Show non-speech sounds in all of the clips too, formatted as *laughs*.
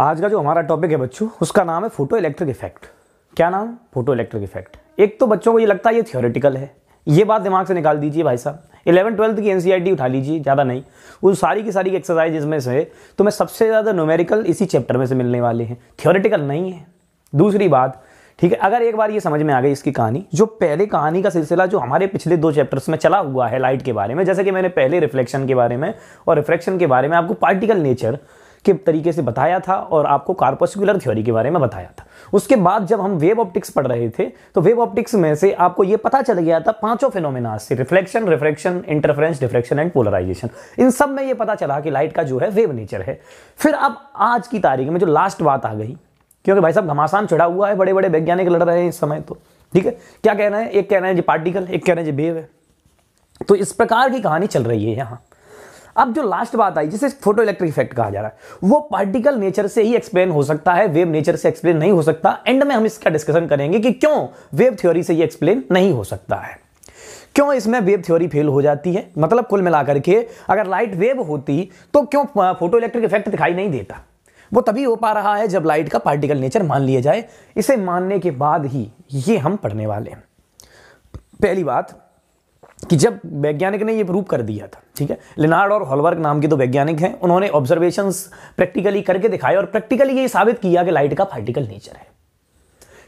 आज का जो हमारा टॉपिक है बच्चों उसका नाम है फोटो इलेक्ट्रिक इफेक्ट क्या नाम फोटो इलेक्ट्रिक इफेक्ट एक तो बच्चों को ये लगता है ये थियोरेटिकल है ये बात दिमाग से निकाल दीजिए भाई साहब इलेवन ट्वेल्थ की एन e उठा लीजिए ज़्यादा नहीं उस सारी की सारी एक्सरसाइज इसमें से तो मैं सबसे ज़्यादा न्यूमेरिकल इसी चैप्टर में से मिलने वाले हैं थियोरेटिकल नहीं है दूसरी बात ठीक है अगर एक बार ये समझ में आ गई इसकी कहानी जो पहले कहानी का सिलसिला जो हमारे पिछले दो चैप्टर्स में चला हुआ है लाइट के बारे में जैसे कि मैंने पहले रिफ्लेक्शन के बारे में और रिफ्लेक्शन के बारे में आपको पार्टिकल नेचर के तरीके से बताया था और आपको कार्पोस्कुलर थ्योरी के बारे में बताया था उसके बाद जब हम वेव ऑप्टिक्स पढ़ रहे थे तो वेव ऑप्टिक्स में से आपको ये पता चल गया था पांचों फिनोमिना से reflection reflection interference diffraction and polarisation इन सब में ये पता चला कि लाइट का जो है वेव नेचर है फिर अब आज की तारीख में जो लास्ट बात आ गई क्योंकि भाई साहब घमासान चढ़ा हुआ है बड़े बड़े वैज्ञानिक लड़ रहे हैं इस समय तो ठीक है क्या कहना है एक कह रहे हैं जी पार्टिकल एक कह रहे हैं जी वेव है तो इस प्रकार की कहानी चल रही है यहाँ अब जो लास्ट बात आई जिसे फोटो इलेक्ट्रिक इफेक्ट कहा जा रहा है वो पार्टिकल नेचर से ही एक्सप्लेन हो सकता है वेव नेचर से एक्सप्लेन नहीं हो सकता एंड में हम इसका डिस्कशन करेंगे कि क्यों वेव थ्योरी से ये एक्सप्लेन नहीं हो सकता है क्यों इसमें वेव थ्योरी फेल हो जाती है मतलब कुल मिलाकर के अगर लाइट वेव होती तो क्यों फोटो इलेक्ट्रिक इफेक्ट दिखाई नहीं देता वो तभी हो पा रहा है जब लाइट का पार्टिकल नेचर मान लिया जाए इसे मानने के बाद ही ये हम पढ़ने वाले हैं पहली बात कि जब वैज्ञानिक ने ये प्रूव कर दिया था ठीक है लिनार्ड और हॉलवर्क नाम के तो वैज्ञानिक हैं उन्होंने ऑब्जर्वेशन प्रैक्टिकली करके दिखाए और प्रैक्टिकली ये साबित किया कि लाइट का पार्टिकल नेचर है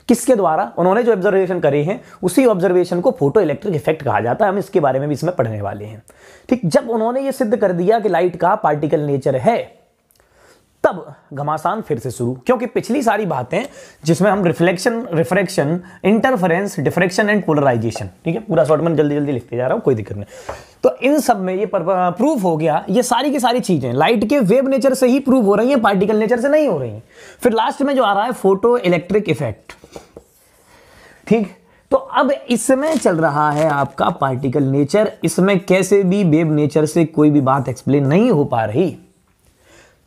किसके द्वारा उन्होंने जो ऑब्जर्वेशन करे हैं उसी ऑब्जर्वेशन को फोटो इलेक्ट्रिक इफेक्ट कहा जाता है हम इसके बारे में भी इसमें पढ़ने वाले हैं ठीक जब उन्होंने ये सिद्ध कर दिया कि लाइट का पार्टिकल नेचर है तब घमासान फिर से शुरू क्योंकि पिछली सारी बातें जिसमें हम reflection refraction interference diffraction and polarisation ठीक है पूरा शॉर्ट में जल्दी जल्दी लिखते जा रहा हूं कोई दिक्कत नहीं तो इन सब में ये प्रूफ हो गया ये सारी की सारी चीज़ें लाइट के वेब नेचर से ही प्रूव हो रही है पार्टिकल नेचर से नहीं हो रही फिर लास्ट में जो आ रहा है फोटो इलेक्ट्रिक इफेक्ट ठीक तो अब इसमें चल रहा है आपका पार्टिकल नेचर इसमें कैसे भी वेब नेचर से कोई भी बात एक्सप्लेन नहीं हो पा रही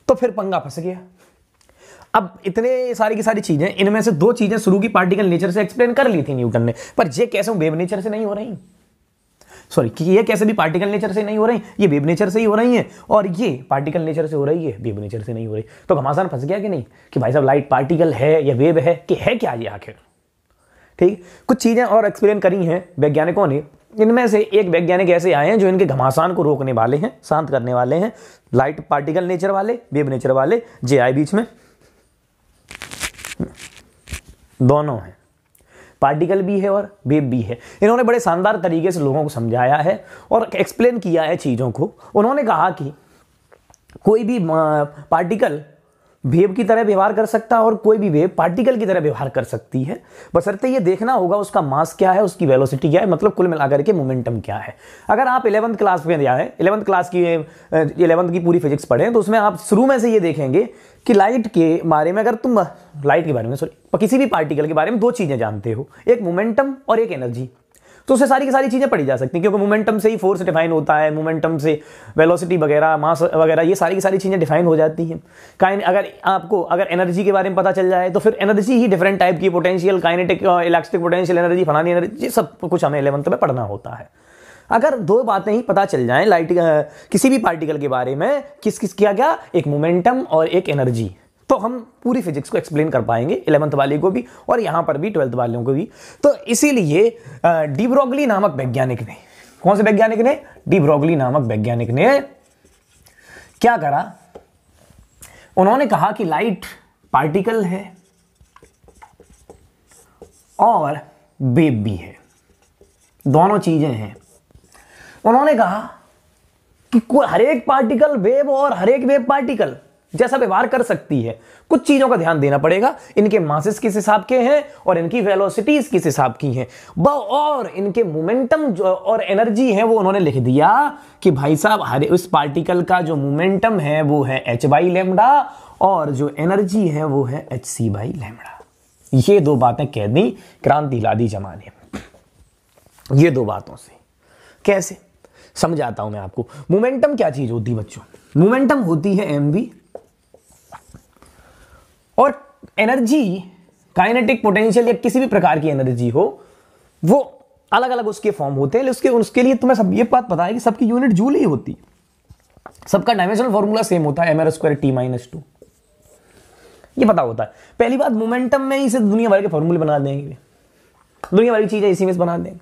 तो फिर पंगा फंस गया अब इतने सारी की सारी चीजें इनमें से दो चीजें शुरू की पार्टिकल नेचर से एक्सप्लेन कर ली थी न्यूटन ने पर ये कैसे वेब नेचर से नहीं हो रही सॉरी कि ये कैसे भी पार्टिकल नेचर से नहीं हो रही ये वेब नेचर से ही हो रही है और ये पार्टिकल नेचर से हो रही है वेब नेचर से नहीं हो रही तो घमासान फंस गया कि नहीं कि भाई साहब लाइट पार्टिकल है या वेब है कि है क्या ये आखिर ठीक कुछ चीज़ें और एक्सप्लेन करी हैं वैज्ञानिकों ने इनमें से एक वैज्ञानिक ऐसे आए हैं जो इनके घमासान को रोकने वाले हैं शांत करने वाले हैं लाइट पार्टिकल नेचर वाले वेब नेचर वाले जे आए बीच में दोनों हैं पार्टिकल भी है और वेब भी है इन्होंने बड़े शानदार तरीके से लोगों को समझाया है और एक्सप्लेन किया है चीज़ों को उन्होंने कहा कि कोई भी पार्टिकल वेव की तरह व्यवहार कर सकता है और कोई भी वेव पार्टिकल की तरह व्यवहार कर सकती है बसरते तो ये देखना होगा उसका मास क्या है उसकी वेलोसिटी क्या है मतलब कुल मिलाकर के मोमेंटम क्या है अगर आप इलेवंथ क्लास में जाए इलेवंथ क्लास की इलेवंथ की पूरी फिजिक्स पढ़ें तो उसमें आप शुरू में से ये देखेंगे कि लाइट के बारे में अगर तुम लाइट के बारे में सॉरी किसी भी पार्टिकल के बारे में दो चीज़ें जानते हो एक मोमेंटम और एक एनर्जी तो उससे सारी की सारी चीज़ें पढ़ी जा सकती हैं क्योंकि मोमेंटम से ही फोर्स डिफाइन होता है मोमेंटम से वेलोसिटी वगैरह मास वगैरह ये सारी की सारी चीज़ें डिफाइन हो जाती हैं काइन अगर आपको अगर एनर्जी के बारे में पता चल जाए तो फिर एनर्जी ही डिफरेंट टाइप की potential kinetic electric potential energy फलानी एनर्जी ये सब कुछ हमें इलेवंथ में पढ़ना होता है अगर दो बातें ही पता चल जाएं लाइट uh, किसी भी पार्टिकल के बारे में किस किस क्या क्या एक मोमेंटम और एक एनर्जी तो हम पूरी फिजिक्स को एक्सप्लेन कर पाएंगे इलेवंथ वाले को भी और यहाँ पर भी ट्वेल्थ वालों को भी तो इसीलिए डिब्रोगली नामक वैज्ञानिक ने कौन से वैज्ञानिक ने डिब्रोगली नामक वैज्ञानिक ने क्या करा उन्होंने कहा कि लाइट पार्टिकल है और वेब भी है दोनों चीजें हैं उन्होंने कहा कि हर एक पार्टिकल वेब और हर एक वेब पार्टिकल जैसा व्यवहार कर सकती है कुछ चीज़ों का ध्यान देना पड़ेगा इनके मासेस किस हिसाब के हैं और इनकी वेलोसिटीज किस हिसाब की हैं ब और इनके मोमेंटम और एनर्जी है वो उन्होंने लिख दिया कि भाई साहब हर उस पार्टिकल का जो मोमेंटम है वो है एच बाई लेमडा और जो एनर्जी है वो है एच सी बाई लेमडा ये दो बातें कह दी क्रांति ला दी जमाने ये दो बातों से कैसे समझाता हूं मैं आपको मोमेंटम क्या चीज होती है बच्चों मोमेंटम होती है एम वी और एनर्जी काइनेटिक पोटेंशियल या किसी भी प्रकार की एनर्जी हो वो अलग अलग उसके फॉर्म होते हैं उसके उसके लिए तुम्हें सब ये बात पता है कि सबकी यूनिट जूल ही होती सबका डायमेंशनल फॉर्मूला सेम होता है M R square T minus two ये पता होता है पहली बात मोमेंटम में ही से दुनिया भर के फॉर्मूले बना देंगे दुनिया भर की चीज़ें इसी में बना देंगे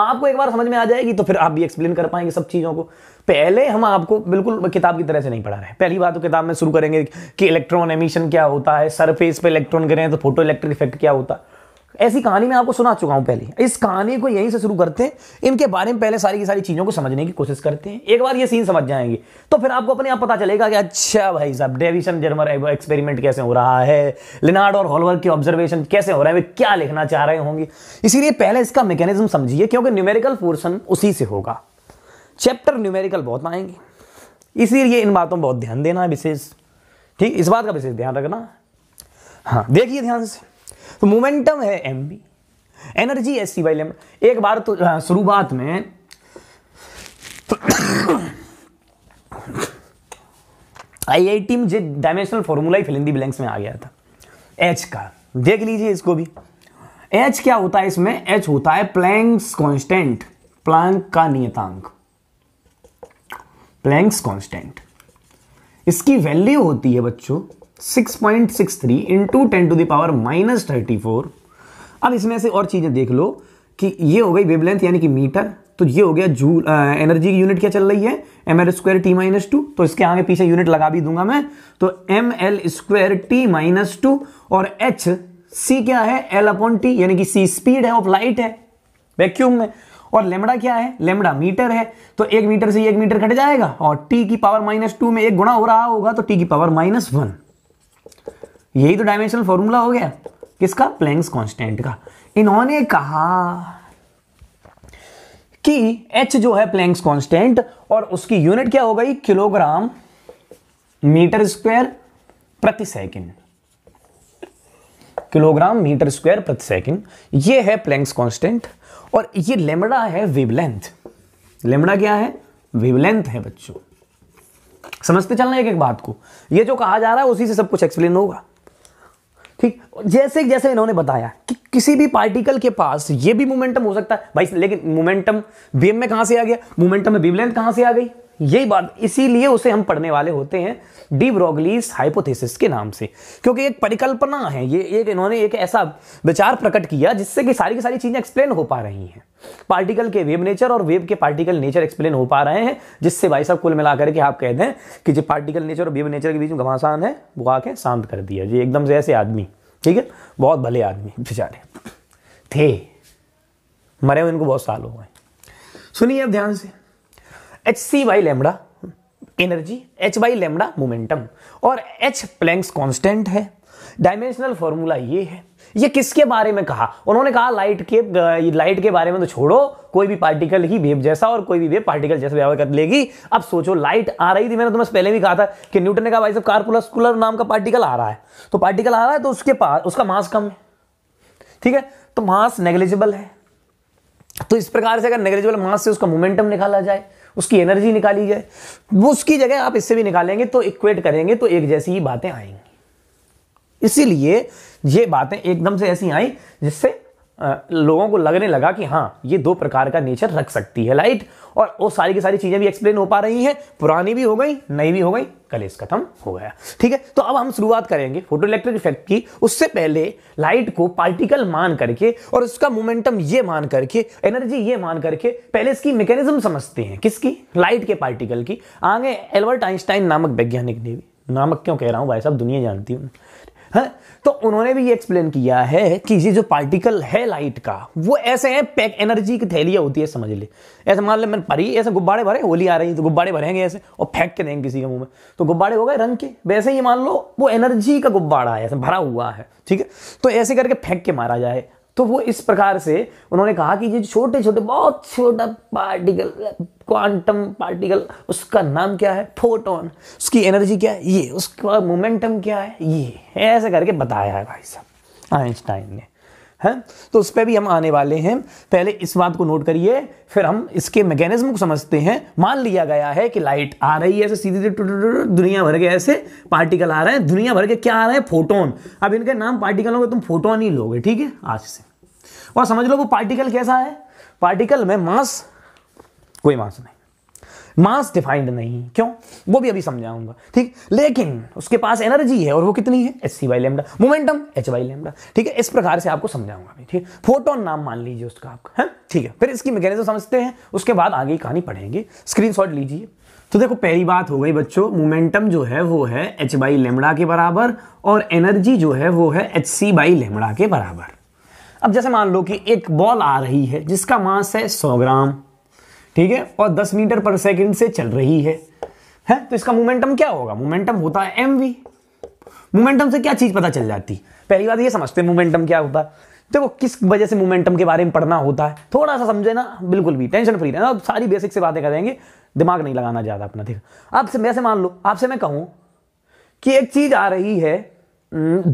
आपको एक बार समझ में आ जाएगी तो फिर आप भी एक्सप्लेन कर पाएंगे सब चीज़ों को पहले हम आपको बिल्कुल किताब की तरह से नहीं पढ़ा रहे पहली बात तो किताब में शुरू करेंगे कि इलेक्ट्रॉन एमिशन क्या होता है सरफेस पे इलेक्ट्रॉन गिरे हैं तो फोटो इलेक्ट्रिक इफेक्ट क्या होता है ऐसी कहानी मैं आपको सुना चुका हूं पहले इस कहानी को यहीं से शुरू करते हैं इनके बारे में पहले सारी की सारी चीज़ों को समझने की कोशिश करते हैं एक बार ये सीन समझ जाएंगे तो फिर आपको अपने आप पता चलेगा कि अच्छा भाई साहब डेविशन जर्मर एक्सपेरिमेंट कैसे हो रहा है लिनार्ड और हॉलवर्क के ऑब्जर्वेशन कैसे हो रहे हैं क्या लिखना चाह रहे होंगे इसीलिए पहले इसका मैकेनिज्म समझिए क्योंकि न्यूमेरिकल पोर्सन उसी से होगा चैप्टर न्यूमेरिकल बहुत आएंगे इसीलिए इन बातों पर बहुत ध्यान देना है विशेष ठीक इस बात का विशेष ध्यान रखना हाँ देखिए ध्यान से तो मोमेंटम है M energy S C by एक बार तो हाँ, शुरुआत में आईआईटी में जो डायमेंशनल फॉर्मूला ही फिलिंदी ब्लैंक्स में आ गया था एच का देख लीजिए इसको भी एच क्या होता है इसमें एच होता है प्लैंक्स कांस्टेंट प्लांक का नियतांक प्लैंक्स कांस्टेंट इसकी वैल्यू होती है बच्चों 6.63 point six three into ten to the power minus thirty four अब इसमें से और चीज़ें देख लो कि ये हो गई वेबलेंथ यानी कि मीटर तो ये हो गया जूल एनर्जी की यूनिट क्या चल रही है M L square T minus two तो इसके आगे पीछे यूनिट लगा भी दूंगा मैं तो M L square T minus two और एच सी क्या है एल अपॉन टी यानी कि सी स्पीड है ऑफ लाइट है वैक्यूम में और लेमड़ा क्या है लेमड़ा मीटर है तो एक मीटर से एक मीटर कट जाएगा और टी की पावर माइनस टू में एक गुणा हो रहा होगा तो टी की पावर माइनस वन यही तो डायमेंशनल फॉर्मूला हो गया किसका प्लैंक्स कांस्टेंट का इन्होंने कहा कि एच जो है प्लैंक्स कांस्टेंट और उसकी यूनिट क्या हो गई किलोग्राम मीटर स्क्वायर प्रति सेकंड किलोग्राम मीटर स्क्वायर प्रति सेकंड ये है प्लैंक्स कांस्टेंट और ये लेमड़ा है वेवलेंथ लेमड़ा क्या है वेवलेंथ है बच्चों समझते चलना एक एक बात को ये जो कहा जा रहा है उसी से सब कुछ एक्सप्लेन होगा ठीक जैसे जैसे इन्होंने बताया कि किसी भी पार्टिकल के पास ये भी मोमेंटम हो सकता है भाई लेकिन मोमेंटम वेव में कहां से आ गया मोमेंटम में वेवलेंथ कहां से आ गई यही बात इसीलिए उसे हम पढ़ने वाले होते हैं डी ब्रोगलीस हाइपोथेसिस के नाम से क्योंकि एक परिकल्पना है ये एक इन्होंने एक ऐसा विचार प्रकट किया जिससे कि सारी की सारी चीज़ें एक्सप्लेन हो पा रही हैं पार्टिकल के वेव नेचर और वेव के पार्टिकल नेचर एक्सप्लेन हो पा रहे हैं जिससे भाई साहब कुल मिलाकर के आप कह दें कि जो पार्टिकल नेचर और वेव नेचर के बीच में घमासान है वो आके शांत कर दिया जी एकदम से ऐसे आदमी ठीक है बहुत भले आदमी बेचारे थे मरे हुए इनको बहुत साल हो गए सुनिए अब ध्यान से H C by lambda energy H by lambda momentum और एच प्लैंक्स कॉन्स्टेंट है डायमेंशनल फॉर्मूला ये है ये किसके बारे में कहा उन्होंने कहा लाइट के लाइट के बारे में तो छोड़ो कोई भी पार्टिकल ही वेव जैसा और कोई भी वेव पार्टिकल जैसा व्यवहार कर लेगी अब सोचो लाइट आ रही थी मैंने तुम्हें पहले भी कहा था कि न्यूटन ने कहा भाई साहब कार्पुलस्कुलर नाम का पार्टिकल आ रहा है तो पार्टिकल आ रहा है तो उसके पास उसका मास कम है ठीक है तो मास नेग्लिजिबल है तो इस प्रकार से अगर नेग्लिजिबल मास से उसका मोमेंटम निकाला जाए उसकी एनर्जी निकाली जाए वो उसकी जगह आप इससे भी निकालेंगे तो इक्वेट करेंगे तो एक जैसी ही बातें आएंगी इसीलिए ये बातें एकदम से ऐसी आई जिससे लोगों को लगने लगा कि हाँ ये दो प्रकार का नेचर रख सकती है लाइट और वो सारी की सारी चीज़ें भी एक्सप्लेन हो पा रही हैं पुरानी भी हो गई नई भी हो गई कलेस खत्म हो गया ठीक है तो अब हम शुरुआत करेंगे फोटो इलेक्ट्रिक इफेक्ट की उससे पहले लाइट को पार्टिकल मान करके और उसका मोमेंटम ये मान करके एनर्जी ये मान करके पहले इसकी मैकेनिज्म समझते हैं किसकी लाइट के पार्टिकल की आगे एल्बर्ट आइंस्टाइन नामक वैज्ञानिक ने भी नामक क्यों कह रहा हूँ भाई साहब दुनिया जानती हूँ है तो उन्होंने भी ये एक्सप्लेन किया है कि ये जो पार्टिकल है लाइट का वो ऐसे हैं पैक एनर्जी की थैलियाँ होती है समझ ले ऐसे मान लो मैंने परी ऐसे गुब्बारे भरे होली आ रही है तो गुब्बारे भरेंगे ऐसे और फेंक के देंगे किसी के मुंह में तो गुब्बारे हो गए रंग के वैसे ही मान लो वो एनर्जी का गुब्बारा है ऐसे भरा हुआ है ठीक है तो ऐसे करके फेंक के मारा जाए तो वो इस प्रकार से उन्होंने कहा कि ये छोटे छोटे बहुत छोटा पार्टिकल क्वांटम पार्टिकल उसका नाम क्या है फोटोन उसकी एनर्जी क्या है ये उसका मोमेंटम क्या है ये ऐसे करके बताया है भाई साहब आइंस्टाइन ने है तो उस पर भी हम आने वाले हैं पहले इस बात को नोट करिए फिर हम इसके मैकेनिज्म को समझते हैं मान लिया गया है कि लाइट आ रही है ऐसे सीधे दुनिया भर के ऐसे पार्टिकल आ रहे हैं दुनिया भर के क्या आ रहे हैं फोटोन अब इनके नाम पार्टिकल होंगे तुम फोटोन ही लोगे ठीक है आज से और समझ लो वो पार्टिकल कैसा है पार्टिकल में मास कोई मास नहीं मास डिफाइंड नहीं क्यों वो भी अभी समझाऊंगा ठीक लेकिन उसके पास एनर्जी है और वो कितनी है S C by lambda momentum H by lambda ठीक है इस प्रकार से आपको समझाऊंगा भी ठीक फोटोन नाम मान लीजिए उसका आपका है ठीक है फिर इसकी मैकेनिज्म समझते हैं उसके बाद आगे कहानी पढ़ेंगे स्क्रीन लीजिए तो देखो पहली बात हो गई बच्चों मोमेंटम जो है वो है एच बाई लेमड़ा के बराबर और एनर्जी जो है वो है एच सी बाई लेमड़ा के बराबर अब जैसे मान लो कि एक बॉल आ रही है जिसका मास है 100 ग्राम ठीक है और 10 मीटर पर सेकंड से चल रही है है तो इसका मोमेंटम क्या होगा मोमेंटम होता है एम वी मोमेंटम से क्या चीज़ पता चल जाती पहली बात ये समझते हैं मोमेंटम क्या होता है देखो किस वजह से मोमेंटम के बारे में पढ़ना होता है थोड़ा सा समझे ना बिल्कुल भी टेंशन फ्री रहना सारी बेसिक से बातें करेंगे दिमाग नहीं लगाना ज़्यादा अपना ठीक आपसे वैसे मान लो आपसे मैं कहूँ कि एक चीज़ आ रही है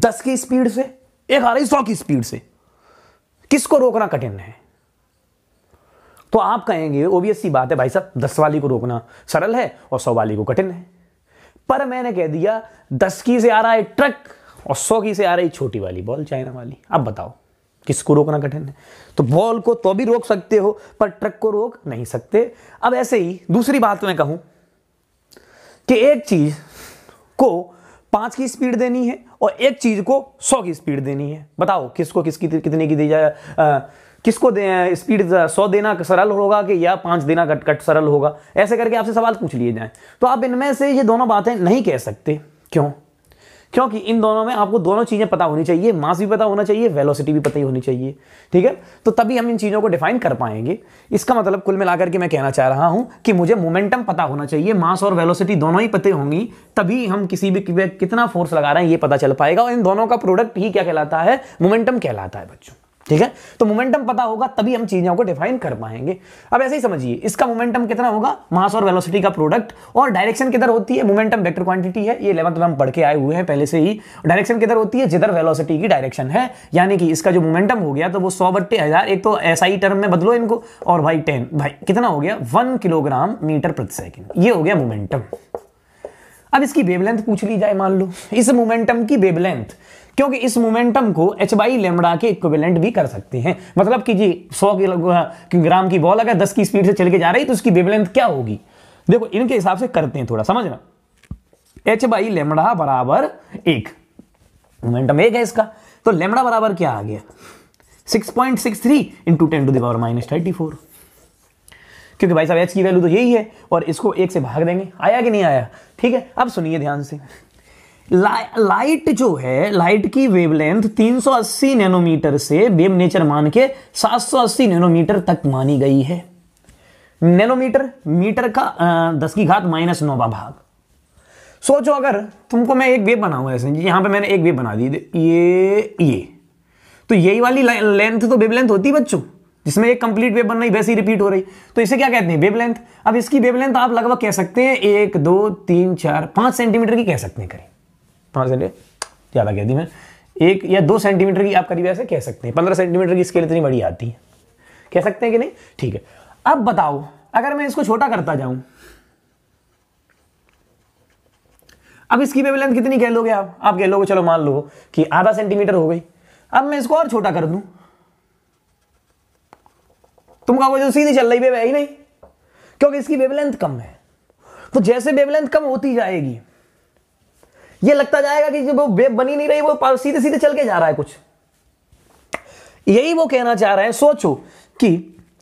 दस की स्पीड से एक आ रही सौ की स्पीड से किसको रोकना कठिन है तो आप कहेंगे ओबीएस सी बात है भाई साहब दस वाली को रोकना सरल है और सौ वाली को कठिन है पर मैंने कह दिया दस की से आ रहा है ट्रक और सौ की से आ रही छोटी वाली बॉल चाइना वाली अब बताओ किसको रोकना कठिन है तो बॉल को तो भी रोक सकते हो पर ट्रक को रोक नहीं सकते अब ऐसे ही दूसरी बात मैं कहूं कि एक चीज को पांच की स्पीड देनी है और एक चीज को सौ की स्पीड देनी है बताओ किसको किसकी कितने की दी जाए किसको दे, स्पीड सौ देना सरल होगा कि या पाँच देना कट कट सरल होगा ऐसे करके आपसे सवाल पूछ लिए जाए तो आप इनमें से ये दोनों बातें नहीं कह सकते क्यों क्योंकि इन दोनों में आपको दोनों चीज़ें पता होनी चाहिए मास भी पता होना चाहिए वेलोसिटी भी पता ही होनी चाहिए ठीक है तो तभी हम इन चीज़ों को डिफाइन कर पाएंगे इसका मतलब कुल मिलाकर के मैं कहना चाह रहा हूँ कि मुझे मोमेंटम पता होना चाहिए मास और वेलोसिटी दोनों ही पते होंगी तभी हम किसी भी कितना फोर्स लगा रहे हैं ये पता चल पाएगा और इन दोनों का प्रोडक्ट ही क्या कहलाता है मोमेंटम कहलाता है बच्चों ठीक है तो मोमेंटम पता होगा तभी हम चीजों को डिफाइन कर पाएंगे अब ऐसे ही समझिए इसका मोमेंटम कितना होगा मास और वेलोसिटी का प्रोडक्ट और डायरेक्शन किधर होती है मोमेंटम वेक्टर क्वांटिटी है ये इलेवंथ में हम पढ़ के आए हुए हैं पहले से ही डायरेक्शन किधर होती है जिधर वेलोसिटी की डायरेक्शन है यानी कि इसका जो मोमेंटम हो गया तो वो सौ बट्टे हजार एक तो ऐसा ही टर्म में बदलो इनको और भाई टेन भाई कितना हो गया वन किलोग्राम मीटर प्रति सेकेंड ये हो गया मोमेंटम अब इसकी वेवलेंथ पूछ ली जाए मान लो इस मोमेंटम की वेवलेंथ क्योंकि इस मोमेंटम को एच बाई लेमड़ा के इक्विवेलेंट भी कर सकते हैं मतलब कि जी सौ ग्राम की बॉल अगर दस की स्पीड से चल के जा रही तो उसकी वेवलेंथ क्या होगी देखो इनके हिसाब से करते हैं थोड़ा समझना एच बाई लेमड़ा बराबर एक मोमेंटम एक है इसका तो लेमड़ा बराबर क्या आ गया six point six three into ten to the power minus thirty four क्योंकि भाई साहब एच की वैल्यू तो यही है और इसको एक से भाग देंगे आया कि नहीं आया ठीक है अब सुनिए ध्यान से ला, लाइट जो है लाइट की वेवलेंथ 380 नैनोमीटर से बेम नेचर मान के 780 नैनोमीटर तक मानी गई है नैनोमीटर मीटर का दस की घात माइनस नौवा भाग सोचो अगर तुमको मैं एक वेब बनाऊ ऐसे यहां पे मैंने एक वेब बना दी ये ये तो यही वाली लेंथ तो वेब लेंथ होती बच्चों जिसमें एक कंप्लीट वेब बन रही वैसे ही रिपीट हो रही तो इसे क्या कहते हैं वेब लेंथ अब इसकी वेव लेंथ आप लगभग कह सकते हैं एक दो तीन चार पांच सेंटीमीटर की कह सकते हैं करें पाँच सेंटी ज़्यादा कह दी मैं एक या दो सेंटीमीटर की आप करीब ऐसे कह सकते हैं पंद्रह सेंटीमीटर की स्केल इतनी बड़ी आती है कह सकते हैं कि नहीं ठीक है अब बताओ अगर मैं इसको छोटा करता जाऊं अब इसकी वेवलेंथ कितनी कह लोगे आप आप कह लोगे चलो मान लो कि आधा सेंटीमीटर हो गई अब मैं इसको और छोटा कर दूं तुम कहो जो सीधी चल रही वेव है ही नहीं क्योंकि इसकी वेवलेंथ कम है तो जैसे वेवलेंथ कम होती जाएगी ये लगता जाएगा कि वो वेब बनी नहीं रही वो सीधे सीधे चल के जा रहा है कुछ यही वो कहना चाह रहे हैं सोचो कि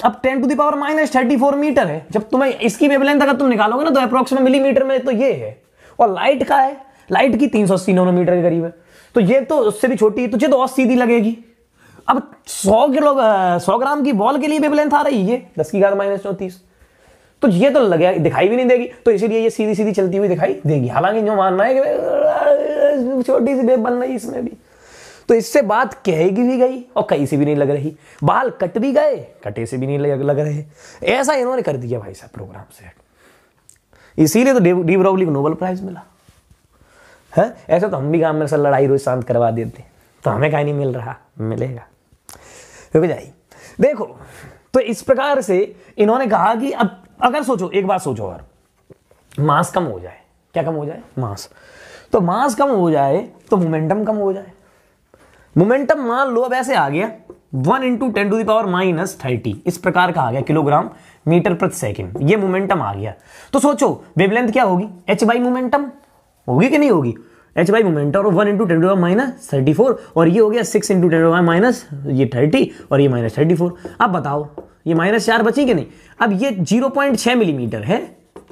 अब ten to the power minus thirty four metre है जब तुम्हें इसकी वेबलेंथ अगर तुम निकालोगे ना तो अप्रोक्सीमेट मिलीमीटर में तो ये है और लाइट का है लाइट की तीन सौ अस्सी नैनोमीटर के करीब है तो ये तो उससे भी छोटी है तुझे तो और सीधी लगेगी अब सौ किलो सौ ग्राम की बॉल के लिए वेबलेंथ आ रही है दस की घात माइनस चौंतीस तो ये तो लगे दिखाई भी नहीं देगी तो इसीलिए ये सीधी सीधी चलती हुई दिखाई देगी हालांकि जो मानना है कि छोटी सी बेब बन रही इसमें भी तो इससे बात कहेगी भी गई और कहीं से भी नहीं लग रही बाल कट भी गए कटे से भी नहीं लग, लग रहे ऐसा इन्होंने कर दिया भाई साहब प्रोग्राम से इसीलिए तो डी ब्रॉवली को नोबल प्राइज मिला है ऐसा तो हम भी गांव में सर लड़ाई रोज शांत करवा देते तो हमें कहीं नहीं मिल रहा मिलेगा तो देखो तो इस प्रकार से इन्होंने कहा कि अब अगर सोचो एक बात सोचो अगर मास कम हो जाए क्या कम हो जाए मास तो मास कम हो जाए तो मोमेंटम कम हो जाए मोमेंटम मान लो अब ऐसे आ गया one into ten to the power minus thirty इस प्रकार का आ गया किलोग्राम मीटर प्रति सेकंड ये मोमेंटम आ गया तो सोचो वेवलेंथ क्या होगी एच बाई मोमेंटम होगी कि नहीं होगी एच बाई मोमेंटम और one into ten to minus thirty four और ये हो गया सिक्स इंटू टेन माइनस ये थर्टी और ये माइनस थर्टी फोर अब बताओ ये माइनस चार बची कि नहीं अब ये जीरो पॉइंट छह मिलीमीटर है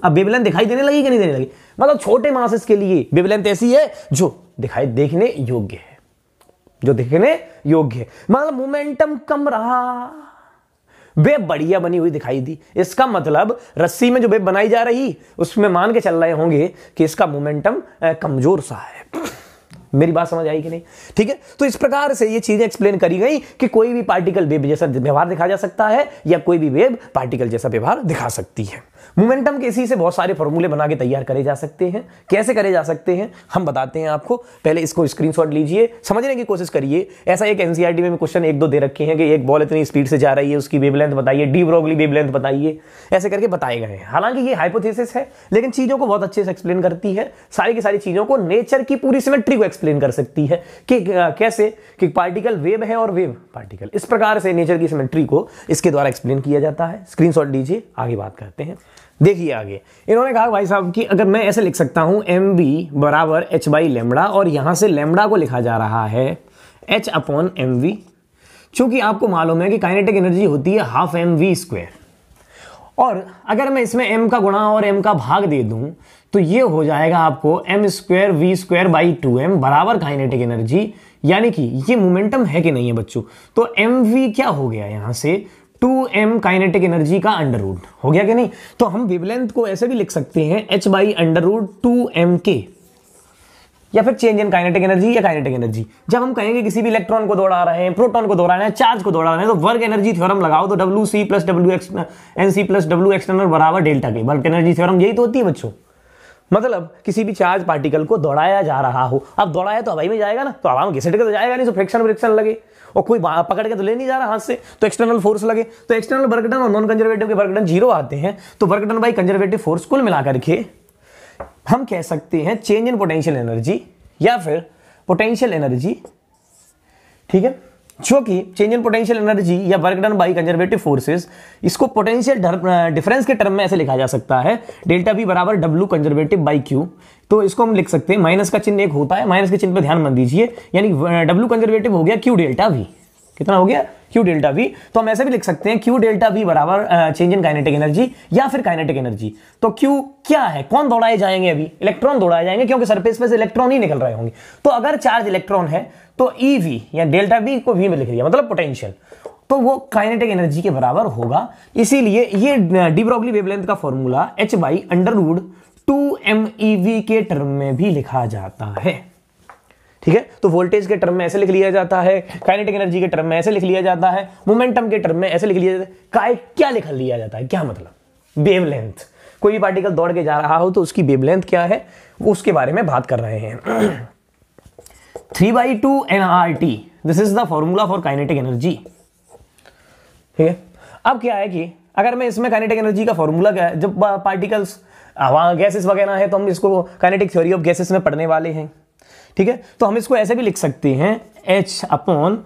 अब बेबलन दिखाई देने लगी कि नहीं देने लगी मतलब छोटे मासस के लिए बेबलन ऐसी है जो दिखाई देखने योग्य है जो देखने योग्य है मतलब मोमेंटम कम रहा वेब बढ़िया बनी हुई दिखाई दी इसका मतलब रस्सी में जो वेब बनाई जा रही उसमें मान के चल रहे होंगे कि इसका मोमेंटम कमजोर सा है मेरी बात समझ आई कि नहीं ठीक है तो इस प्रकार से ये चीज़ें एक्सप्लेन करी गई कि कोई भी पार्टिकल वेब जैसा व्यवहार दिखा जा सकता है या कोई भी वेब पार्टिकल जैसा व्यवहार दिखा सकती है मोमेंटम के इसी से बहुत सारे फॉर्मूले बना के तैयार करे जा सकते हैं कैसे करे जा सकते हैं हम बताते हैं आपको पहले इसको स्क्रीनशॉट लीजिए समझने की कोशिश करिए ऐसा एक एनसीआरटी e में क्वेश्चन एक दो दे रखे हैं कि एक बॉल इतनी स्पीड से जा रही है उसकी वेवलेंथ बताइए डी ब्रोगली वेवलेंथ बताइए ऐसे करके बताए गए हैं हालांकि ये हाइपोथेसिस है लेकिन चीज़ों को बहुत अच्छे से एक्सप्लेन करती है सारी की सारी चीज़ों को नेचर की पूरी सिमेट्री को एक्सप्लेन कर सकती है कि कैसे कि पार्टिकल वेव है और वेव पार्टिकल इस प्रकार से नेचर की सिमेट्री को इसके द्वारा एक्सप्लेन किया जाता है स्क्रीनशॉट लीजिए आगे बात करते हैं देखिए आगे इन्होंने कहा भाई साहब कि अगर मैं ऐसे लिख सकता हूं एम बी बराबर एच बाई लेमड़ा और यहां से लेमड़ा को लिखा जा रहा है एच अपॉन एम वी चूंकि आपको मालूम है कि काइनेटिक एनर्जी होती है हाफ एम वी स्क्वेयर और अगर मैं इसमें m का गुणा और m का भाग दे दूं तो ये हो जाएगा आपको M square V square by two M बराबर काइनेटिक एनर्जी यानी कि ये मोमेंटम है कि नहीं है बच्चों तो एम वी क्या हो गया यहां से टू एम काइनेटिक एनर्जी का अंडर रूट हो गया कि नहीं तो हम विवलेंथ को ऐसे भी लिख सकते हैं H by under root two M K या फिर चेंज इन काइनेटिक एनर्जी या काइनेटिक एनर्जी जब हम कहेंगे किसी भी इलेक्ट्रॉन को दौड़ा रहे हैं प्रोटॉन को दौड़ा रहे हैं चार्ज को दौड़ा रहे हैं तो वर्क एनर्जी थ्योरम लगाओ तो W C plus W X N C plus W external बराबर delta K work energy theorem यही तो होती है बच्चों मतलब किसी भी चार्ज पार्टिकल को दौड़ाया जा रहा हो अब दौड़ाया तो हवाई में जाएगा ना तो हवा में घिसट के तो जाएगा नहीं तो फ्रिक्शन फ्रिक्शन लगे और कोई पकड़ के तो ले नहीं जा रहा हाथ से तो एक्सटर्नल फोर्स लगे तो एक्सटर्नल वर्कडन और नॉन कंजर्वेटिव के वर्कडन जीरो आते हैं तो वर्कडन बाई कंजर्वेटिव फोर्स कुल मिलाकर के हम कह सकते हैं चेंज इन पोटेंशियल एनर्जी या फिर पोटेंशियल एनर्जी ठीक है कि चेंज इन पोटेंशियल एनर्जी या work done by conservative forces इसको पोटेंशियल डिफरेंस के टर्म में ऐसे लिखा जा सकता है डेल्टा बी बराबर डब्ल्यू कंजर्वेटिव बाई क्यू तो इसको हम लिख सकते हैं माइनस का चिन्ह एक होता है माइनस के चिन्ह पर ध्यान मत दीजिए यानी डब्ल्यू कंजर्वेटिव हो गया क्यू डेल्टा भी कितना हो गया क्यू डेल्टा V तो हम ऐसे भी लिख सकते हैं क्यू डेल्टा V बराबर चेंज इन काइनेटिक एनर्जी या फिर काइनेटिक एनर्जी तो Q क्या है कौन दौड़ाए जाएंगे अभी इलेक्ट्रॉन दौड़ाए जाएंगे क्योंकि सरफेस पे से इलेक्ट्रॉन ही निकल रहे होंगे तो अगर चार्ज इलेक्ट्रॉन है तो ई e वी या डेल्टा वी को वी में लिख दिया मतलब पोटेंशियल तो वो काइनेटिक एनर्जी के बराबर होगा इसीलिए ये ब्रोगली वेवलेंथ का formula H by root two M E V के टर्म में भी लिखा जाता है ठीक है तो वोल्टेज के टर्म में ऐसे लिख लिया जाता है काइनेटिक एनर्जी के टर्म में ऐसे लिख लिया जाता है मोमेंटम के टर्म में ऐसे लिख लिया जाता है क्या लिख लिया जाता है क्या मतलब वेवलेंथ कोई भी पार्टिकल दौड़ के जा रहा हो तो उसकी वेवलेंथ क्या है उसके बारे में बात कर रहे हैं three by two N R T this is the formula for kinetic energy ठीक है अब क्या है कि अगर मैं इसमें काइनेटिक एनर्जी का फॉर्मूला क्या है जब पार्टिकल्स वहाँ गैसेस वगैरह है तो हम इसको काइनेटिक थ्योरी ऑफ गैसेस में पढ़ने वाले हैं ठीक है तो हम इसको ऐसे भी लिख सकते हैं H upon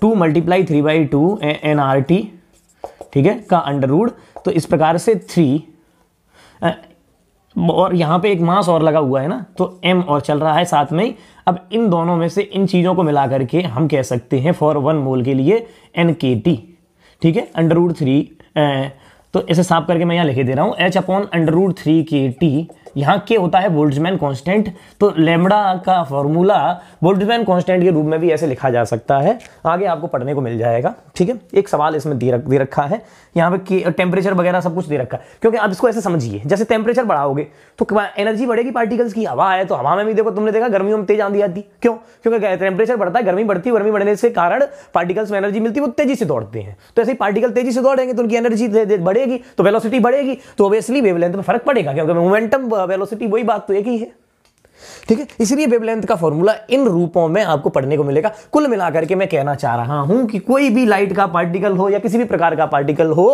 two multiply three by two N R T ठीक है का अंडर रूड तो इस प्रकार से थ्री और यहाँ पे एक मास और लगा हुआ है ना तो एम और चल रहा है साथ में अब इन दोनों में से इन चीज़ों को मिला करके हम कह सकते हैं फॉर वन मोल के लिए एन के टी ठीक है अंडर रूड थ्री तो इसे साफ करके मैं यहाँ लिखे दे रहा हूँ H upon under root three K T यहाँ के होता है बोल्ट्जमैन कांस्टेंट तो लेमड़ा का फॉर्मूला बोल्ट्जमैन कांस्टेंट के रूप में भी ऐसे लिखा जा सकता है आगे आपको पढ़ने को मिल जाएगा ठीक है एक सवाल इसमें दे रख दे रखा है यहाँ पे टेम्परेचर वगैरह सब कुछ दे रखा है क्योंकि आप इसको ऐसे समझिए जैसे टेम्परेचर बढ़ाओगे तो एनर्जी बढ़ेगी पार्टिकल्स की हवा है तो हवा में भी देखो तुमने देखा गर्मियों में तेज आंधी आती क्यों क्योंकि टेम्परेचर बढ़ता है गर्मी बढ़ती है गर्मी बढ़ने से कारण पार्टिकल्स में एनर्जी मिलती है वो तेजी से दौड़ते हैं तो ऐसे ही पार्टिकल तेजी से दौड़ेंगे तो उनकी एनर्जी बढ़ेगी तो वेलोसिटी बढ़ेगी तो ऑब्वियसली वेवलेंथ में फर्क पड़ेगा क्योंकि मोमेंटम होगा वेलोसिटी वही बात तो एक ही है ठीक है इसलिए वेवलेंथ का फॉर्मूला इन रूपों में आपको पढ़ने को मिलेगा कुल मिलाकर के मैं कहना चाह रहा हूं कि कोई भी लाइट का पार्टिकल हो या किसी भी प्रकार का पार्टिकल हो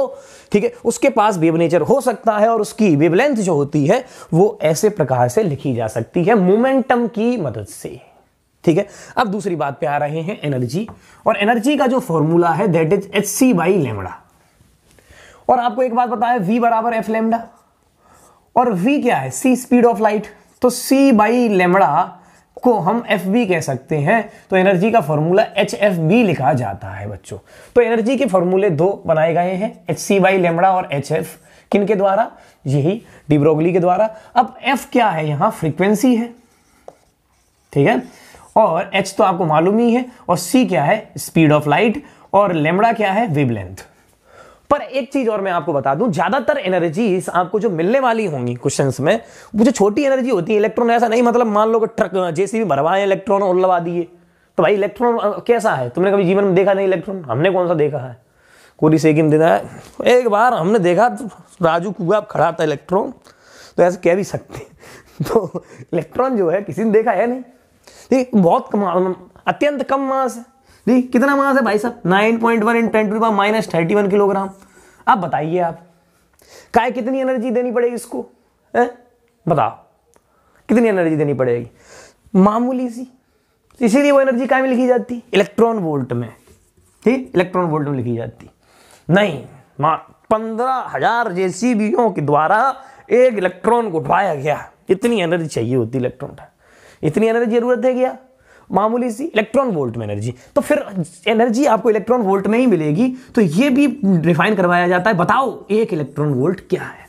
ठीक है उसके पास वेव नेचर हो सकता है और उसकी वेवलेंथ जो होती है वो ऐसे प्रकार से लिखी जा सकती है मोमेंटम की मदद से ठीक है अब दूसरी बात पे आ रहे हैं एनर्जी और एनर्जी का जो फॉर्मूला है that is H C by lambda और आपको एक बात बताया वी बराबर एफ लेमडा और वी क्या है सी स्पीड ऑफ लाइट तो सी बाई लेमड़ा को हम एफ बी कह सकते हैं तो एनर्जी का फॉर्मूला एच एफ बी लिखा जाता है बच्चों तो एनर्जी के फॉर्मूले दो बनाए गए हैं एच सी बाई लेमड़ा और एच एफ किन के द्वारा यही डिब्रोगली के द्वारा अब एफ क्या है यहां फ्रीक्वेंसी है ठीक है और एच तो आपको मालूम ही है और सी क्या है स्पीड ऑफ लाइट और लेमड़ा क्या है वेबलेंथ पर एक चीज और मैं आपको बता दूं ज्यादातर एनर्जीज आपको जो मिलने वाली होंगी क्वेश्चन में वो जो छोटी एनर्जी होती है इलेक्ट्रॉन ऐसा नहीं मतलब मान लो कि ट्रक जेसीबी भरवाए इलेक्ट्रॉन और लगा दिए तो भाई इलेक्ट्रॉन कैसा है तुमने कभी जीवन में देखा नहीं इलेक्ट्रॉन हमने कौन सा देखा है कोरी सेकिन देना है एक बार हमने देखा तो राजू कुआ खड़ा था इलेक्ट्रॉन तो ऐसे कह भी सकते *laughs* तो इलेक्ट्रॉन जो है किसी ने देखा है नहीं ठीक बहुत कम अत्यंत कम मास है नहीं कितना मास है भाई साहब nine point one in ten to minus thirty one kilogram आप बताइए आप काय कितनी एनर्जी देनी पड़ेगी इसको है बताओ कितनी एनर्जी देनी पड़ेगी मामूली सी इसीलिए वो एनर्जी काय में लिखी जाती इलेक्ट्रॉन वोल्ट में ठीक इलेक्ट्रॉन वोल्ट में लिखी जाती नहीं पंद्रह हजार जेसीबीओ के द्वारा एक इलेक्ट्रॉन को उठवाया गया इतनी एनर्जी चाहिए होती इलेक्ट्रॉन का इतनी एनर्जी जरूरत है क्या मामूली सी इलेक्ट्रॉन वोल्ट में एनर्जी तो फिर एनर्जी आपको इलेक्ट्रॉन वोल्ट में ही मिलेगी तो ये भी डिफाइन करवाया जाता है बताओ एक इलेक्ट्रॉन वोल्ट क्या है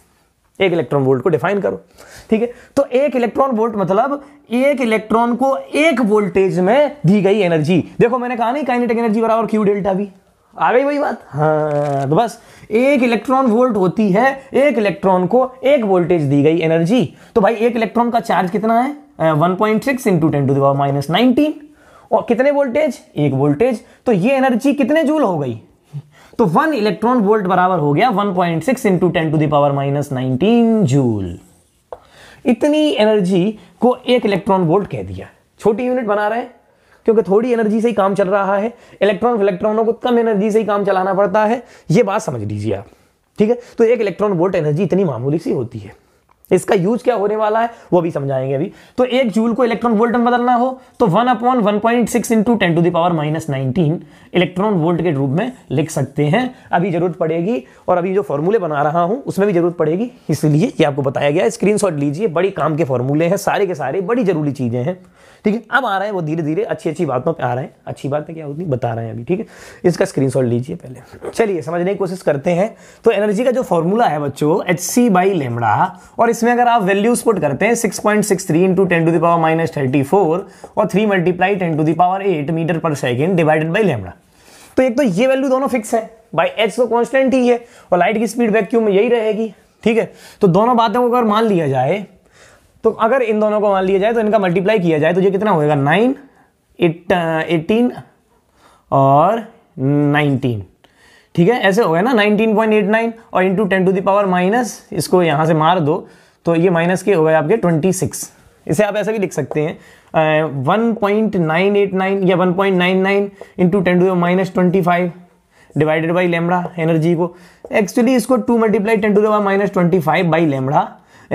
एक इलेक्ट्रॉन वोल्ट को डिफाइन करो ठीक है तो एक इलेक्ट्रॉन वोल्ट मतलब एक इलेक्ट्रॉन को एक वोल्टेज में दी गई एनर्जी देखो मैंने कहा नहीं काइनेटिक एनर्जी बराबर क्यू डेल्टा भी आ गई वही बात हाँ तो बस एक इलेक्ट्रॉन वोल्ट होती है एक इलेक्ट्रॉन को एक वोल्टेज दी गई एनर्जी तो भाई एक इलेक्ट्रॉन का चार्ज कितना है one point six into ten to the power minus nineteen और कितने वोल्टेज एक वोल्टेज तो ये एनर्जी कितने जूल हो गई तो वन इलेक्ट्रॉन वोल्ट बराबर हो गया one point six into ten to the power minus nineteen joule इतनी एनर्जी को एक इलेक्ट्रॉन वोल्ट कह दिया छोटी यूनिट बना रहे क्योंकि थोड़ी एनर्जी से ही काम चल रहा है इलेक्ट्रॉन इलेक्ट्रॉनों को कम एनर्जी से ही काम चलाना पड़ता है ये बात समझ लीजिए आप ठीक है तो एक इलेक्ट्रॉन वोल्ट एनर्जी इतनी मामूली सी होती है इसका यूज क्या होने वाला है वो भी समझाएंगे अभी तो एक जूल को इलेक्ट्रॉन वोल्ट में बदलना हो तो one upon one point six into ten to the power minus nineteen electron volt के रूप में लिख सकते हैं अभी जरूरत पड़ेगी और अभी जो फॉर्मूले बना रहा हूं उसमें भी जरूरत पड़ेगी इसलिए ये आपको बताया गया स्क्रीन लीजिए बड़ी काम के फॉर्मूले हैं सारे के सारे बड़ी जरूरी चीजें हैं ठीक है अब आ रहा है वो धीरे धीरे अच्छी अच्छी बातों पर आ रहे हैं अच्छी बातें क्या होती बता रहे हैं अभी ठीक है इसका स्क्रीन लीजिए पहले चलिए समझने की कोशिश करते हैं तो एनर्जी का जो फॉर्मूला है बच्चों एच सी बाई लेमड़ा और इसमें अगर आप वैल्यूज पुट करते हैं six point six three into ten to the power minus thirty four और three multiply ten to the power eight metre per second divided by lambda तो एक तो ये वैल्यू दोनों फिक्स है बाई एच तो कॉन्स्टेंट ही है और लाइट की स्पीड वैक्यूम में यही रहेगी ठीक है तो दोनों बातों को अगर मान लिया जाए तो अगर इन दोनों को मान लिया जाए तो इनका मल्टीप्लाई किया जाए तो ये कितना होएगा नाइन एट एटीन और नाइनटीन ठीक है ऐसे हो गया ना नाइन और into ten to the power minus इसको यहाँ से मार दो तो ये माइनस के हो गए आपके ट्वेंटी सिक्स इसे आप ऐसे भी लिख सकते हैं one point nine eight nine या one point nine nine into ten to minus twenty five divided by lambda energy को एक्चुअली इसको two multiply ten to the power minus twenty five by lambda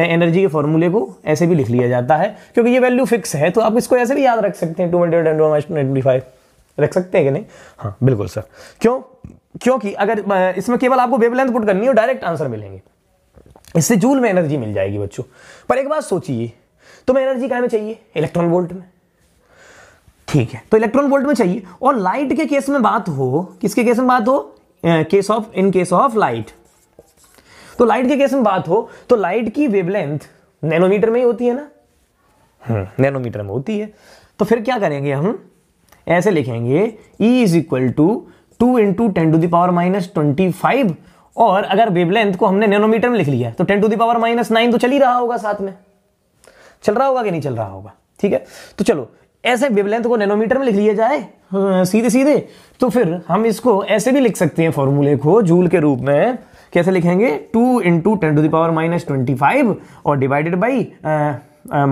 energy के फॉर्मूले को ऐसे भी लिख लिया जाता है क्योंकि ये वैल्यू फिक्स है तो आप इसको ऐसे भी याद रख सकते हैं two hundred and twenty five रख सकते हैं कि नहीं हाँ बिल्कुल सर क्यों क्योंकि अगर इसमें केवल आपको वेवलेंथ पुट करनी हो डायरेक्ट आंसर मिलेंगे इससे जूल में एनर्जी मिल जाएगी बच्चों पर एक बात सोचिए तुम्हें एनर्जी कहा में चाहिए इलेक्ट्रॉन वोल्ट में ठीक है तो इलेक्ट्रॉन वोल्ट में चाहिए और लाइट के केस में बात हो किसके केस में बात हो case of in case of light तो लाइट के केस में बात हो तो लाइट की वेवलेंथ नैनोमीटर में ही होती है ना नैनोमीटर हम्म, में होती है तो फिर क्या करेंगे हम ऐसे लिखेंगे E is equal to two into ten to the power minus twenty five और अगर वेवलेंथ को हमने नैनोमीटर में लिख लिया तो ten to the power minus nine तो चल ही रहा होगा साथ में चल रहा होगा कि नहीं चल रहा होगा ठीक है तो चलो ऐसे वेवलेंथ को नैनोमीटर में लिख लिया जाए हाँ, सीधे सीधे तो फिर हम इसको ऐसे भी लिख सकते हैं फॉर्मूले को जूल के रूप में कैसे लिखेंगे two into ten to the power minus twenty five और डिवाइडेड बाई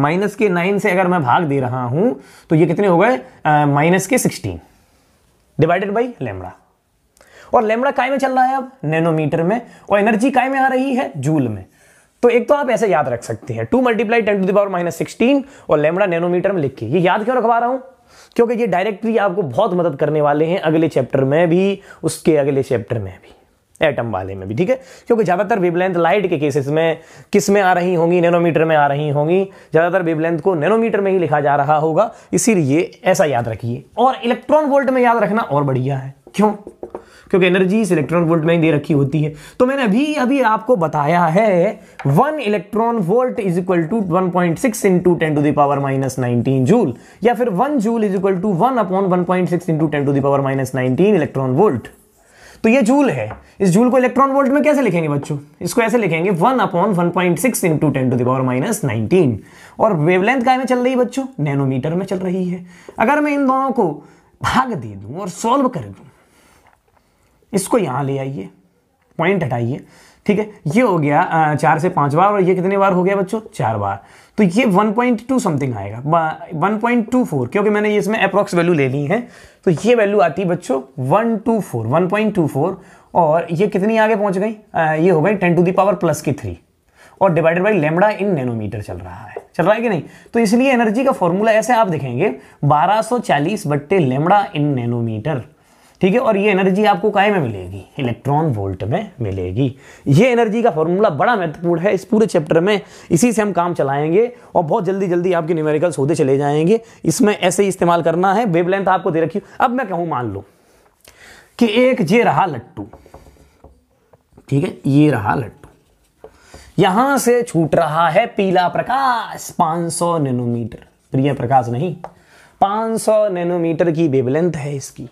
माइनस के नाइन से अगर मैं भाग दे रहा हूं तो ये कितने हो गए माइनस uh, के सिक्सटीन डिवाइडेड बाई लेमड़ा और लेमड़ा काय में चल रहा है अब नैनोमीटर में और एनर्जी काय में आ रही है जूल में तो एक तो आप ऐसे याद रख सकते हैं two multiply ten to the power minus sixteen और लेमड़ा नैनोमीटर में लिख के ये याद क्यों रखवा रहा हूँ क्योंकि ये डायरेक्टली आपको बहुत मदद करने वाले हैं अगले चैप्टर में भी उसके अगले चैप्टर में भी एटम वाले में भी ठीक है क्योंकि ज़्यादातर वेबलेंथ लाइट के केसेस में किस में आ रही होंगी नैनोमीटर में आ रही होंगी ज़्यादातर वेबलेंथ को नैनोमीटर में ही लिखा जा रहा होगा इसीलिए ऐसा याद रखिए और इलेक्ट्रॉन वोल्ट में याद रखना और बढ़िया है क्यों क्योंकि एनर्जी इस इलेक्ट्रॉन वोल्ट में ही दे रखी होती है तो मैंने अभी अभी आपको बताया है one electron volt is equal to one point six into ten to the power minus nineteen joule या फिर one joule is equal to one upon one point six into ten to the power minus nineteen electron volt तो ये joule है इस joule को electron volt में कैसे लिखेंगे बच्चों इसको ऐसे लिखेंगे one upon one point six into ten to the power minus nineteen और वेवलेंथ का में चल रही है बच्चों नैनोमीटर में चल रही है अगर मैं इन दोनों को भाग दे दूं और सॉल्व कर दूं इसको यहां ले आइए पॉइंट हटाइए ठीक है ये हो गया चार से पांच बार और ये कितने बार हो गया बच्चों चार बार तो ये 1.2 समथिंग आएगा 1.24 क्योंकि मैंने इसमें अप्रोक्स वैल्यू ले ली है तो ये वैल्यू आती है बच्चों 124 1.24 और ये कितनी आगे पहुंच गई ये हो गई 10 टू दी पावर प्लस की थ्री और divided by lambda in nanometre चल रहा है चल रहा है कि नहीं तो इसलिए एनर्जी का फॉर्मूला ऐसे आप देखेंगे बारह सौ चालीस बट्टे लेमड़ा इन नैनोमीटर ठीक है और ये एनर्जी आपको काय में मिलेगी इलेक्ट्रॉन वोल्ट में मिलेगी ये एनर्जी का फॉर्मूला बड़ा महत्वपूर्ण है इस पूरे चैप्टर में इसी से हम काम चलाएंगे और बहुत जल्दी जल्दी आपके न्यूमेरिकल सौदे चले जाएंगे इसमें ऐसे ही इस्तेमाल करना है वेब लेंथ आपको दे रखी अब मैं कहूँ मान लो कि एक ये रहा लट्टू ठीक है ये रहा लट्टू यहां से छूट रहा है पीला प्रकाश 500 नैनोमीटर प्रिय प्रकाश नहीं 500 नैनोमीटर की वेबलेंथ है इसकी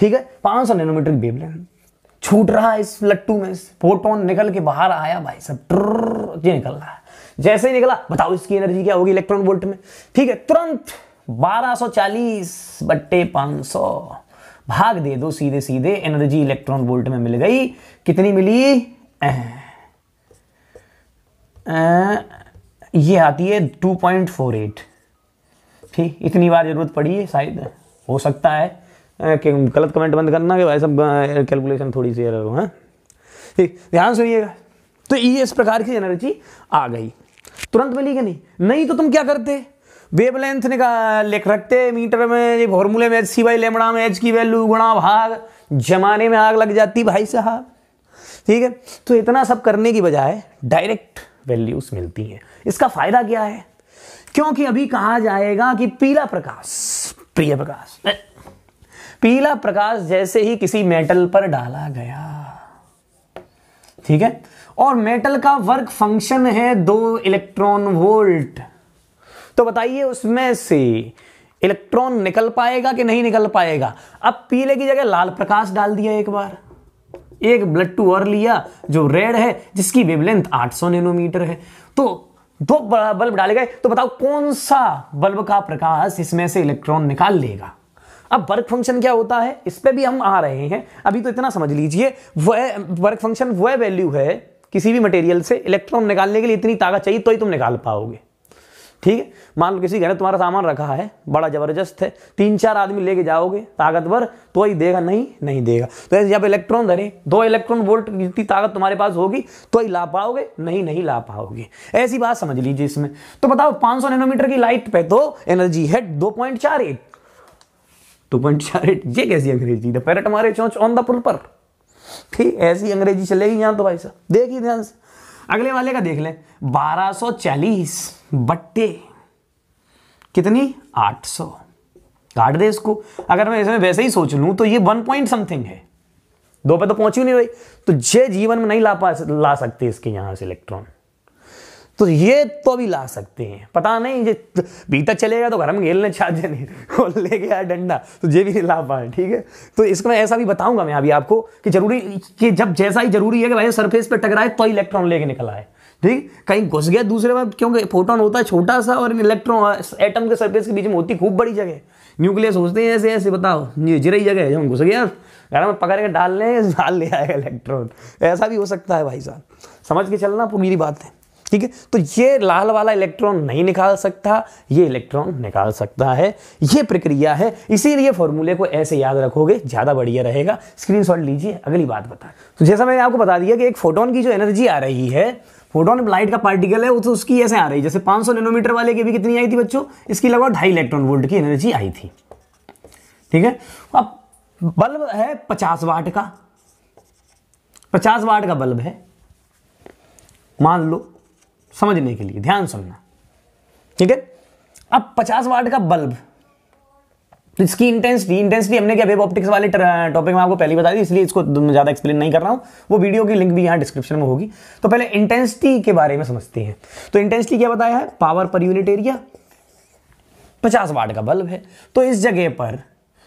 ठीक है पांच सौ नैनोमीटर बेबलेन छूट रहा है इस लट्टू में फोटोन निकल के बाहर आया भाई सब ये निकल रहा है जैसे ही निकला बताओ इसकी एनर्जी क्या होगी इलेक्ट्रॉन वोल्ट में ठीक है तुरंत 1240 बट्टे 500 भाग दे दो सीधे सीधे एनर्जी इलेक्ट्रॉन वोल्ट में मिल गई कितनी मिली ए, ए, ये आती है 2.48 ठीक इतनी बार जरूरत पड़ी है शायद हो सकता है गलत कमेंट बंद करना कि भाई सब कैलकुलेशन थोड़ी सी एरर हो है ठीक ध्यान सुनिएगा तो ये इस प्रकार की एनर्जी आ गई तुरंत मिली कि नहीं नहीं तो तुम क्या करते वेवलेंथ कहा लिख रखते मीटर में ये फॉर्मूले में एच सी वाई लेमड़ा में एच की वैल्यू गुणा भाग जमाने में आग लग जाती भाई साहब ठीक है तो इतना सब करने की बजाय डायरेक्ट वैल्यूज मिलती हैं इसका फायदा क्या है क्योंकि अभी कहा जाएगा कि पीला प्रकाश प्रिय प्रकाश पीला प्रकाश जैसे ही किसी मेटल पर डाला गया ठीक है और मेटल का वर्क फंक्शन है दो इलेक्ट्रॉन वोल्ट तो बताइए उसमें से इलेक्ट्रॉन निकल पाएगा कि नहीं निकल पाएगा अब पीले की जगह लाल प्रकाश डाल दिया एक बार एक ब्लड टू और लिया जो रेड है जिसकी वेवलेंथ 800 नैनोमीटर है तो दो बल्ब डाले गए तो बताओ कौन सा बल्ब का प्रकाश इसमें से इलेक्ट्रॉन निकाल लेगा अब वर्क फंक्शन क्या होता है इस पर भी हम आ रहे हैं अभी तो इतना समझ लीजिए वह वर्क फंक्शन वह वैल्यू है किसी भी मटेरियल से इलेक्ट्रॉन निकालने के लिए इतनी ताकत चाहिए तो ही तुम निकाल पाओगे ठीक है मान लो किसी घर ने तुम्हारा सामान रखा है बड़ा जबरदस्त है तीन चार आदमी लेके जाओगे ताकतवर तो ही देगा नहीं नहीं देगा तो ऐसे जब इलेक्ट्रॉन धरे दो इलेक्ट्रॉन वोल्ट जितनी ताकत तुम्हारे पास होगी तो ही ला पाओगे नहीं नहीं ला पाओगे ऐसी बात समझ लीजिए इसमें तो बताओ 500 नैनोमीटर की लाइट पे तो एनर्जी है दो पॉइंट चार एट तो पंचारेट ये कैसी अंग्रेजी द पैरट मारे चौंच ऑन द पुल पर ठीक ऐसी अंग्रेजी चलेगी यहाँ तो भाई साहब देखिए ध्यान से अगले वाले का देख लें बारह सौ चालीस बट्टे कितनी आठ सौ काट दे इसको अगर मैं इसमें वैसे ही सोच लू तो ये वन पॉइंट समथिंग है दो पे तो पहुंची नहीं रही तो जे जीवन में नहीं ला पा ला सकते इसके यहाँ से इलेक्ट्रॉन तो ये तो भी ला सकते हैं पता नहीं ये भीतर चलेगा तो घर में खेलने चाहते नहीं और ले गया डंडा तो ये भी नहीं ला पाए ठीक है तो इसको मैं ऐसा भी बताऊंगा मैं अभी आपको कि जरूरी कि जब जैसा ही जरूरी है कि भाई सरफेस पर टकराए तो इलेक्ट्रॉन लेके निकल आए ठीक कहीं घुस गया दूसरे में क्योंकि फोटोन होता है छोटा सा और इलेक्ट्रॉन एटम के सरफेस के बीच में होती खूब बड़ी जगह न्यूक्लियस सोचते हैं ऐसे ऐसे बताओ ये जिरई जगह है हम घुस गया घर में पकड़ के डाल लें डाल ले आएगा इलेक्ट्रॉन ऐसा भी हो सकता है भाई साहब समझ के चलना पूरी बात है ठीक है तो ये लाल वाला इलेक्ट्रॉन नहीं निकाल सकता ये इलेक्ट्रॉन निकाल सकता है ये प्रक्रिया है इसीलिए फॉर्मूले को ऐसे याद रखोगे ज़्यादा बढ़िया रहेगा स्क्रीनशॉट लीजिए अगली बात बता तो जैसा मैंने आपको बता दिया कि एक फोटोन की जो एनर्जी आ रही है फोटोन लाइट का पार्टिकल है वो तो उसकी ऐसे आ रही है जैसे सौ नैनोमीटर वाले की भी कितनी आई थी बच्चों इसकी लगभग ढाई इलेक्ट्रॉन वोल्ट की एनर्जी आई थी ठीक है अब बल्ब है पचास वाट का पचास वाट का बल्ब है मान लो समझने के लिए ध्यान सुनना ठीक है अब 50 वाट का बल्ब तो इसकी इंटेंसिटी इंटेंसिटी हमने क्या वेब ऑप्टिक्स वाले टॉपिक में आपको पहले बता दी इसलिए इसको ज़्यादा एक्सप्लेन नहीं कर रहा हूं वो वीडियो की लिंक भी यहां डिस्क्रिप्शन में होगी तो पहले इंटेंसिटी के बारे में समझते हैं तो इंटेंसिटी क्या बताया है पावर पर यूनिट एरिया पचास वाट का बल्ब है तो इस जगह पर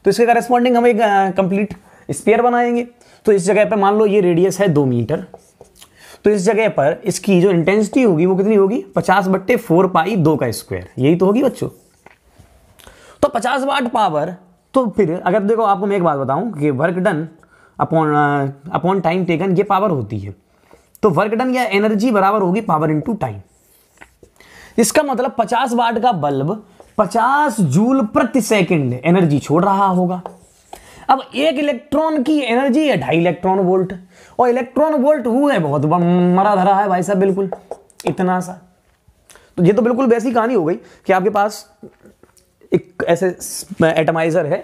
तो इसके करस्पॉन्डिंग हम एक कंप्लीट स्पेयर बनाएंगे तो इस जगह पर मान लो ये रेडियस है दो मीटर तो इस जगह पर इसकी जो इंटेंसिटी होगी वो कितनी होगी पचास बट्टे फोर पाई दो का स्क्वायर यही तो होगी बच्चों तो पचास वाट पावर तो फिर अगर देखो आपको मैं एक बात बताऊं कि work done upon upon time taken ये पावर होती है तो वर्क डन या एनर्जी बराबर होगी पावर इंटू टाइम इसका मतलब 50 वाट का बल्ब 50 जूल प्रति सेकंड एनर्जी छोड़ रहा होगा अब एक इलेक्ट्रॉन की एनर्जी है ढाई इलेक्ट्रॉन वोल्ट और इलेक्ट्रॉन वोल्ट वो है बहुत मरा धरा है भाई साहब बिल्कुल इतना सा तो ये तो बिल्कुल वैसी कहानी हो गई कि आपके पास एक ऐसे एटमाइज़र है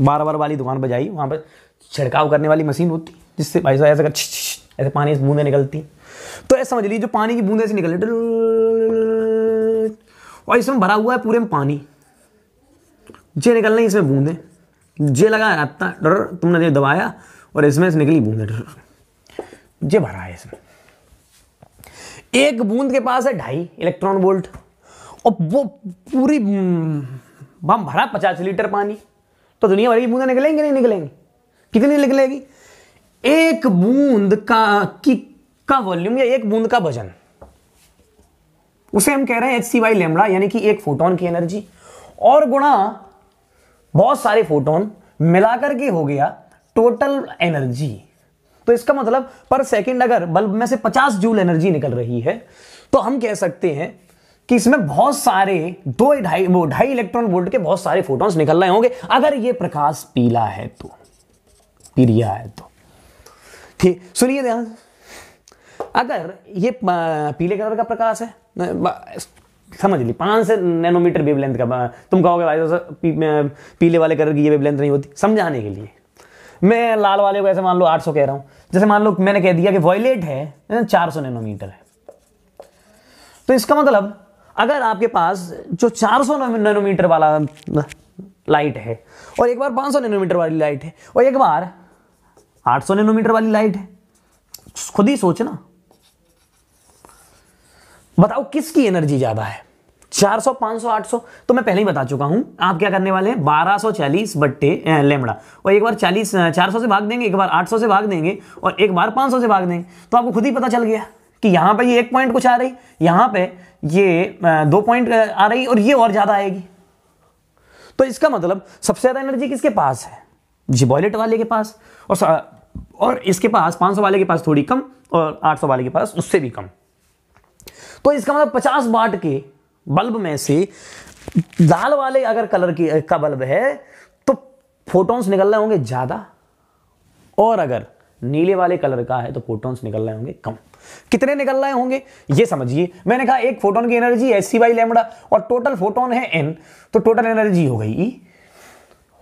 बार बार वाली दुकान पर जाइए वहां पर छिड़काव करने वाली मशीन होती जिससे भाई साहब ऐसा ऐसे पानी बूंदें निकलती तो ऐसा समझ लीजिए जो पानी की बूंदें से निकल और इसमें भरा हुआ है पूरे में पानी जे निकल इसमें बूंदें जे लगाया ना डर तुमने जे दबाया और इसमें से निकली बूंद जे भरा है इसमें एक बूंद के पास है ढाई इलेक्ट्रॉन वोल्ट और वो पूरी हम्म, बम भरा पचास लीटर पानी तो दुनिया भर की बूंदें निकलेंगी नहीं निकलेंगी कितनी निकलेगी एक बूंद का की का वॉल्यूम या एक बूंद का वजन उसे हम कह रहे हैं एच सी वाई लेमड़ा यानी कि एक फोटोन की एनर्जी और गुणा बहुत सारे फोटोन मिलाकर के हो गया टोटल एनर्जी तो इसका मतलब पर सेकंड अगर बल्ब में से 50 जूल एनर्जी निकल रही है तो हम कह सकते हैं कि इसमें बहुत सारे दो ढाई वो ढाई इलेक्ट्रॉन वोल्ट के बहुत सारे फोटॉन्स निकल रहे होंगे अगर ये प्रकाश पीला है तो पीलिया है तो ठीक सुनिए ध्यान अगर ये पीले कलर का प्रकाश है समझ ली पाँच से नैनोमीटर वेवलेंथ का तुम कहोगे भाई सर तो पी, पीले वाले कलर की ये वेवलेंथ नहीं होती समझाने के लिए मैं लाल वाले को ऐसे मान लो 800 कह रहा हूँ जैसे मान लो मैंने कह दिया कि वॉयलेट है 400 नैनोमीटर है तो इसका मतलब अगर आपके पास जो 400 नैनोमीटर वाला लाइट है और एक बार 500 नैनोमीटर वाली लाइट है और एक बार 800 नैनोमीटर वाली लाइट है खुद ही सोचना बताओ किसकी एनर्जी ज़्यादा है 400 500 800 तो मैं पहले ही बता चुका हूं आप क्या करने वाले हैं 1240 बट्टे लेमड़ा और एक बार 40 400 से भाग देंगे एक बार 800 से भाग देंगे और एक बार 500 से भाग देंगे तो आपको खुद ही पता चल गया कि यहाँ पे ये एक पॉइंट कुछ आ रही यहां पे ये दो पॉइंट आ रही और ये और ज़्यादा आएगी तो इसका मतलब सबसे ज़्यादा एनर्जी किसके पास है जी बॉयलेट वाले के पास और और इसके पास 500 वाले के पास थोड़ी कम और 800 वाले के पास उससे भी कम तो इसका मतलब 50 वाट के बल्ब में से लाल वाले अगर कलर की का बल्ब है तो फोटॉन्स निकल रहे होंगे ज़्यादा और अगर नीले वाले कलर का है तो फोटॉन्स निकल रहे होंगे कम कितने निकल रहे होंगे ये समझिए मैंने कहा एक फोटोन की energy S C by lambda और टोटल फोटोन है एन तो टोटल एनर्जी हो गई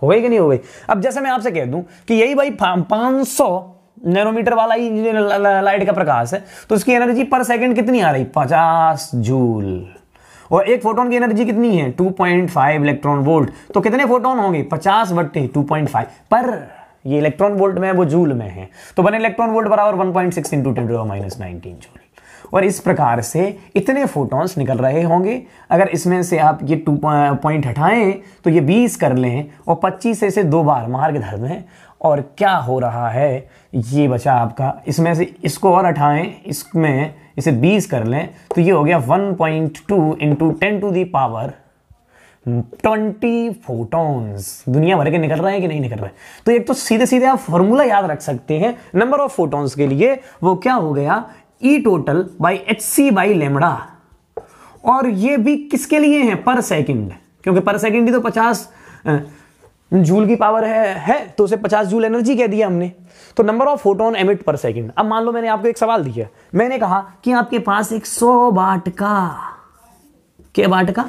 हो गई कि नहीं हो गई अब जैसे मैं आपसे कह दूं कि यही भाई पाँच नैनोमीटर वाला ही लाइट का प्रकाश है तो उसकी एनर्जी पर सेकंड कितनी आ रही पचास जूल और एक फोटोन की एनर्जी कितनी है 2.5 इलेक्ट्रॉन वोल्ट तो कितने फोटोन होंगे 50 बट्टे 2.5 पर ये इलेक्ट्रॉन वोल्ट में है वो जूल में है तो बने इलेक्ट्रॉन वोल्ट बराबर 1.6 point six into ten minus nineteen joule और इस प्रकार से इतने फोटॉन्स निकल रहे होंगे अगर इसमें से आप ये टू पॉइंट हटाएं तो ये 20 कर लें और 25 से से दो बार मार्ग धर दें और क्या हो रहा है ये बचा आपका इसमें से इसको और हटाएं इसमें इसे 20 कर लें तो ये हो गया 1.2 point two into ten to the power twenty photons दुनिया भर के निकल रहे हैं कि नहीं निकल रहे तो एक तो सीधे सीधे आप फॉर्मूला याद रख सकते हैं नंबर ऑफ फोटोन्स के लिए वो क्या हो गया E total by H C by lambda और ये भी किसके लिए है पर सेकंड क्योंकि पर सेकंड ही तो पचास जूल की पावर है है तो उसे 50 जूल एनर्जी कह दिया हमने तो number of photon emit per second अब मान लो मैंने आपको एक सवाल दिया मैंने कहा कि आपके पास एक सौ बाट का क्या बाट का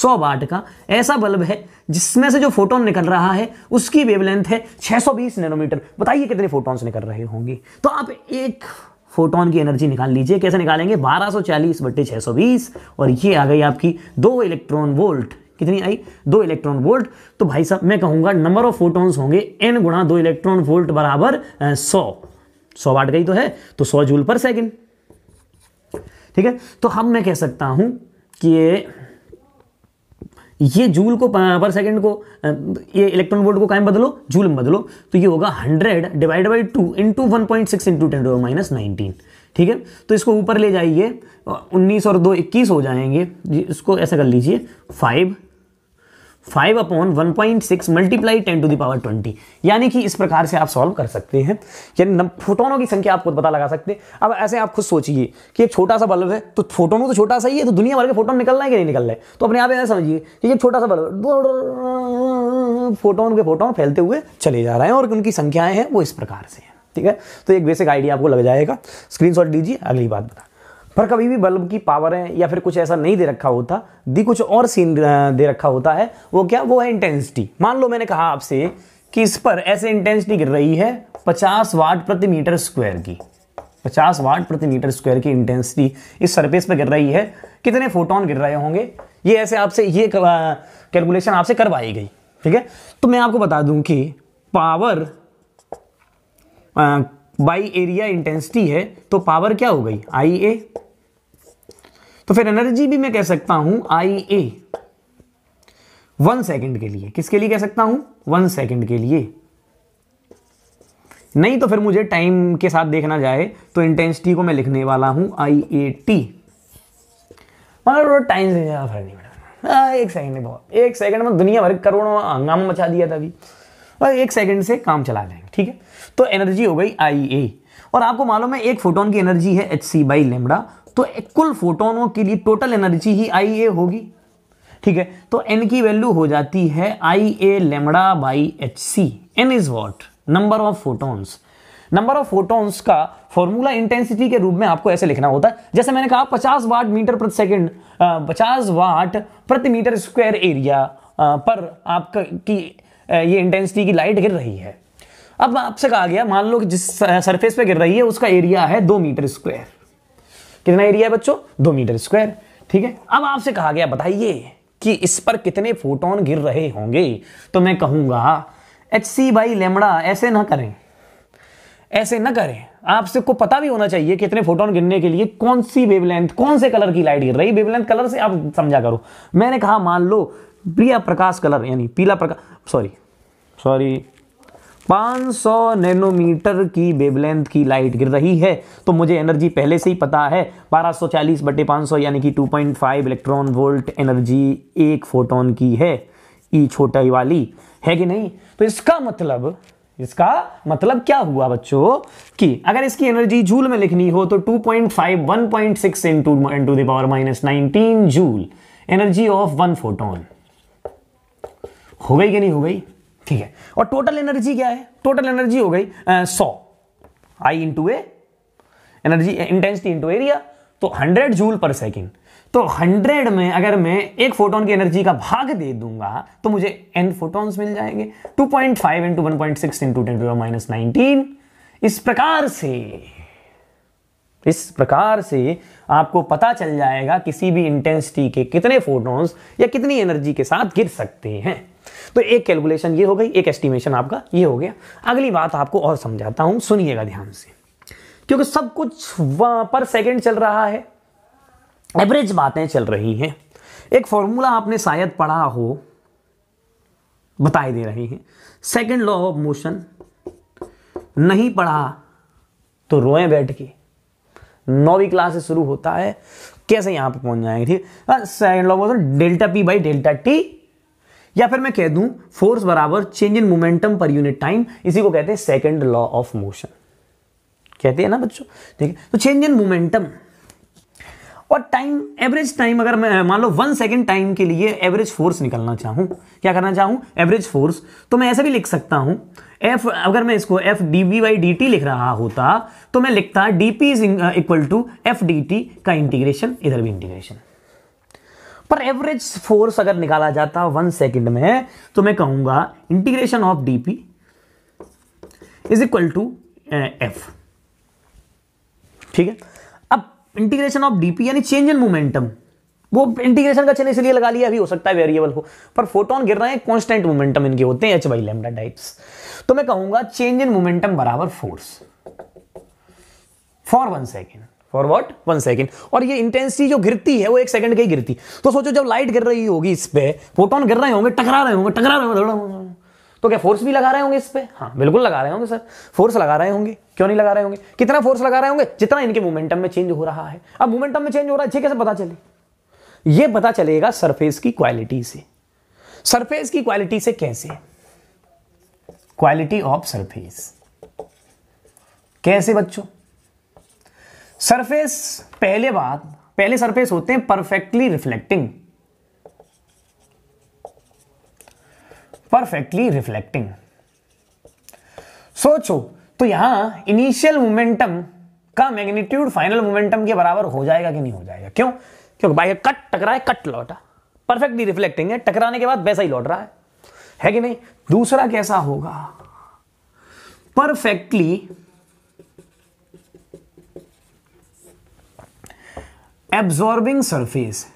सौ बाट का ऐसा बल्ब है जिसमें से जो फोटोन निकल रहा है उसकी वेवलेंथ है 620 नैनोमीटर बताइए कितने फोटोन निकल रहे होंगे तो आप एक फोटोन की एनर्जी निकाल लीजिए कैसे निकालेंगे 1240 बट्टे बीस और ये आ गई आपकी दो इलेक्ट्रॉन वोल्ट कितनी आई दो इलेक्ट्रॉन वोल्ट तो भाई साहब मैं कहूंगा नंबर ऑफ फोटॉन्स होंगे एन गुणा दो इलेक्ट्रॉन वोल्ट बराबर सौ सौ वाट गई तो है तो सौ जूल पर सेकेंड ठीक है तो हम मैं कह सकता हूं कि ये जूल को पर सेकंड को ये इलेक्ट्रॉन वोल्ट को कायम बदलो जूल में बदलो तो ये होगा 100 divide by two into one point six into ten minus nineteen ठीक है तो इसको ऊपर ले जाइए 19 और दो 21 हो जाएंगे इसको ऐसा कर लीजिए five five upon one point six multiply ten to the power twenty यानी कि इस प्रकार से आप सॉल्व कर सकते हैं यानी फोटोनों की संख्या आप खुद पता लगा सकते हैं अब ऐसे आप खुद सोचिए कि एक छोटा सा बल्ब है तो फोटोनों तो छोटा सा ही है तो दुनिया भर के फोटोन निकल रहे हैं कि नहीं निकल रहे तो अपने आप ऐसा समझिए कि ये छोटा सा बल्ब फोटोन के फोटोन फैलते हुए चले जा रहे हैं और उनकी संख्याएं हैं वो इस प्रकार से हैं ठीक है तो एक बेसिक आइडिया आपको लग जाएगा स्क्रीन लीजिए अगली बात बता पर कभी भी बल्ब की पावर है या फिर कुछ ऐसा नहीं दे रखा होता दी कुछ और सीन दे रखा होता है वो क्या वो है इंटेंसिटी मान लो मैंने कहा आपसे कि इस पर ऐसे इंटेंसिटी गिर रही है पचास वाट प्रति मीटर स्क्वायर की पचास वाट प्रति मीटर स्क्वायर की इंटेंसिटी इस सरफेस पर गिर रही है कितने फोटोन गिर रहे होंगे ये ऐसे आपसे ये कैलकुलेशन आपसे करवाई गई ठीक है तो मैं आपको बता दूं कि पावर बाई एरिया इंटेंसिटी है तो पावर क्या हो गई आई ए तो फिर एनर्जी भी मैं कह सकता हूं आई ए वन सेकेंड के लिए किसके लिए कह सकता हूं वन सेकेंड के लिए नहीं तो फिर मुझे टाइम के साथ देखना जाए तो इंटेंसिटी को मैं लिखने वाला हूं आई ए टी मगर टाइम से ज़्यादा फर्क नहीं पड़ा हाँ, एक सेकंड बहुत एक सेकंड में दुनिया भर करोड़ों हंगामा मचा दिया था अभी और एक सेकंड से काम चला जाएंगे ठीक है तो एनर्जी हो गई आई ए और आपको मालूम है एक फोटोन की एनर्जी है एच सी बाई लेमड़ा तो कुल फोटोनों के लिए टोटल एनर्जी ही आई ए होगी ठीक है तो एन की वैल्यू हो जाती है I A lambda by H C N is what number of photons number of photons का फॉर्मूला इंटेंसिटी के रूप में आपको ऐसे लिखना होता है जैसे मैंने कहा 50 वाट मीटर प्रति सेकंड 50 वाट प्रति मीटर स्क्वायर एरिया पर आपका की ये इंटेंसिटी की लाइट गिर रही है अब आपसे कहा गया मान लो कि जिस सरफेस पे गिर रही है उसका एरिया है दो मीटर स्क्वायर कितना एरिया है बच्चों दो मीटर स्क्वायर ठीक है अब आपसे कहा गया बताइए कि इस पर कितने फोटोन गिर रहे होंगे तो मैं कहूंगा एच सी बाई लेमड़ा ऐसे ना करें ऐसे ना करें आपसे को पता भी होना चाहिए कितने फोटोन गिरने के लिए कौन सी वेवलेंथ कौन से कलर की लाइट गिर रही वेवलेंथ कलर से आप समझा करो मैंने कहा मान लो प्रिया प्रकाश कलर यानी पीला प्रकाश सॉरी सॉरी 500 नैनोमीटर की वेवलेंथ की लाइट गिर रही है तो मुझे एनर्जी पहले से ही पता है 1240 बटे 500 यानी कि 2.5 इलेक्ट्रॉन वोल्ट एनर्जी एक फोटोन की है ई ही वाली है कि नहीं तो इसका मतलब इसका मतलब क्या हुआ बच्चों कि अगर इसकी एनर्जी जूल में लिखनी हो तो 2.5 1.6 into into the power minus 19 joule energy of one photon हो गई कि नहीं हो गई ठीक है और टोटल एनर्जी क्या है टोटल एनर्जी हो गई सौ I into A energy intensity into area तो हंड्रेड जूल पर सेकेंड तो 100 में अगर मैं एक फोटोन की एनर्जी का भाग दे दूंगा तो मुझे एन फोटॉन्स मिल जाएंगे 2.5 point five into one point six into ten minus nineteen इस प्रकार से इस प्रकार से आपको पता चल जाएगा किसी भी इंटेंसिटी के कितने फोटॉन्स या कितनी एनर्जी के साथ गिर सकते हैं तो एक कैलकुलेशन ये हो गई एक एस्टिमेशन आपका ये हो गया अगली बात आपको और समझाता हूं सुनिएगा ध्यान से क्योंकि सब कुछ पर सेकेंड चल रहा है एवरेज बातें चल रही हैं एक फॉर्मूला आपने शायद पढ़ा हो बताई दे रहे हैं सेकेंड लॉ ऑफ मोशन नहीं पढ़ा तो रोए बैठ के नौवीं क्लास से शुरू होता है कैसे यहां पर पहुंच जाएंगे ठीक second law of motion delta P by delta T या फिर मैं कह दूं फोर्स बराबर change in momentum per unit time इसी को कहते हैं सेकेंड लॉ ऑफ मोशन कहते हैं ना बच्चों ठीक है तो चेंज इन मोमेंटम और टाइम एवरेज टाइम अगर मैं मान लो वन सेकेंड टाइम के लिए एवरेज फोर्स निकलना चाहूं क्या करना चाहूं एवरेज फोर्स तो मैं ऐसे भी लिख सकता हूं एफ अगर मैं इसको F D V by D T लिख रहा होता तो मैं लिखता D P is equal to F D T का इंटीग्रेशन इधर भी इंटीग्रेशन पर एवरेज फोर्स अगर निकाला जाता वन सेकेंड में तो मैं कहूंगा integration of DP is equal to F ठीक है अब इंटीग्रेशन ऑफ डीपी यानी चेंज इन मोमेंटम वो इंटीग्रेशन का चेन इसलिए लगा लिया अभी हो सकता है वेरिएबल हो पर फोटोन गिर रहे हैं कांस्टेंट मोमेंटम इनके होते हैं एच बाई लेमडा टाइप्स तो मैं कहूंगा चेंज इन मोमेंटम बराबर force for one second for what one second और ये इंटेंसिटी जो गिरती है वो एक सेकंड की गिरती तो सोचो जब लाइट गिर रही होगी इस पर फोटोन गिर रहे होंगे टकरा रहे होंगे टकरा रहे होंगे तो क्या फोर्स भी लगा रहे होंगे इस पर हाँ बिल्कुल लगा रहे होंगे सर फोर्स लगा रहे होंगे क्यों नहीं लगा रहे होंगे कितना फोर्स लगा रहे होंगे जितना इनके मोमेंटम में चेंज हो रहा है अब मोमेंटम में चेंज हो रहा है कैसे पता चले ये पता चलेगा सरफेस की क्वालिटी से सरफेस की क्वालिटी से कैसे क्वालिटी ऑफ सरफेस कैसे बच्चों सरफेस पहले बात पहले सरफेस होते हैं परफेक्टली रिफ्लेक्टिंग परफेक्टली रिफ्लेक्टिंग सोचो तो यहां इनिशियल मोमेंटम का मैग्नीट्यूड फाइनल मोमेंटम के बराबर हो जाएगा कि नहीं हो जाएगा क्यों क्योंकि भाई कट टकरा है कट लौटा परफेक्टली रिफ्लेक्टिंग है टकराने के बाद वैसा ही लौट रहा है है कि नहीं दूसरा कैसा होगा perfectly absorbing surface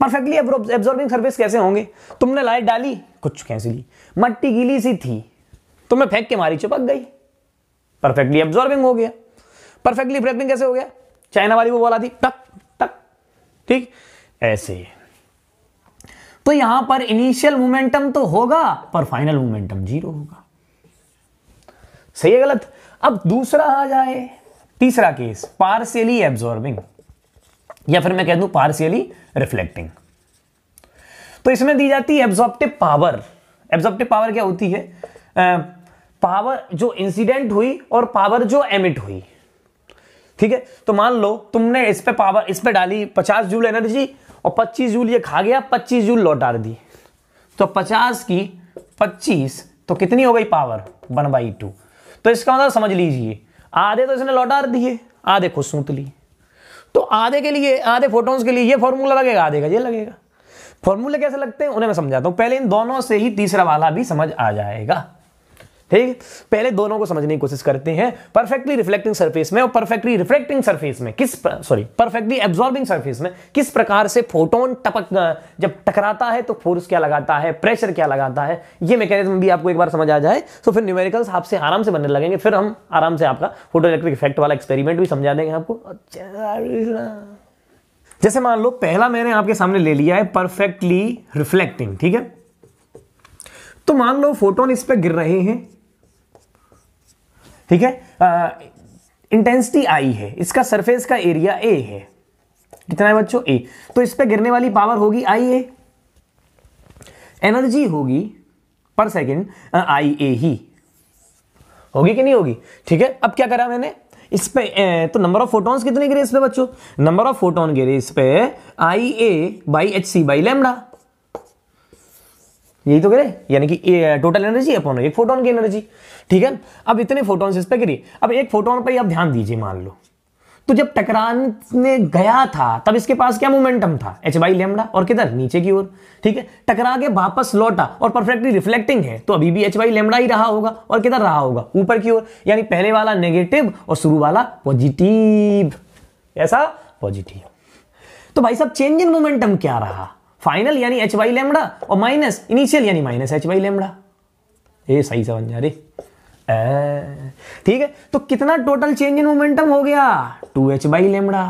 perfectly absorbing surface कैसे होंगे तुमने लाइट डाली कुछ कैसे ली मट्टी गीली सी थी तुम्हें फेंक के मारी चिपक गई परफेक्टली एब्जॉर्बिंग हो गया परफेक्टली ब्रेथिंग कैसे हो गया चाइना वाली वो बोला थी टक टक ठीक ऐसे तो यहां पर इनिशियल मोमेंटम तो होगा पर फाइनल मोमेंटम जीरो होगा सही है गलत अब दूसरा आ जाए तीसरा केस पार्शियली एब्जॉर्बिंग या फिर मैं कह दूं पार्शियली रिफ्लेक्टिंग तो इसमें दी जाती है एब्जॉर्प्टिव पावर एब्जॉर्प्टिव पावर क्या होती है पावर जो इंसिडेंट हुई और पावर जो एमिट हुई ठीक है तो मान लो तुमने इस पे पावर इस पे डाली 50 जूल एनर्जी और 25 जूल ये खा गया 25 जूल लौटा दी तो 50 की 25 तो कितनी हो गई पावर वन बाई टू तो इसका मतलब समझ लीजिए आधे तो इसने लौटा दिए आधे खुद सूत लिए तो आधे के लिए आधे फोटोन्स के लिए ये फॉर्मूला लगेगा आधे का ये लगेगा फॉर्मूले कैसे लगते हैं उन्हें मैं समझाता हूँ पहले इन दोनों से ही तीसरा वाला भी समझ आ जाएगा ठीक पहले दोनों को समझने की कोशिश करते हैं परफेक्टली रिफ्लेक्टिंग सरफेस में और परफेक्टली रिफ्लेक्टिंग सरफेस में किस सॉरी परफेक्टली एब्जॉर्बिंग सरफेस में किस प्रकार से फोटोन टपक जब टकराता है तो फोर्स क्या लगाता है प्रेशर क्या लगाता है ये मैकेनिज्म भी आपको एक बार समझ आ जाए तो फिर न्यूमेरिकल्स आपसे आराम से बनने लगेंगे फिर हम आराम से आपका फोटो इलेक्ट्रिक इफेक्ट वाला एक्सपेरिमेंट भी समझा देंगे आपको जैसे मान लो पहला मैंने आपके सामने ले लिया है परफेक्टली रिफ्लेक्टिंग ठीक है तो मान लो फोटोन इस पर गिर रहे हैं ठीक है इंटेंसिटी आई है इसका सरफेस का एरिया ए है कितना है बच्चों ए तो इस पर गिरने वाली पावर होगी आई ए एनर्जी होगी पर सेकेंड आई ए ही होगी कि नहीं होगी ठीक है अब क्या करा मैंने इस पे तो नंबर ऑफ फोटॉन्स कितने गिरे इस पे बच्चों नंबर ऑफ फोटॉन गिरे इस पे I A by H C by lambda यही तो करें यानी कि टोटल एनर्जी अपॉन एक फोटोन की एनर्जी ठीक है अब इतने फोटोन इस पर गिरी अब एक फोटोन पर ही आप ध्यान दीजिए मान लो तो जब टकराने गया था तब इसके पास क्या मोमेंटम था एच वाई लेमडा और किधर नीचे की ओर ठीक है टकरा के वापस लौटा और परफेक्टली रिफ्लेक्टिंग है तो अभी भी एच वाई लेमडा ही रहा होगा और किधर रहा होगा ऊपर की ओर यानी पहले वाला नेगेटिव और शुरू वाला पॉजिटिव ऐसा पॉजिटिव तो भाई साहब चेंज इन मोमेंटम क्या रहा फाइनल यानी एच वाई लेमड़ा और माइनस इनिशियल यानी माइनस एच वाई लेमड़ा ये सही समझ जा रही ठीक है तो कितना टोटल चेंज इन मोमेंटम हो गया टू एच बाई लेमड़ा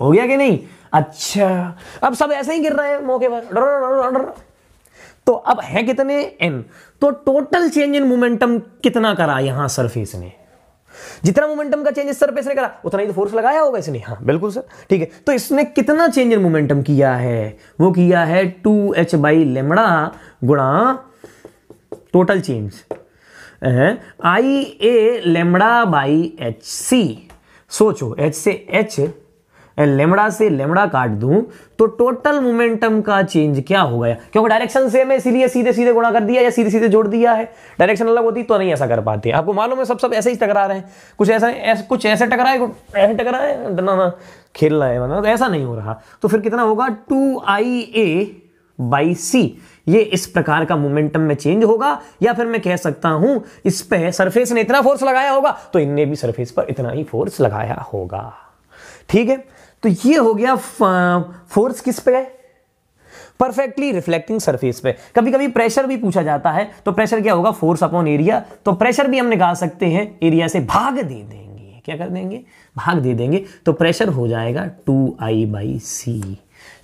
हो गया कि नहीं अच्छा अब सब ऐसे ही गिर रहे हैं मौके पर डर डर डर तो अब है कितने एन तो टोटल चेंज इन मोमेंटम कितना करा यहां सरफेस ने जितना मोमेंटम का चेंज इस सरफेस ने करा उतना ही तो फोर्स लगाया होगा इसने हाँ बिल्कुल सर ठीक है तो इसने कितना चेंज इन मोमेंटम किया है वो किया है टू एच बाई लेमड़ा गुणा total change I A lambda by H c सोचो एच से एच लेमड़ा से लेमड़ा काट दूं तो टोटल मोमेंटम का चेंज क्या हो गया क्योंकि डायरेक्शन सेम है इसीलिए सीधे सीधे गुणा कर दिया या सीधे सीधे जोड़ दिया है डायरेक्शन अलग होती तो नहीं ऐसा कर पाते आपको मालूम है सब सब ऐसे ही टकरा रहे हैं कुछ ऐसा ऐस, कुछ ऐसे टकराए ऐसे टकराए ना ना खेलना है मतलब ऐसा नहीं हो रहा तो फिर कितना होगा टू आई ए बाई सी ये इस प्रकार का मोमेंटम में चेंज होगा या फिर मैं कह सकता हूं इस पे सरफेस ने इतना फोर्स लगाया होगा तो इनने भी सरफेस पर इतना ही फोर्स लगाया होगा ठीक है तो ये हो गया फोर्स किस पे है परफेक्टली रिफ्लेक्टिंग सरफेस पे कभी कभी प्रेशर भी पूछा जाता है तो प्रेशर क्या होगा फोर्स अपॉन एरिया तो प्रेशर भी हम निकाल सकते हैं एरिया से भाग दे देंगे क्या कर देंगे भाग दे देंगे तो प्रेशर हो जाएगा टू आई बाई सी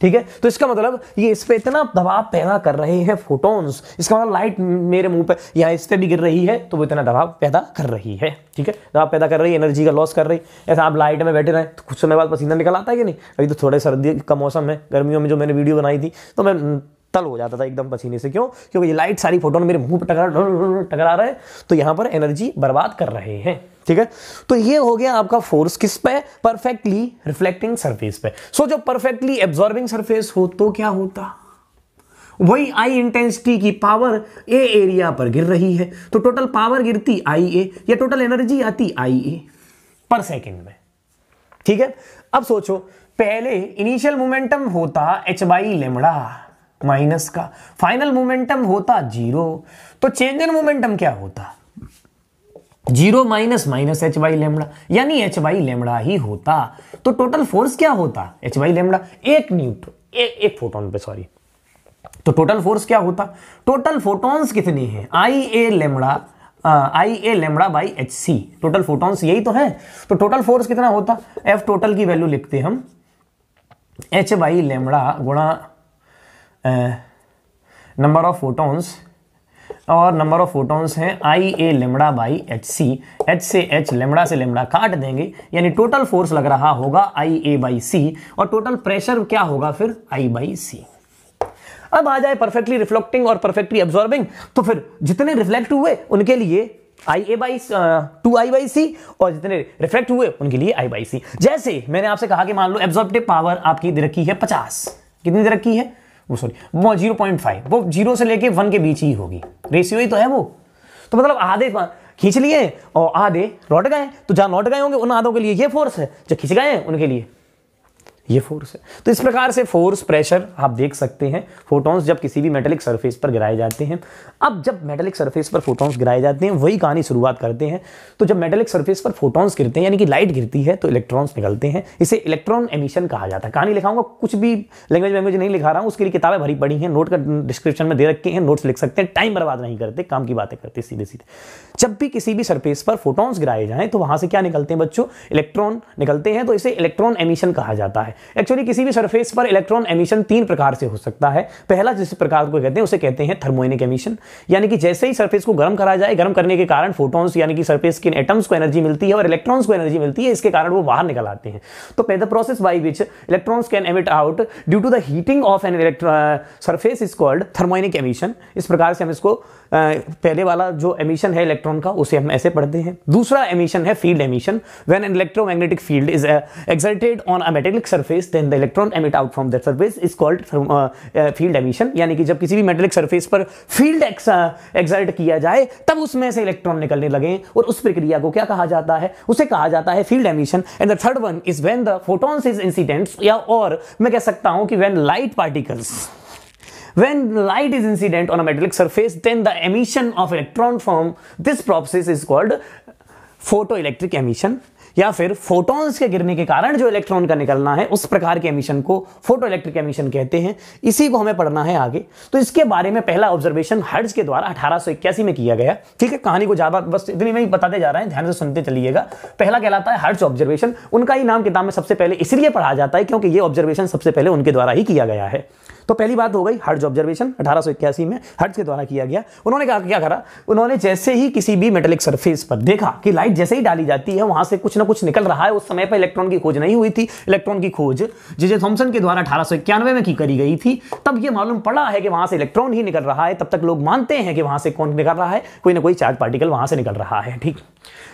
ठीक है तो इसका मतलब ये इस पर इतना दबाव पैदा कर रहे हैं फोटोन्स इसका मतलब लाइट मेरे मुंह पे या इस पर भी गिर रही है तो वो इतना दबाव पैदा कर रही है ठीक है दबाव पैदा कर रही है एनर्जी का लॉस कर रही है ऐसा आप लाइट में बैठे रहें तो कुछ समय बाद पसीना निकल आता है कि नहीं अभी तो थोड़े सर्दी का मौसम है गर्मियों में जो मैंने वीडियो बनाई थी तो मैं तल हो जाता था एकदम पसीने से क्यों क्योंकि ये लाइट सारी फोटो मेरे मुंह पर टकरा टकरा रहे तो यहां पर एनर्जी बर्बाद कर रहे हैं ठीक है तो ये हो गया आपका फोर्स किस पे परफेक्टली रिफ्लेक्टिंग सरफेस पे सो जो परफेक्टली एब्जॉर्बिंग सरफेस हो तो क्या होता वही आई इंटेंसिटी की पावर ए एरिया पर गिर रही है तो टोटल पावर गिरती आई ए या टोटल एनर्जी आती आई ए पर सेकेंड में ठीक है अब सोचो पहले इनिशियल मोमेंटम होता एच बाई लेमड़ा माइनस का फाइनल मोमेंटम होता जीरो तो चेंज इन मोमेंटम क्या होता zero minus minus h by lambda यानी एच वाई लेमड़ा ही होता तो टोटल फोर्स क्या होता एच वाई लेमड़ा एक न्यूट्रो एक फोटोन पे सॉरी तो टोटल फोर्स क्या होता टोटल फोटॉन्स कितने हैं I A lambda I A lambda by H c total photons यही तो है तो टोटल फोर्स कितना होता एफ टोटल की वैल्यू लिखते हम एच वाई लेमड़ा गुणा नंबर ऑफ फोटोन्स और नंबर ऑफ फोटोन्स हैं I A lambda by H c h से एच लेमड़ा से लेमड़ा काट देंगे यानी टोटल फोर्स लग रहा होगा आई ए बाई सी और टोटल प्रेशर क्या होगा फिर आई बाई सी अब आ जाए परफेक्टली रिफ्लेक्टिंग और परफेक्टली एब्जॉर्बिंग तो फिर जितने रिफ्लेक्ट हुए उनके लिए I A by two I by c और जितने रिफ्लेक्ट हुए उनके लिए आई बाई सी जैसे मैंने आपसे कहा कि मान लो एब्जॉर्बिव पावर आपकी रखी है पचास कितनी रखी है वो सॉरी जीरो पॉइंट फाइव वो जीरो से लेके वन के बीच ही होगी रेशियो ही तो है वो तो मतलब आधे खींच लिए और आधे लौट गए तो जहाँ लौट गए होंगे उन आधों के लिए ये फोर्स है जो खींच गए हैं उनके लिए ये फोर्स है तो इस प्रकार से फोर्स प्रेशर आप देख सकते हैं फोटॉन्स जब किसी भी मेटेलिक सरफेस पर गिराए जाते हैं अब जब मेटेलिक सरफेस पर फोटॉन्स गिराए जाते हैं वही कहानी शुरुआत करते हैं तो जब मेटेलिक सरफेस पर फोटॉन्स गिरते हैं यानी कि लाइट गिरती है तो इलेक्ट्रॉन्स निकलते हैं इसे इलेक्ट्रॉन एमिशन कहा जाता है कहानी लिखाऊंगा कुछ भी लैंग्वेज वैंग्वेज नहीं लिखा रहा हूँ उसके लिए किताबें भरी पड़ी हैं नोट का डिस्क्रिप्शन में दे रखे हैं नोट्स लिख सकते हैं टाइम बर्बाद नहीं करते काम की बातें करते सीधे सीधे जब भी किसी भी सरफेस पर फोटॉन्स गिराए जाएँ तो वहाँ से क्या निकलते हैं बच्चों इलेक्ट्रॉन निकलते हैं तो इसे इलेक्ट्रॉन एमिशन कहा जाता है एक्चुअली किसी भी सरफेस पर इलेक्ट्रॉन एमिशन तीन प्रकार से हो सकता है पहला जिस प्रकार को कहते हैं उसे कहते हैं थर्मोइनिक एमिशन यानी कि जैसे ही सरफेस को गर्म करा जाए गर्म करने के कारण फोटोन्स यानी कि सरफेस के एटम्स को एनर्जी मिलती है और इलेक्ट्रॉन्स को एनर्जी मिलती है इसके कारण वो बाहर निकल आते हैं तो the process by which electrons can emit out due to the heating of an surface is called thermionic emission इस प्रकार से हम इसको uh, पहले वाला जो एमिशन है इलेक्ट्रॉन का उसे हम ऐसे पढ़ते हैं दूसरा एमिशन है field emission when an electromagnetic field is exerted on a metallic surface surface then the electron emit out from that surface is called field emission यानी कि जब किसी भी मेटेलिक सरफेस पर फील्ड एक्सर्ट uh, किया जाए तब उसमें से इलेक्ट्रॉन निकलने लगे और उस प्रक्रिया को क्या कहा जाता है उसे कहा जाता है field emission and the third one is when the photons is incidents या और मैं कह सकता हूं कि when light particles When light is incident on a metallic surface, then the emission of electron from this process is called photoelectric emission. या फिर photons के गिरने के कारण जो इलेक्ट्रॉन का निकलना है उस प्रकार के एमिशन को फोटो इलेक्ट्रिक एमिशन कहते हैं इसी को हमें पढ़ना है आगे तो इसके बारे में पहला ऑब्जर्वेशन हर्ज के द्वारा अठारह में किया गया ठीक है कहानी को ज़्यादा बस इतनी में ही बताते जा रहे हैं ध्यान से सुनते चलिएगा पहला कहलाता है हर्ज ऑब्जर्वेशन उनका ही नाम किताब में सबसे पहले इसलिए पढ़ा जाता है क्योंकि ये ऑब्जर्वेशन सबसे पहले उनके द्वारा ही किया गया है तो पहली बात हो गई हर्ज ऑब्जर्वेशन अठारह में हर्ज के द्वारा किया गया उन्होंने कहा क्या करा उन्होंने जैसे ही किसी भी मेटेलिक सरफेस पर देखा कि लाइट जैसे ही डाली जाती है वहां से कुछ ना कुछ निकल रहा है उस समय पर इलेक्ट्रॉन की खोज नहीं हुई थी इलेक्ट्रॉन की खोज जिजे थॉम्सन के द्वारा अठारह में की करी गई थी तब यह मालूम पड़ा है कि वहां से इलेक्ट्रॉन ही निकल रहा है तब तक लोग मानते हैं कि वहां से कौन निकल रहा है कोई ना कोई चार्ज पार्टिकल वहां से निकल रहा है ठीक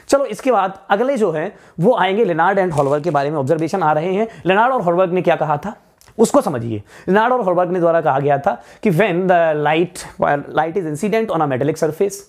चलो इसके बाद अगले जो है वो आएंगे लेनार्ड एंड हॉलवर्क के बारे में ऑब्जर्वेशन आ रहे हैं लेनार्ड और हॉलवर्क ने क्या कहा था उसको समझिए नाड और हॉलबर्ग ने द्वारा कहा गया था कि when the light light is incident on a metallic surface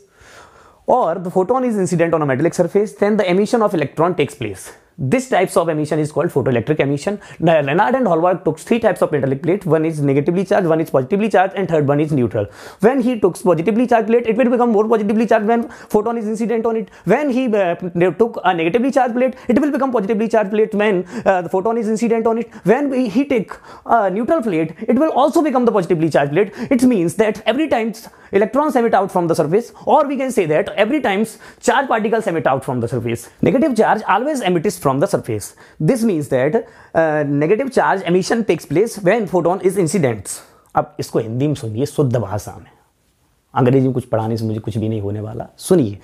और the photon is incident on a metallic surface then the emission of electron takes place This types of emission is called photoelectric emission. Now, Renard and Hallward took three types of metallic plate. One is negatively charged, one is positively charged, and third one is neutral. When he took positively charged plate, it will become more positively charged when photon is incident on it. When he uh, took a negatively charged plate, it will become positively charged plate when uh, the photon is incident on it. When he take a neutral plate, it will also become the positively charged plate. It means that every time electrons emit out from the surface, or we can say that every time charged particles emit out from the surface. Negative charge always emits from the surface. This means that uh, negative charge emission takes place when photon is incident. अब इसको हिंदी में सुनिए शुद्ध भाषा में अंग्रेजी में कुछ पढ़ाने से मुझे कुछ भी नहीं होने वाला सुनिए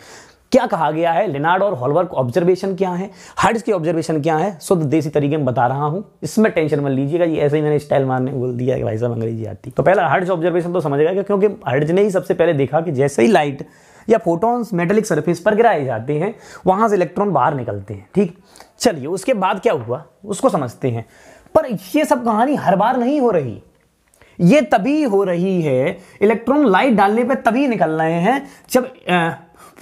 क्या कहा गया है लिनार्ड और हॉलवर्क ऑब्जर्वेशन क्या है हर्ड्स की ऑब्जर्वेशन क्या है शुद्ध देसी तरीके में बता रहा हूं इसमें टेंशन मत लीजिएगा ये ऐसे ही मैंने स्टाइल मारने बोल दिया कि भाई साहब अंग्रेजी आती तो पहला हर्ड्स ऑब्जर्वेशन तो समझ गया क्योंकि हर्ड्स ने ही सबसे पहले देखा कि जैसे ही लाइट या फोटॉन्स मेटेलिक सरफेस पर गिराए जाते हैं वहां से इलेक्ट्रॉन बाहर निकलते हैं ठीक चलिए उसके बाद क्या हुआ उसको समझते हैं पर ये सब कहानी हर बार नहीं हो रही ये तभी हो रही है इलेक्ट्रॉन लाइट डालने पे तभी निकल रहे हैं जब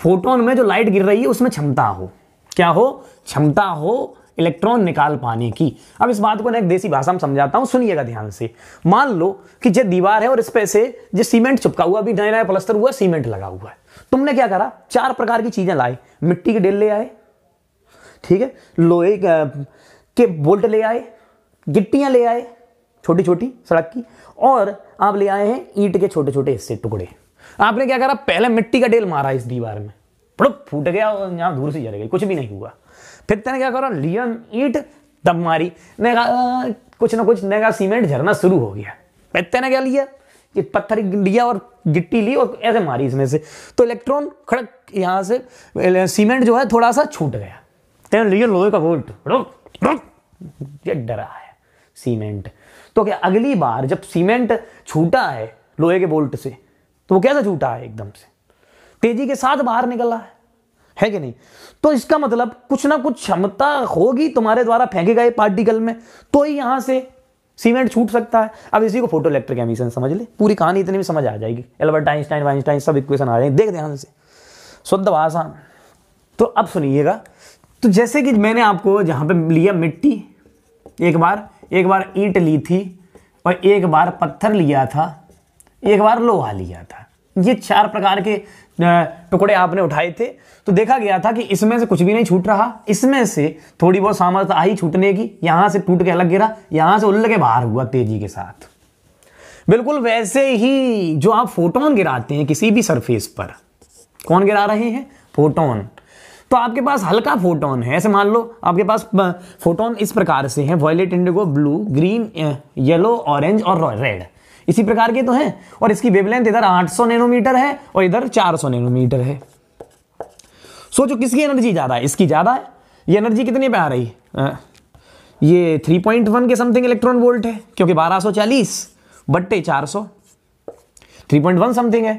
फोटोन में जो लाइट गिर रही है उसमें क्षमता हो क्या हो क्षमता हो इलेक्ट्रॉन निकाल पाने की अब इस बात को मैं एक देसी भाषा में समझाता हूँ सुनिएगा ध्यान से मान लो कि जो दीवार है और इस पे से जो सीमेंट चिपका हुआ अभी नया नया प्लस्तर हुआ सीमेंट लगा हुआ है तुमने क्या करा चार प्रकार की चीज़ें लाई मिट्टी के डेल ले आए ठीक है लोहे के बोल्ट ले आए गिट्टियाँ ले आए छोटी छोटी सड़क की और आप ले आए हैं ईंट के छोटे छोटे हिस्से टुकड़े आपने क्या करा पहले मिट्टी का डेल मारा इस दीवार में पड़ो फूट गया और यहाँ दूर से जर गई कुछ भी नहीं हुआ फिर तेने क्या करा लिया ईट दब मारी ने कहा कुछ ना कुछ ने सीमेंट झरना शुरू हो गया फिर तेने क्या लिया कि पत्थर लिया और गिट्टी ली और ऐसे मारी इसमें से तो इलेक्ट्रॉन खड़क यहाँ से सीमेंट जो है थोड़ा सा छूट गया तेरे लिए लोहे का बोल्ट रुक रुक ये डरा है सीमेंट तो क्या अगली बार जब सीमेंट छूटा है लोहे के बोल्ट से तो वो कैसा छूटा है एकदम से तेजी के साथ बाहर रहा है है कि नहीं तो इसका मतलब कुछ ना कुछ क्षमता होगी तुम्हारे द्वारा फेंके गए पार्टिकल में तो ही यहां से सीमेंट छूट सकता है अब इसी को फोटो इलेक्ट्रिक एमिशन समझ ले पूरी कहानी इतनी भी समझ आ जाएगी एल्बर्ट आइंस्टाइन वाइंस्टाइन सब इक्वेशन आ रहे हैं देख ध्यान से शुद्ध भाषा तो अब सुनिएगा तो जैसे कि मैंने आपको जहाँ पे लिया मिट्टी एक बार एक बार ईट ली थी और एक बार पत्थर लिया था एक बार लोहा लिया था ये चार प्रकार के टुकड़े आपने उठाए थे तो देखा गया था कि इसमें से कुछ भी नहीं छूट रहा इसमें से थोड़ी बहुत सामर्थ्य आई छूटने की यहाँ से टूट के अलग गिरा यहाँ से उल्ल के बाहर हुआ तेजी के साथ बिल्कुल वैसे ही जो आप फोटोन गिराते हैं किसी भी सरफेस पर कौन गिरा रहे हैं फोटोन तो आपके पास हल्का फोटोन है ऐसे मान लो आपके पास फोटोन इस प्रकार से है violet indigo blue green yellow orange और रेड इसी प्रकार के तो हैं और इसकी वेवलेंथ इधर 800 नैनोमीटर है और इधर 400 नैनोमीटर है सोचो किसकी एनर्जी ज़्यादा है इसकी ज़्यादा है ये एनर्जी कितने पे आ रही है ये 3.1 के समथिंग इलेक्ट्रॉन वोल्ट है क्योंकि 1240 बट्टे 400 3.1 समथिंग है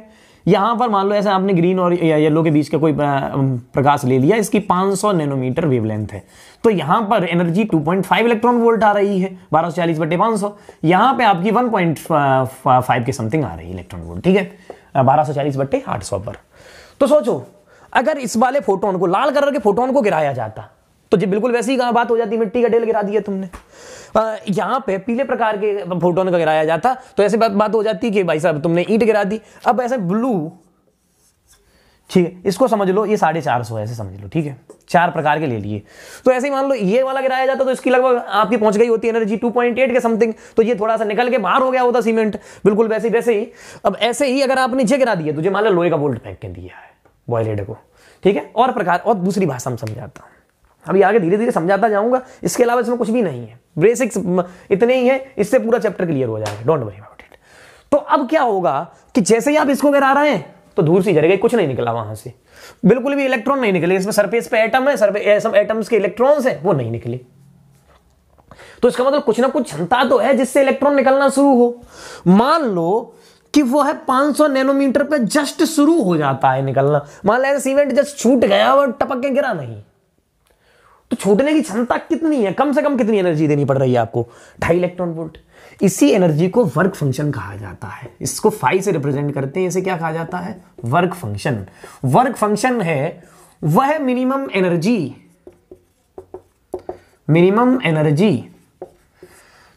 यहां पर मान लो ऐसे आपने ग्रीन और येलो के बीच का कोई प्रकाश ले लिया इसकी 500 नैनोमीटर वेवलेंथ है तो यहां पर एनर्जी 2.5 इलेक्ट्रॉन वोल्ट आ रही है बारह सौ चालीस बटे पांच सौ यहां पर आपकी 1.5 के समथिंग आ रही है इलेक्ट्रॉन वोल्ट ठीक है बारह सौ चालीस बटे आठ सौ पर तो सोचो अगर इस वाले फोटोन को लाल कलर के फोटोन को गिराया जाता तो जी बिल्कुल वैसी बात हो जाती मिट्टी का ढेल गिरा दिया तुमने यहाँ पे पीले प्रकार के फोटोन का गिराया जाता तो ऐसे बात बात हो जाती कि भाई साहब तुमने ईट गिरा दी अब ऐसे ब्लू ठीक है इसको समझ लो ये साढ़े चार सौ ऐसे समझ लो ठीक है चार प्रकार के ले लिए तो ऐसे ही मान लो ये वाला गिराया जाता तो इसकी लगभग आपकी पहुंच गई होती है एनर्जी 2.8 के समथिंग तो ये थोड़ा सा निकल के बाहर हो गया होता सीमेंट बिल्कुल वैसे वैसे ही अब ऐसे ही अगर आपने ये गिरा दिया तो मान लो लोहे का बोल्ट फेंक के दिया है बॉयलेट को ठीक है और प्रकार और दूसरी भाषा में समझाता हूँ अभी आगे धीरे धीरे समझाता जाऊंगा इसके अलावा इसमें कुछ भी नहीं है बेसिक्स इतने ही है इससे पूरा चैप्टर क्लियर हो जाएगा डोंट वरी अबाउट इट तो अब क्या होगा कि जैसे ही आप इसको अगर आ रहे हैं तो धूल सी जल गई कुछ नहीं निकला वहां से बिल्कुल भी इलेक्ट्रॉन नहीं निकले इसमें सरफेस पे एटम है एटम्स के इलेक्ट्रॉन है वो नहीं निकले तो इसका मतलब कुछ ना कुछ क्षमता तो है जिससे इलेक्ट्रॉन निकलना शुरू हो मान लो कि वो है 500 नैनोमीटर पे जस्ट शुरू हो जाता है निकलना मान लो सीमेंट जस्ट छूट गया और टपक के गिरा नहीं तो छूटने की क्षमता कितनी है कम से कम कितनी एनर्जी देनी पड़ रही है आपको ढाई इलेक्ट्रॉन वोल्ट इसी एनर्जी को वर्क फंक्शन कहा जाता है इसको फाइव से रिप्रेजेंट करते हैं इसे क्या कहा जाता है वर्क फंक्शन वर्क फंक्शन है वह मिनिमम एनर्जी मिनिमम एनर्जी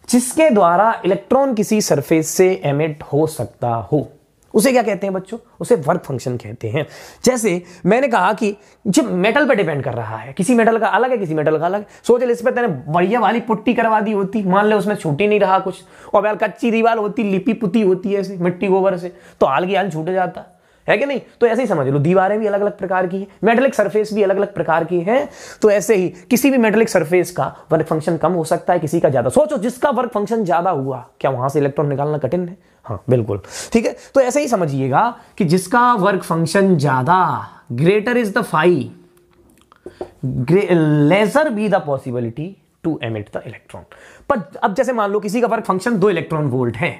जिसके द्वारा इलेक्ट्रॉन किसी सरफेस से एमिट हो सकता हो उसे क्या कहते हैं बच्चों उसे वर्क फंक्शन कहते हैं जैसे मैंने कहा कि जो मेटल पर डिपेंड कर रहा है किसी मेटल का अलग है किसी मेटल का अलग सोच ले इस पर तेने बढ़िया वाली पुट्टी करवा दी होती मान ले उसमें छूटी नहीं रहा कुछ और यार कच्ची दीवार होती लिपी पुती होती है ऐसे मिट्टी गोबर से तो हाल की हाल छूट जाता है कि नहीं तो ऐसे ही समझ लो दीवारें भी अलग अलग प्रकार की हैं मेटलिक सरफेस भी अलग अलग प्रकार की हैं तो ऐसे ही किसी भी मेटलिक सरफेस का वर्क फंक्शन कम हो सकता है किसी का ज़्यादा सोचो जिसका वर्क फंक्शन ज़्यादा हुआ क्या वहां से इलेक्ट्रॉन निकालना कठिन है हाँ बिल्कुल ठीक है तो ऐसे ही समझिएगा कि जिसका वर्क फंक्शन ज़्यादा greater is the phi lesser be the possibility to emit the electron पर अब जैसे मान लो किसी का वर्क फंक्शन दो इलेक्ट्रॉन वोल्ट है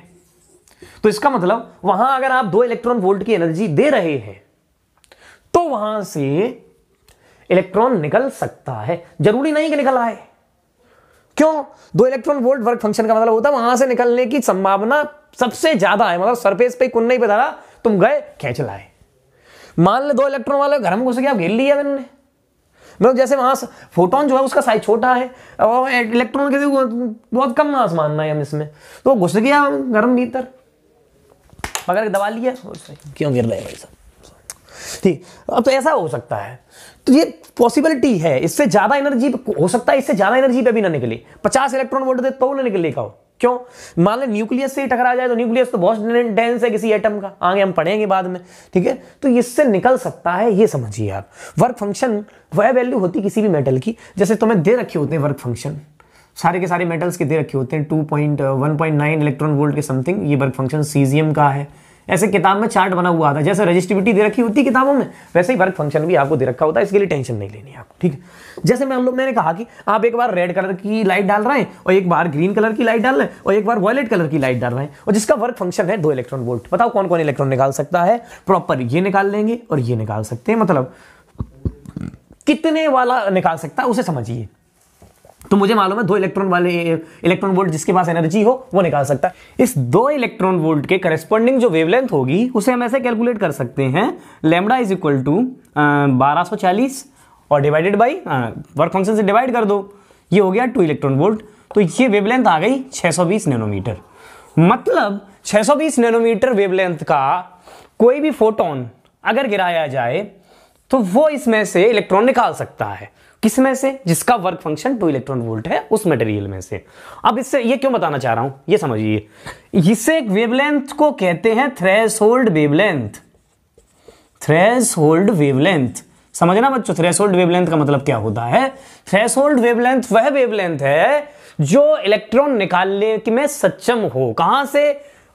तो इसका मतलब वहां अगर आप दो इलेक्ट्रॉन वोल्ट की एनर्जी दे रहे हैं तो वहां से इलेक्ट्रॉन निकल सकता है जरूरी नहीं कि निकल आए क्यों दो इलेक्ट्रॉन वोल्ट वर्क फंक्शन का मतलब होता है वहां से निकलने की संभावना सबसे ज्यादा है मतलब सरफेस पे कुन नहीं बता तुम गए खेच लाए मान लो दो इलेक्ट्रॉन वाले घर में घुस गया घेर लिया मैंने मतलब जैसे वहां फोटोन जो है उसका साइज छोटा है और इलेक्ट्रॉन के बहुत कम मास मानना है हम इसमें तो घुस गया गर्म भीतर मगर दबा लिया क्यों गिर रहे भाई साहब ठीक अब तो ऐसा हो सकता है तो ये पॉसिबिलिटी है इससे ज़्यादा एनर्जी हो सकता है इससे ज़्यादा एनर्जी पे भी ना निकले पचास इलेक्ट्रॉन वोल्ट दे तो ना निकले का क्यों मान लें न्यूक्लियस से ही टकरा जाए तो न्यूक्लियस तो बहुत डेंस है किसी एटम का आगे हम पढ़ेंगे बाद में ठीक है तो इससे निकल सकता है ये समझिए आप वर्क फंक्शन वह वैल्यू होती किसी भी मेटल की जैसे तुम्हें दे रखे होते हैं वर्क फंक्शन सारे के सारे मेटल्स के दे रखे होते हैं two point one point nine electron volt के समथिंग ये वर्क फंक्शन सीजियम का है ऐसे किताब में चार्ट बना हुआ था जैसे रजिस्टिविटी दे रखी होती किताबों में वैसे ही वर्क फंक्शन भी आपको दे रखा होता है इसके लिए टेंशन नहीं लेनी आपको ठीक है जैसे मैं हम लोग मैंने कहा कि आप एक बार रेड कलर की लाइट डाल रहे हैं और एक बार ग्रीन कलर की लाइट डाल रहे हैं और एक बार वॉयलेट कलर की लाइट डाल रहे हैं और जिसका वर्क फंक्शन है दो इलेक्ट्रॉन वोल्ट बताओ कौन कौन इलेक्ट्रॉन निकाल सकता है प्रॉपर ये निकाल लेंगे और ये निकाल सकते हैं मतलब कितने वाला निकाल सकता है उसे समझिए तो मुझे मालूम है दो इलेक्ट्रॉन वाले इलेक्ट्रॉन वोल्ट जिसके पास एनर्जी हो वो निकाल सकता है इस दो इलेक्ट्रॉन वोल्ट के करेस्पॉन्डिंग जो वेवलेंथ होगी उसे हम ऐसे कैलकुलेट कर सकते हैं लेमडा इज इक्वल टू बारह और डिवाइडेड बाई वर्क फंक्शन से डिवाइड कर दो ये हो गया टू इलेक्ट्रॉन वोल्ट तो ये वेवलेंथ आ गई 620 नैनोमीटर मतलब 620 नैनोमीटर वेवलेंथ का कोई भी फोटोन अगर गिराया जाए तो वो इसमें से इलेक्ट्रॉन निकाल सकता है किसमें से जिसका work function two electron volt है उस मटेरियल में से अब इससे ये क्यों बताना चाह रहा हूं ये समझिए इसे एक वेवलेंथ को कहते हैं threshold wavelength threshold wavelength समझना बच्चों थ्रेस होल्ड वेवलेंथ का मतलब क्या होता है थ्रेस होल्ड वेवलेंथ वह वेवलेंथ है जो इलेक्ट्रॉन निकालने में सक्षम हो कहां से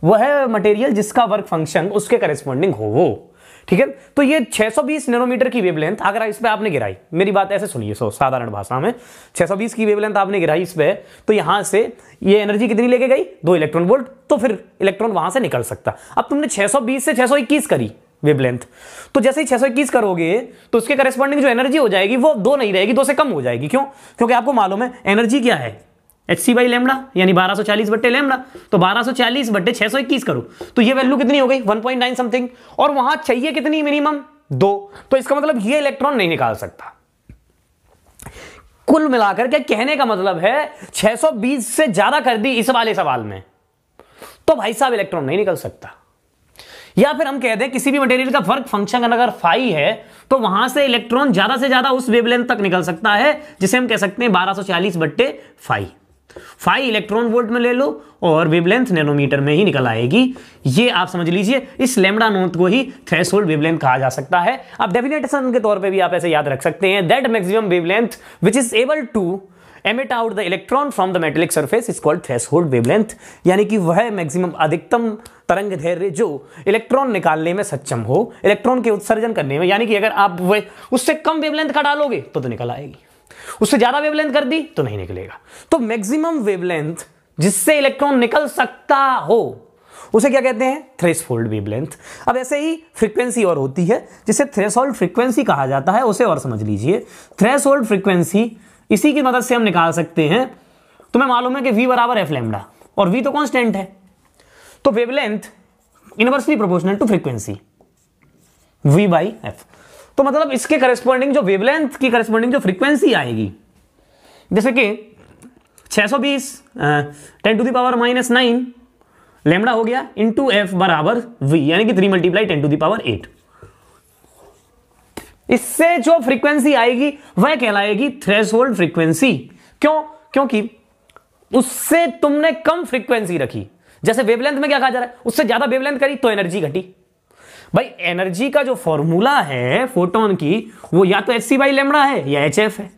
वह मटेरियल जिसका वर्क फंक्शन उसके करेस्पॉन्डिंग हो वो ठीक है तो ये 620 नैनोमीटर की वेवलेंथ अगर इस पर आपने गिराई मेरी बात ऐसे सुनिए सो साधारण भाषा में 620 की वेवलेंथ आपने गिराई इस पर तो यहां से ये एनर्जी कितनी लेके गई दो इलेक्ट्रॉन वोल्ट तो फिर इलेक्ट्रॉन वहां से निकल सकता अब तुमने 620 से 621 करी वेवलेंथ तो जैसे ही 621 करोगे तो उसके करेस्पॉन्डिंग जो एनर्जी हो जाएगी वो दो नहीं रहेगी दो से कम हो जाएगी क्यों क्योंकि आपको मालूम है एनर्जी क्या है एच सी बाई लेमड़ा यानी 1240 बट्टे लेमड़ा तो 1240 बट्टे इक्कीस करो तो ये वैल्यू कितनी हो गई 1.9 समथिंग और वहां चाहिए कितनी मिनिमम दो तो इसका मतलब ये इलेक्ट्रॉन नहीं निकाल सकता कुल मिलाकर के कहने का मतलब है 620 से ज्यादा कर दी इस वाले सवाल में तो भाई साहब इलेक्ट्रॉन नहीं निकल सकता या फिर हम कह दें किसी भी मटेरियल का वर्क फंक्शन अगर फाई है तो वहां से इलेक्ट्रॉन ज्यादा से ज्यादा उस वेवलेंथ तक निकल सकता है जिसे हम कह सकते हैं 1240 बट्टे फाई फाइव इलेक्ट्रॉन वोल्ट में ले लो और वेवलेंथ नैनोमीटर में ही निकल आएगी ये आप समझ लीजिए इस लेमडा नोट को ही थ्रेस होल्ड वेवलेंथ कहा जा सकता है आप डेफिनेटेशन के तौर पर भी आप ऐसे याद रख सकते हैं that maximum wavelength which is able to emit out the electron from the metallic surface is called hold wavelength यानी कि वह मैक्सिमम अधिकतम तरंग धैर्य जो इलेक्ट्रॉन निकालने में सक्षम हो इलेक्ट्रॉन के उत्सर्जन करने में यानी कि अगर आप उससे कम वेवलेंथ का डालोगे तो, तो निकल आएगी उससे ज्यादा वेवलेंथ कर दी तो नहीं निकलेगा तो मैक्सिमम वेवलेंथ जिससे इलेक्ट्रॉन निकल सकता हो उसे क्या कहते हैं थ्रेस फोल्ड वेवलेंथ अब ऐसे ही फ्रीक्वेंसी और होती है जिसे थ्रेस होल्ड फ्रीक्वेंसी कहा जाता है उसे और समझ लीजिए थ्रेस होल्ड फ्रीक्वेंसी इसी की मदद से हम निकाल सकते हैं तुम्हें मालूम है कि वी बराबर एफ लेमडा और वी तो कॉन्स्टेंट है तो wavelength inversely proportional to frequency v by f तो मतलब इसके करेस्पॉन्डिंग जो वेवलेंथ की करेस्पॉन्डिंग जो फ्रीक्वेंसी आएगी जैसे कि 620 ten to the power minus nine lambda हो गया इन टू एफ बराबर वी यानी कि three multiply ten to the power eight इससे जो फ्रीक्वेंसी आएगी वह कहलाएगी थ्रेस फ्रीक्वेंसी क्यों क्योंकि उससे तुमने कम फ्रीक्वेंसी रखी जैसे वेवलेंथ में क्या कहा जा रहा है उससे ज्यादा वेवलेंथ करी तो एनर्जी घटी भाई एनर्जी का जो फॉर्मूला है फोटोन की वो या तो एच सी बाई लेमड़ा है या एच एफ है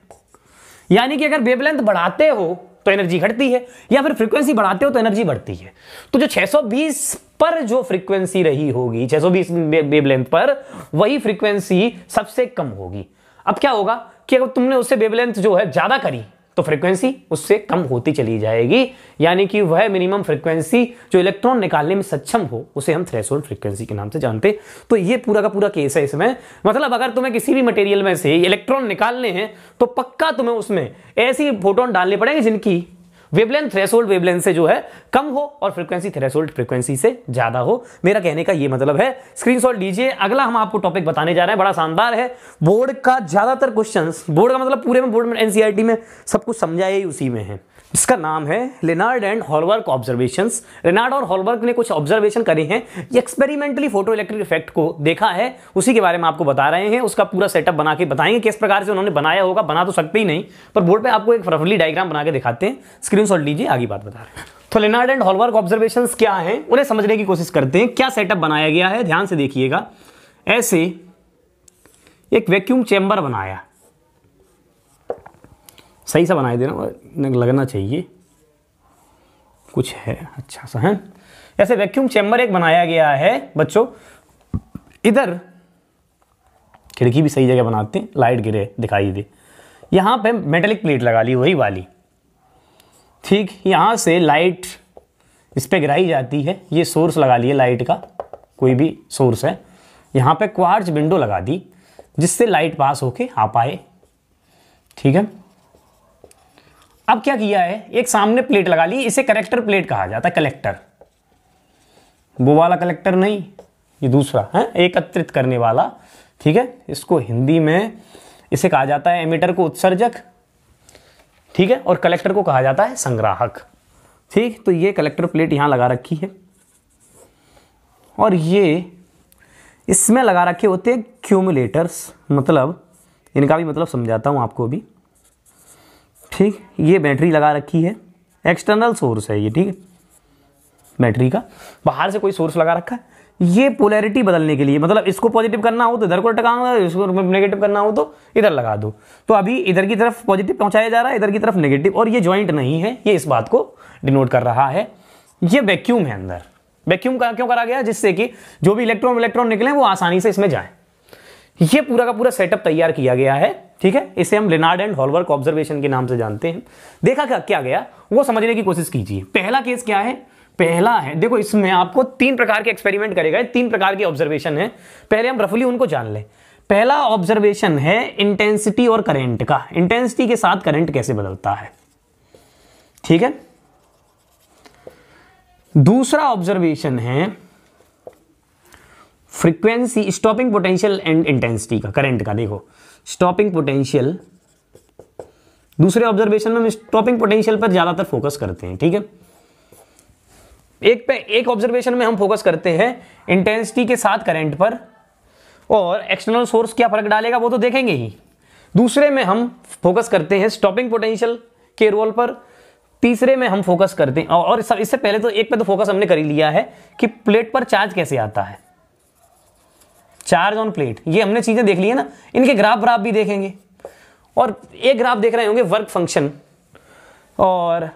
यानी कि अगर वेबलेंथ बढ़ाते हो तो एनर्जी घटती है या फिर फ्रीक्वेंसी बढ़ाते हो तो एनर्जी बढ़ती है तो जो 620 पर जो फ्रीक्वेंसी रही होगी 620 वेवलेंथ पर वही फ्रीक्वेंसी सबसे कम होगी अब क्या होगा कि अगर तुमने उससे वेवलेंथ जो है ज्यादा करी तो फ्रीक्वेंसी उससे कम होती चली जाएगी यानी कि वह मिनिमम फ्रिक्वेंसी जो इलेक्ट्रॉन निकालने में सक्षम हो उसे हम थ्रेशोल्ड फ्रीक्वेंसी के नाम से जानते तो ये पूरा का पूरा केस है इसमें मतलब अगर तुम्हें किसी भी मटेरियल में से इलेक्ट्रॉन निकालने हैं तो पक्का तुम्हें उसमें ऐसी फोटोन डालने पड़ेंगे जिनकी वेवलेंथ थ्रेसोल्ड वेवलेंथ से जो है कम हो और फ्रीक्वेंसी थ्रेसोल्ड फ्रीक्वेंसी से ज़्यादा हो मेरा कहने का ये मतलब है स्क्रीनशॉट लीजिए अगला हम आपको टॉपिक बताने जा रहे हैं बड़ा शानदार है बोर्ड का ज़्यादातर क्वेश्चन बोर्ड का मतलब पूरे में बोर्ड में एनसीईआरटी e में सब कुछ समझाया ही उसी में है इसका नाम है Lenard and Hallwachs observation Lenard और हॉलवर्क ने कुछ ऑब्जर्वेशन करे हैं एक्सपेरिमेंटली फोटो इलेक्ट्रिक इफेक्ट को देखा है उसी के बारे में आपको बता रहे हैं उसका पूरा सेटअप बना के बताएंगे किस प्रकार से उन्होंने बनाया होगा बना तो सकते ही नहीं पर बोर्ड पर आपको एक रफली डायग्राम बना के दिखाते हैं स्क्रीनशॉट लीजिए आगे बात बता रहे हैं तो लेनार्ड एंड हॉलवर्क ऑब्जर्वेशन क्या हैं उन्हें समझने की कोशिश करते हैं क्या सेटअप बनाया गया है ध्यान से देखिएगा ऐसे एक वैक्यूम चैम्बर बनाया सही सा बनाए देना लगना चाहिए कुछ है अच्छा सा है ऐसे वैक्यूम चैम्बर एक बनाया गया है बच्चों इधर खिड़की भी सही जगह बनाते हैं लाइट गिरे दिखाई दे यहाँ पे मेटेलिक प्लेट लगा ली वही वाली ठीक यहाँ से लाइट इस पर गिराई जाती है ये सोर्स लगा लिए लाइट का कोई भी सोर्स है यहाँ पे क्वार्ज विंडो लगा दी जिससे लाइट पास होके आ पाए ठीक है अब क्या किया है एक सामने प्लेट लगा ली इसे कलेक्टर प्लेट कहा जाता है कलेक्टर वो वाला कलेक्टर नहीं ये दूसरा है हाँ, एकत्रित करने वाला ठीक है इसको हिंदी में इसे कहा जाता है एमिटर को उत्सर्जक ठीक है और कलेक्टर को कहा जाता है संग्राहक ठीक तो ये कलेक्टर प्लेट यहाँ लगा रखी है और ये इसमें लगा रखे होते हैं क्यूमुलेटर्स मतलब इनका भी मतलब समझाता हूँ आपको अभी ठीक ये बैटरी लगा रखी है एक्सटर्नल सोर्स है ये ठीक है बैटरी का बाहर से कोई सोर्स लगा रखा है ये पोलैरिटी बदलने के लिए मतलब इसको पॉजिटिव करना हो तो इधर को लटकाऊंगा इसको नेगेटिव करना हो तो इधर लगा दो तो अभी इधर की तरफ पॉजिटिव पहुंचाया जा रहा है इधर की तरफ नेगेटिव और ये ज्वाइंट नहीं है ये इस बात को डिनोट कर रहा है ये वैक्यूम है अंदर वैक्यूम का क्यों करा गया जिससे कि जो भी इलेक्ट्रॉन इलेक्ट्रॉन निकले वो आसानी से इसमें जाए ये पूरा का पूरा सेटअप तैयार किया गया है ठीक है इसे हम लिनार्ड एंड हॉलवर्क ऑब्जर्वेशन के नाम से जानते हैं देखा क्या क्या गया वो समझने की कोशिश कीजिए पहला केस क्या है पहला है देखो इसमें आपको तीन प्रकार के एक्सपेरिमेंट करे गए तीन प्रकार के ऑब्जर्वेशन है पहले हम रफली उनको जान ले पहला ऑब्जर्वेशन है इंटेंसिटी और करेंट का इंटेंसिटी के साथ करेंट कैसे बदलता है ठीक है दूसरा ऑब्जर्वेशन है frequency stopping potential and intensity का करंट का देखो स्टॉपिंग पोटेंशियल दूसरे ऑब्जर्वेशन में हम स्टॉपिंग पोटेंशियल पर ज़्यादातर फोकस करते हैं ठीक है एक पे एक ऑब्जर्वेशन में हम फोकस करते हैं इंटेंसिटी के साथ करंट पर और एक्सटर्नल सोर्स क्या फर्क डालेगा वो तो देखेंगे ही दूसरे में हम फोकस करते हैं स्टॉपिंग पोटेंशियल के रोल पर तीसरे में हम फोकस करते हैं और इससे पहले तो एक पे तो फोकस हमने कर ही लिया है कि प्लेट पर चार्ज कैसे आता है चार्ज ऑन प्लेट ये हमने चीज़ें देख ली है ना इनके ग्राफ ग्राफ भी देखेंगे और एक ग्राफ देख रहे होंगे वर्क फंक्शन और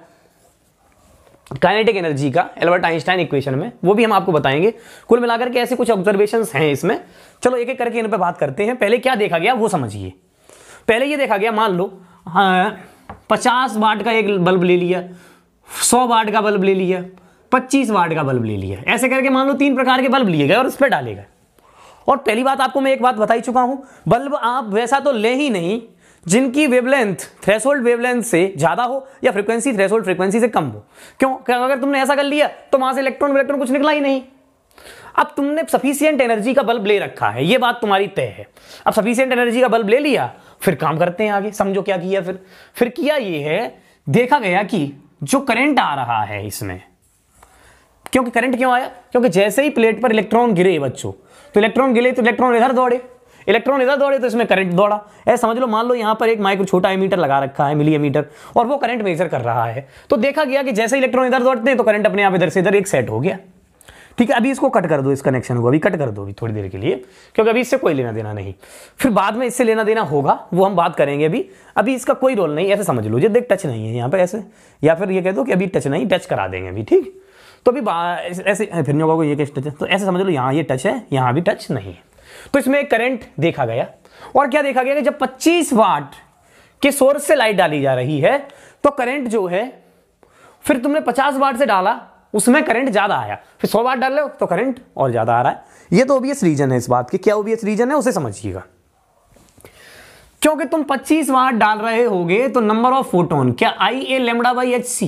काइनेटिक एनर्जी का एल्बर्ट आइंस्टाइन इक्वेशन में वो भी हम आपको बताएंगे कुल मिलाकर के ऐसे कुछ ऑब्जर्वेशन हैं इसमें चलो एक एक करके इन पर बात करते हैं पहले क्या देखा गया वो समझिए पहले ये देखा गया मान लो हाँ, पचास वाट का एक बल्ब ले लिया सौ वाट का बल्ब ले लिया पच्चीस वाट का बल्ब ले लिया ऐसे करके मान लो तीन प्रकार के बल्ब लिए गए और उस पर डालेगा और पहली बात आपको मैं एक बात बता ही चुका हूं बल्ब आप वैसा तो ले ही नहीं जिनकी वेवलेंथ थ्रेसोल्ड वेवलेंथ से ज़्यादा हो या फ्रीक्वेंसी थ्रेसोल्ड फ्रीक्वेंसी से कम हो क्यों अगर तुमने ऐसा कर लिया तो वहां से इलेक्ट्रॉन इलेक्ट्रॉन कुछ निकला ही नहीं अब तुमने सफिशियंट एनर्जी का बल्ब ले रखा है यह बात तुम्हारी तय है अब सफिशियंट एनर्जी का बल्ब ले लिया फिर काम करते हैं आगे समझो क्या किया फिर फिर किया ये है देखा गया कि जो करंट आ रहा है इसमें क्योंकि करंट क्यों आया क्योंकि जैसे ही प्लेट पर इलेक्ट्रॉन गिरे बच्चों तो इलेक्ट्रॉन गिरे तो इलेक्ट्रॉन इधर दौड़े इलेक्ट्रॉन इधर दौड़े तो इसमें करंट दौड़ा ऐसे समझ लो मान लो यहाँ पर एक माइक्रो छोटा एमीटर लगा रखा है मिली एमीटर और वो करंट मेजर कर रहा है तो देखा गया कि जैसे इलेक्ट्रॉन इधर दौड़ते हैं तो करंट अपने आप इधर से इधर एक सेट हो गया ठीक है अभी इसको कट कर दो इस कनेक्शन को अभी कट कर दो अभी थोड़ी देर के लिए क्योंकि अभी इससे कोई लेना देना नहीं फिर बाद में इससे लेना देना होगा वो हम बात करेंगे अभी अभी इसका कोई रोल नहीं ऐसे समझ लो ये देख टच नहीं है यहाँ पे ऐसे या फिर ये कह दो कि अभी टच नहीं टच करा देंगे अभी ठीक तो अभी ऐसे फिर होगा ये टच है तो ऐसे समझ लो यहाँ ये टच है यहाँ भी टच नहीं है तो इसमें करंट देखा गया और क्या देखा गया कि जब 25 वाट के सोर्स से लाइट डाली जा रही है तो करंट जो है फिर तुमने 50 वाट से डाला उसमें करंट ज़्यादा आया फिर 100 वाट डाल तो करंट और ज़्यादा आ रहा है ये तो ओबियस रीजन है इस बात की क्या ओबियस रीजन है उसे समझिएगा क्योंकि तुम 25 वाट डाल रहे होगे तो नंबर ऑफ फोटोन क्या I A lambda by H c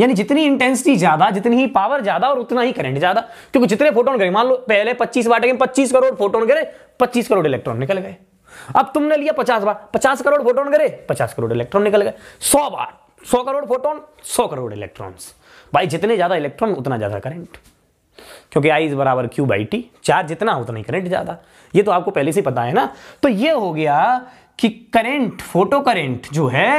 यानी जितनी इंटेंसिटी ज्यादा जितनी ही पावर ज्यादा और उतना ही करंट ज्यादा क्योंकि जितने फोटोन गए मान लो पहले 25 बाटे में 25 करोड़ फोटोन गिरे 25 करोड़ इलेक्ट्रॉन निकल गए अब तुमने लिया 50 बार 50 करोड़ फोटोन गिरे 50 करोड़ इलेक्ट्रॉन निकल गए 100 बार 100 करोड़ फोटोन 100 करोड़ इलेक्ट्रॉन्स भाई जितने ज्यादा इलेक्ट्रॉन उतना ज्यादा करंट क्योंकि आई इज बराबर क्यू बाई टी चार्ज जितना उतना ही करंट ज्यादा ये तो आपको पहले से पता है ना तो ये हो गया कि करंट फोटो करंट जो है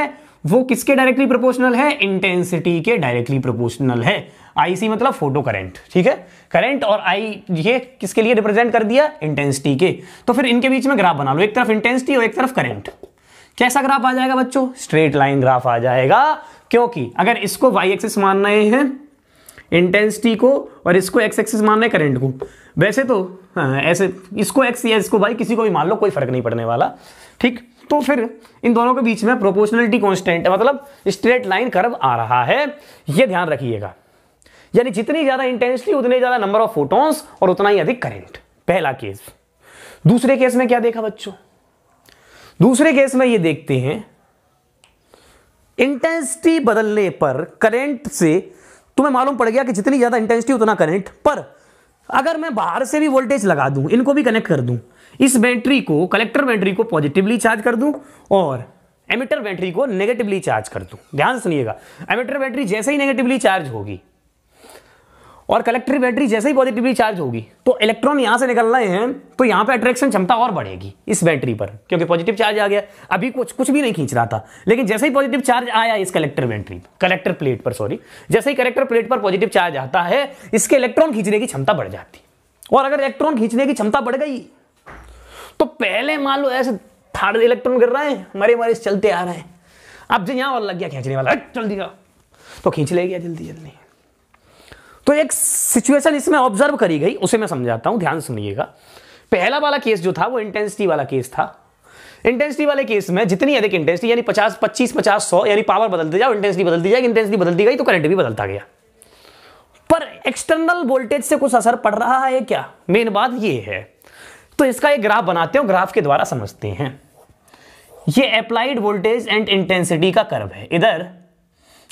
वो किसके डायरेक्टली प्रोपोर्शनल है इंटेंसिटी के डायरेक्टली प्रोपोर्शनल है आईसी मतलब फोटो करेंट ठीक है करेंट और आई ये किसके लिए रिप्रेजेंट कर दिया इंटेंसिटी के तो फिर इनके बीच में ग्राफ बना लो एक तरफ इंटेंसिटी और एक तरफ करेंट कैसा ग्राफ आ जाएगा बच्चों स्ट्रेट लाइन ग्राफ आ जाएगा क्योंकि अगर इसको वाई एक्सिस मान रहे हैं इंटेंसिटी को और इसको एक्स एक्सिस मान रहे हैं करेंट को वैसे तो हाँ, ऐसे इसको एक्स या इसको वाई किसी को भी मान लो कोई फर्क नहीं पड़ने वाला ठीक तो फिर इन दोनों के बीच में प्रोपोर्शनलिटी कॉन्स्टेंट मतलब स्ट्रेट लाइन कर्व आ रहा है यह ध्यान रखिएगा यानी जितनी ज्यादा इंटेंसिटी उतने ज्यादा नंबर ऑफ फोटोन्स और उतना ही अधिक करेंट पहला केस दूसरे केस में क्या देखा बच्चों दूसरे केस में ये देखते हैं इंटेंसिटी बदलने पर करंट से तुम्हें मालूम पड़ गया कि जितनी ज्यादा इंटेंसिटी उतना करंट पर अगर मैं बाहर से भी वोल्टेज लगा दूं इनको भी कनेक्ट कर दूं इस बैटरी को कलेक्टर बैटरी को पॉजिटिवली चार्ज कर दूं और एमिटर बैटरी को नेगेटिवली चार्ज कर दूं ध्यान सुनिएगा एमिटर बैटरी जैसे ही नेगेटिवली चार्ज होगी और कलेक्टर बैटरी जैसे ही पॉजिटिवली चार्ज होगी तो इलेक्ट्रॉन यहां से निकल रहे हैं तो यहां पे अट्रैक्शन क्षमता और बढ़ेगी इस बैटरी पर क्योंकि पॉजिटिव चार्ज आ गया अभी कुछ कुछ भी नहीं खींच रहा था लेकिन जैसे ही पॉजिटिव चार्ज आया इस कलेक्टर बैटरी कलेक्टर प्लेट पर सॉरी जैसे ही कलेक्टर प्लेट पर पॉजिटिव चार्ज आता है इसके इलेक्ट्रॉन खींचने की क्षमता बढ़ जाती और अगर इलेक्ट्रॉन खींचने की क्षमता बढ़ गई तो पहले मान लो ऐसे थाड़ इलेक्ट्रॉन गिर रहे हैं मरे मरे चलते आ रहे हैं अब जो यहाँ और लग गया खींचने वाला चल दिया तो खींच लेगा जल्दी जल्दी तो एक सिचुएशन इसमें ऑब्जर्व करी गई उसे मैं समझाता हूं ध्यान सुनिएगा पहला वाला केस जो था वो इंटेंसिटी वाला केस था इंटेंसिटी वाले केस में जितनी अधिक इंटेंसिटी यानी 50 25 50 100 यानी पावर बदल दी जाओ इंटेंसिटी बदल दी जाए इंटेंसिटी बदल दी गई तो करंट भी बदलता गया पर एक्सटर्नल वोल्टेज से कुछ असर पड़ रहा है क्या मेन बात ये है तो इसका एक ग्राफ बनाते हो ग्राफ के द्वारा समझते हैं ये अप्लाइड वोल्टेज एंड इंटेंसिटी का कर्व है इधर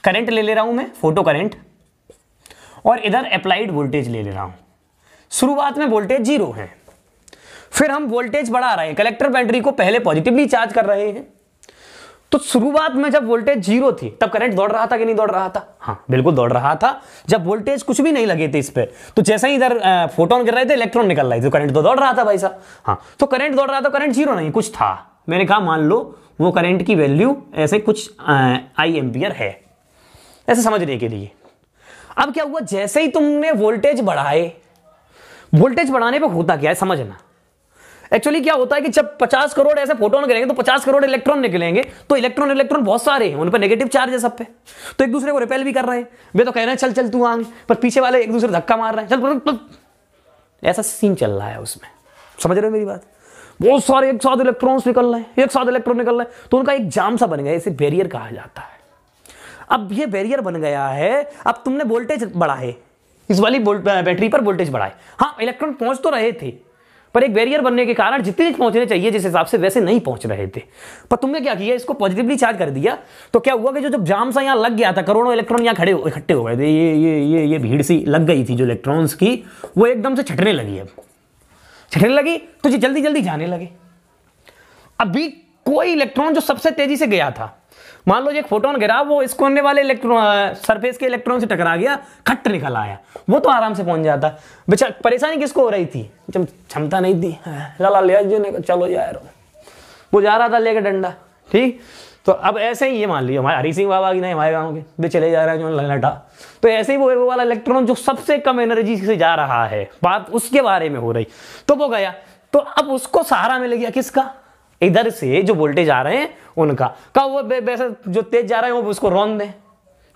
करंट ले ले रहा हूं मैं फोटो करंट और इधर अप्लाइड वोल्टेज ले ले रहा हूं शुरुआत में वोल्टेज जीरो है फिर हम वोल्टेज बढ़ा रहे हैं कलेक्टर बैटरी को पहले पॉजिटिवली चार्ज कर रहे हैं तो शुरुआत में जब वोल्टेज जीरो थी तब करंट दौड़ रहा था कि नहीं दौड़ रहा था हाँ बिल्कुल दौड़ रहा था जब वोल्टेज कुछ भी नहीं लगे थे इस पर तो जैसे ही इधर फोटोन गिर रहे थे इलेक्ट्रॉन निकल रहे थे करंट तो, तो दौड़ रहा था भाई साहब हाँ तो करंट दौड़ रहा था करंट जीरो नहीं कुछ था मैंने कहा मान लो वो करंट की वैल्यू ऐसे कुछ आई एम्पियर है ऐसे समझने के लिए अब क्या हुआ जैसे ही तुमने वोल्टेज बढ़ाए वोल्टेज बढ़ाने पे होता क्या है समझना एक्चुअली क्या होता है कि जब 50 करोड़ ऐसे फोटोन करेंगे तो 50 करोड़ इलेक्ट्रॉन निकलेंगे तो इलेक्ट्रॉन इलेक्ट्रॉन बहुत सारे हैं उन पर नेगेटिव चार्ज है सब पे तो एक दूसरे को रिपेल भी कर रहे हैं वे तो कह रहे हैं चल चल तू आगे पर पीछे वाले एक दूसरे धक्का मार रहे हैं चल तो, ऐसा सीन चल रहा है उसमें समझ रहे हो मेरी बात बहुत सारे एक साथ इलेक्ट्रॉन्स निकल रहे हैं एक साथ इलेक्ट्रॉन निकल रहे हैं तो उनका एक जाम सा बन गया इसे बैरियर कहा जाता है अब ये बैरियर बन गया है अब तुमने वोल्टेज बढ़ा है इस वाली बैटरी पर वोल्टेज बढ़ाए हाँ इलेक्ट्रॉन पहुंच तो रहे थे पर एक बैरियर बनने के कारण जितने पहुंचने चाहिए जिस हिसाब से वैसे नहीं पहुंच रहे थे पर तुमने क्या किया इसको पॉजिटिवली चार्ज कर दिया तो क्या हुआ कि जो जब जाम सा यहाँ लग गया था करोड़ों इलेक्ट्रॉन यहाँ खड़े इकट्ठे हो गए थे ये ये ये ये भीड़ सी लग गई थी जो इलेक्ट्रॉन्स की वो एकदम से छटने लगी अब छटने लगी तो ये जल्दी जल्दी जाने लगे अभी कोई इलेक्ट्रॉन जो सबसे तेजी से गया था मान लो एक फोटोन गिरा वो इसको होने वाले इलेक्ट्रॉन सरफेस के इलेक्ट्रॉन से टकरा गया खट निकल आया वो तो आराम से पहुंच जाता बेचार परेशानी किसको हो रही थी जब क्षमता नहीं थी लाला *laughs* ले ने चलो यार वो जा रहा था लेकर डंडा ठीक तो अब ऐसे ही ये मान लियो हमारे हरी सिंह बाबा की नहीं हमारे गाँव के वे चले जा रहे हैं जो लटा तो ऐसे ही वो वो वाला इलेक्ट्रॉन जो सबसे कम एनर्जी से जा रहा है बात उसके बारे में हो रही तो वो गया तो अब उसको सहारा मिल गया किसका इधर से जो वोल्टेज आ रहे हैं उनका कहा वो वैसे जो तेज जा रहे हैं वो उसको रोन दें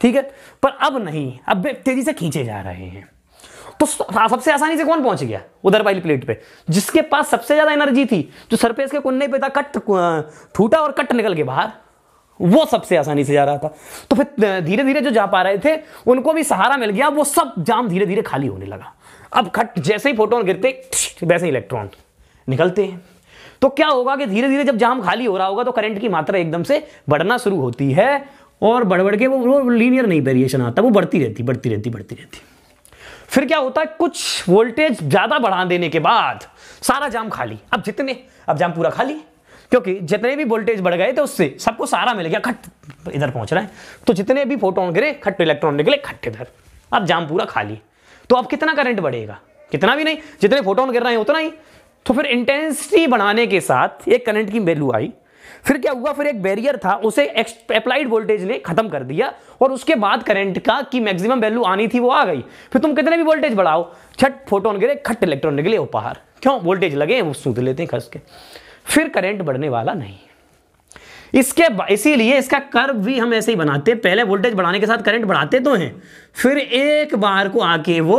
ठीक है पर अब नहीं अब तेजी से खींचे जा रहे हैं तो सबसे आसानी से कौन पहुंच गया उधर वाली प्लेट पे जिसके पास सबसे ज्यादा एनर्जी थी जो सरफेस के कुन्ने पे था कट टूटा और कट निकल के बाहर वो सबसे आसानी से जा रहा था तो फिर धीरे धीरे जो जा पा रहे थे उनको भी सहारा मिल गया वो सब जाम धीरे धीरे खाली होने लगा अब खट जैसे ही फोटोन गिरते वैसे ही इलेक्ट्रॉन निकलते हैं तो क्या होगा कि धीरे धीरे जब जाम खाली हो रहा होगा तो करंट की मात्रा एकदम से बढ़ना शुरू होती है और बढ़ बढ़ के वो वो लीनियर नहीं वेरिएशन आता वो बढ़ती रहती बढ़ती रहती बढ़ती रहती फिर क्या होता है कुछ वोल्टेज ज़्यादा बढ़ा देने के बाद सारा जाम खाली अब जितने अब जाम पूरा खाली क्योंकि जितने भी वोल्टेज बढ़ गए थे तो उससे सबको सारा मिल गया खट इधर पहुंच रहा है तो जितने भी फोटोन गिरे खट इलेक्ट्रॉन निकले खट इधर अब जाम पूरा खाली तो अब कितना करंट बढ़ेगा कितना भी नहीं जितने फोटोन गिर रहे हैं उतना ही तो फिर इंटेंसिटी बढ़ाने के साथ एक करंट की वैल्यू आई फिर क्या हुआ फिर एक बैरियर था उसे अप्लाइड वोल्टेज ने खत्म कर दिया और उसके बाद करंट का की मैक्सिमम वैल्यू आनी थी वो आ गई फिर तुम कितने भी वोल्टेज बढ़ाओ छट फोटोन गिरे खट इलेक्ट्रॉन निकले उपहार क्यों वोल्टेज लगे वो सूद लेते हैं खस के फिर करंट बढ़ने वाला नहीं इसके इसीलिए इसका कर्व भी हम ऐसे ही बनाते हैं पहले वोल्टेज बढ़ाने के साथ करंट बढ़ाते तो हैं फिर एक बार को आके वो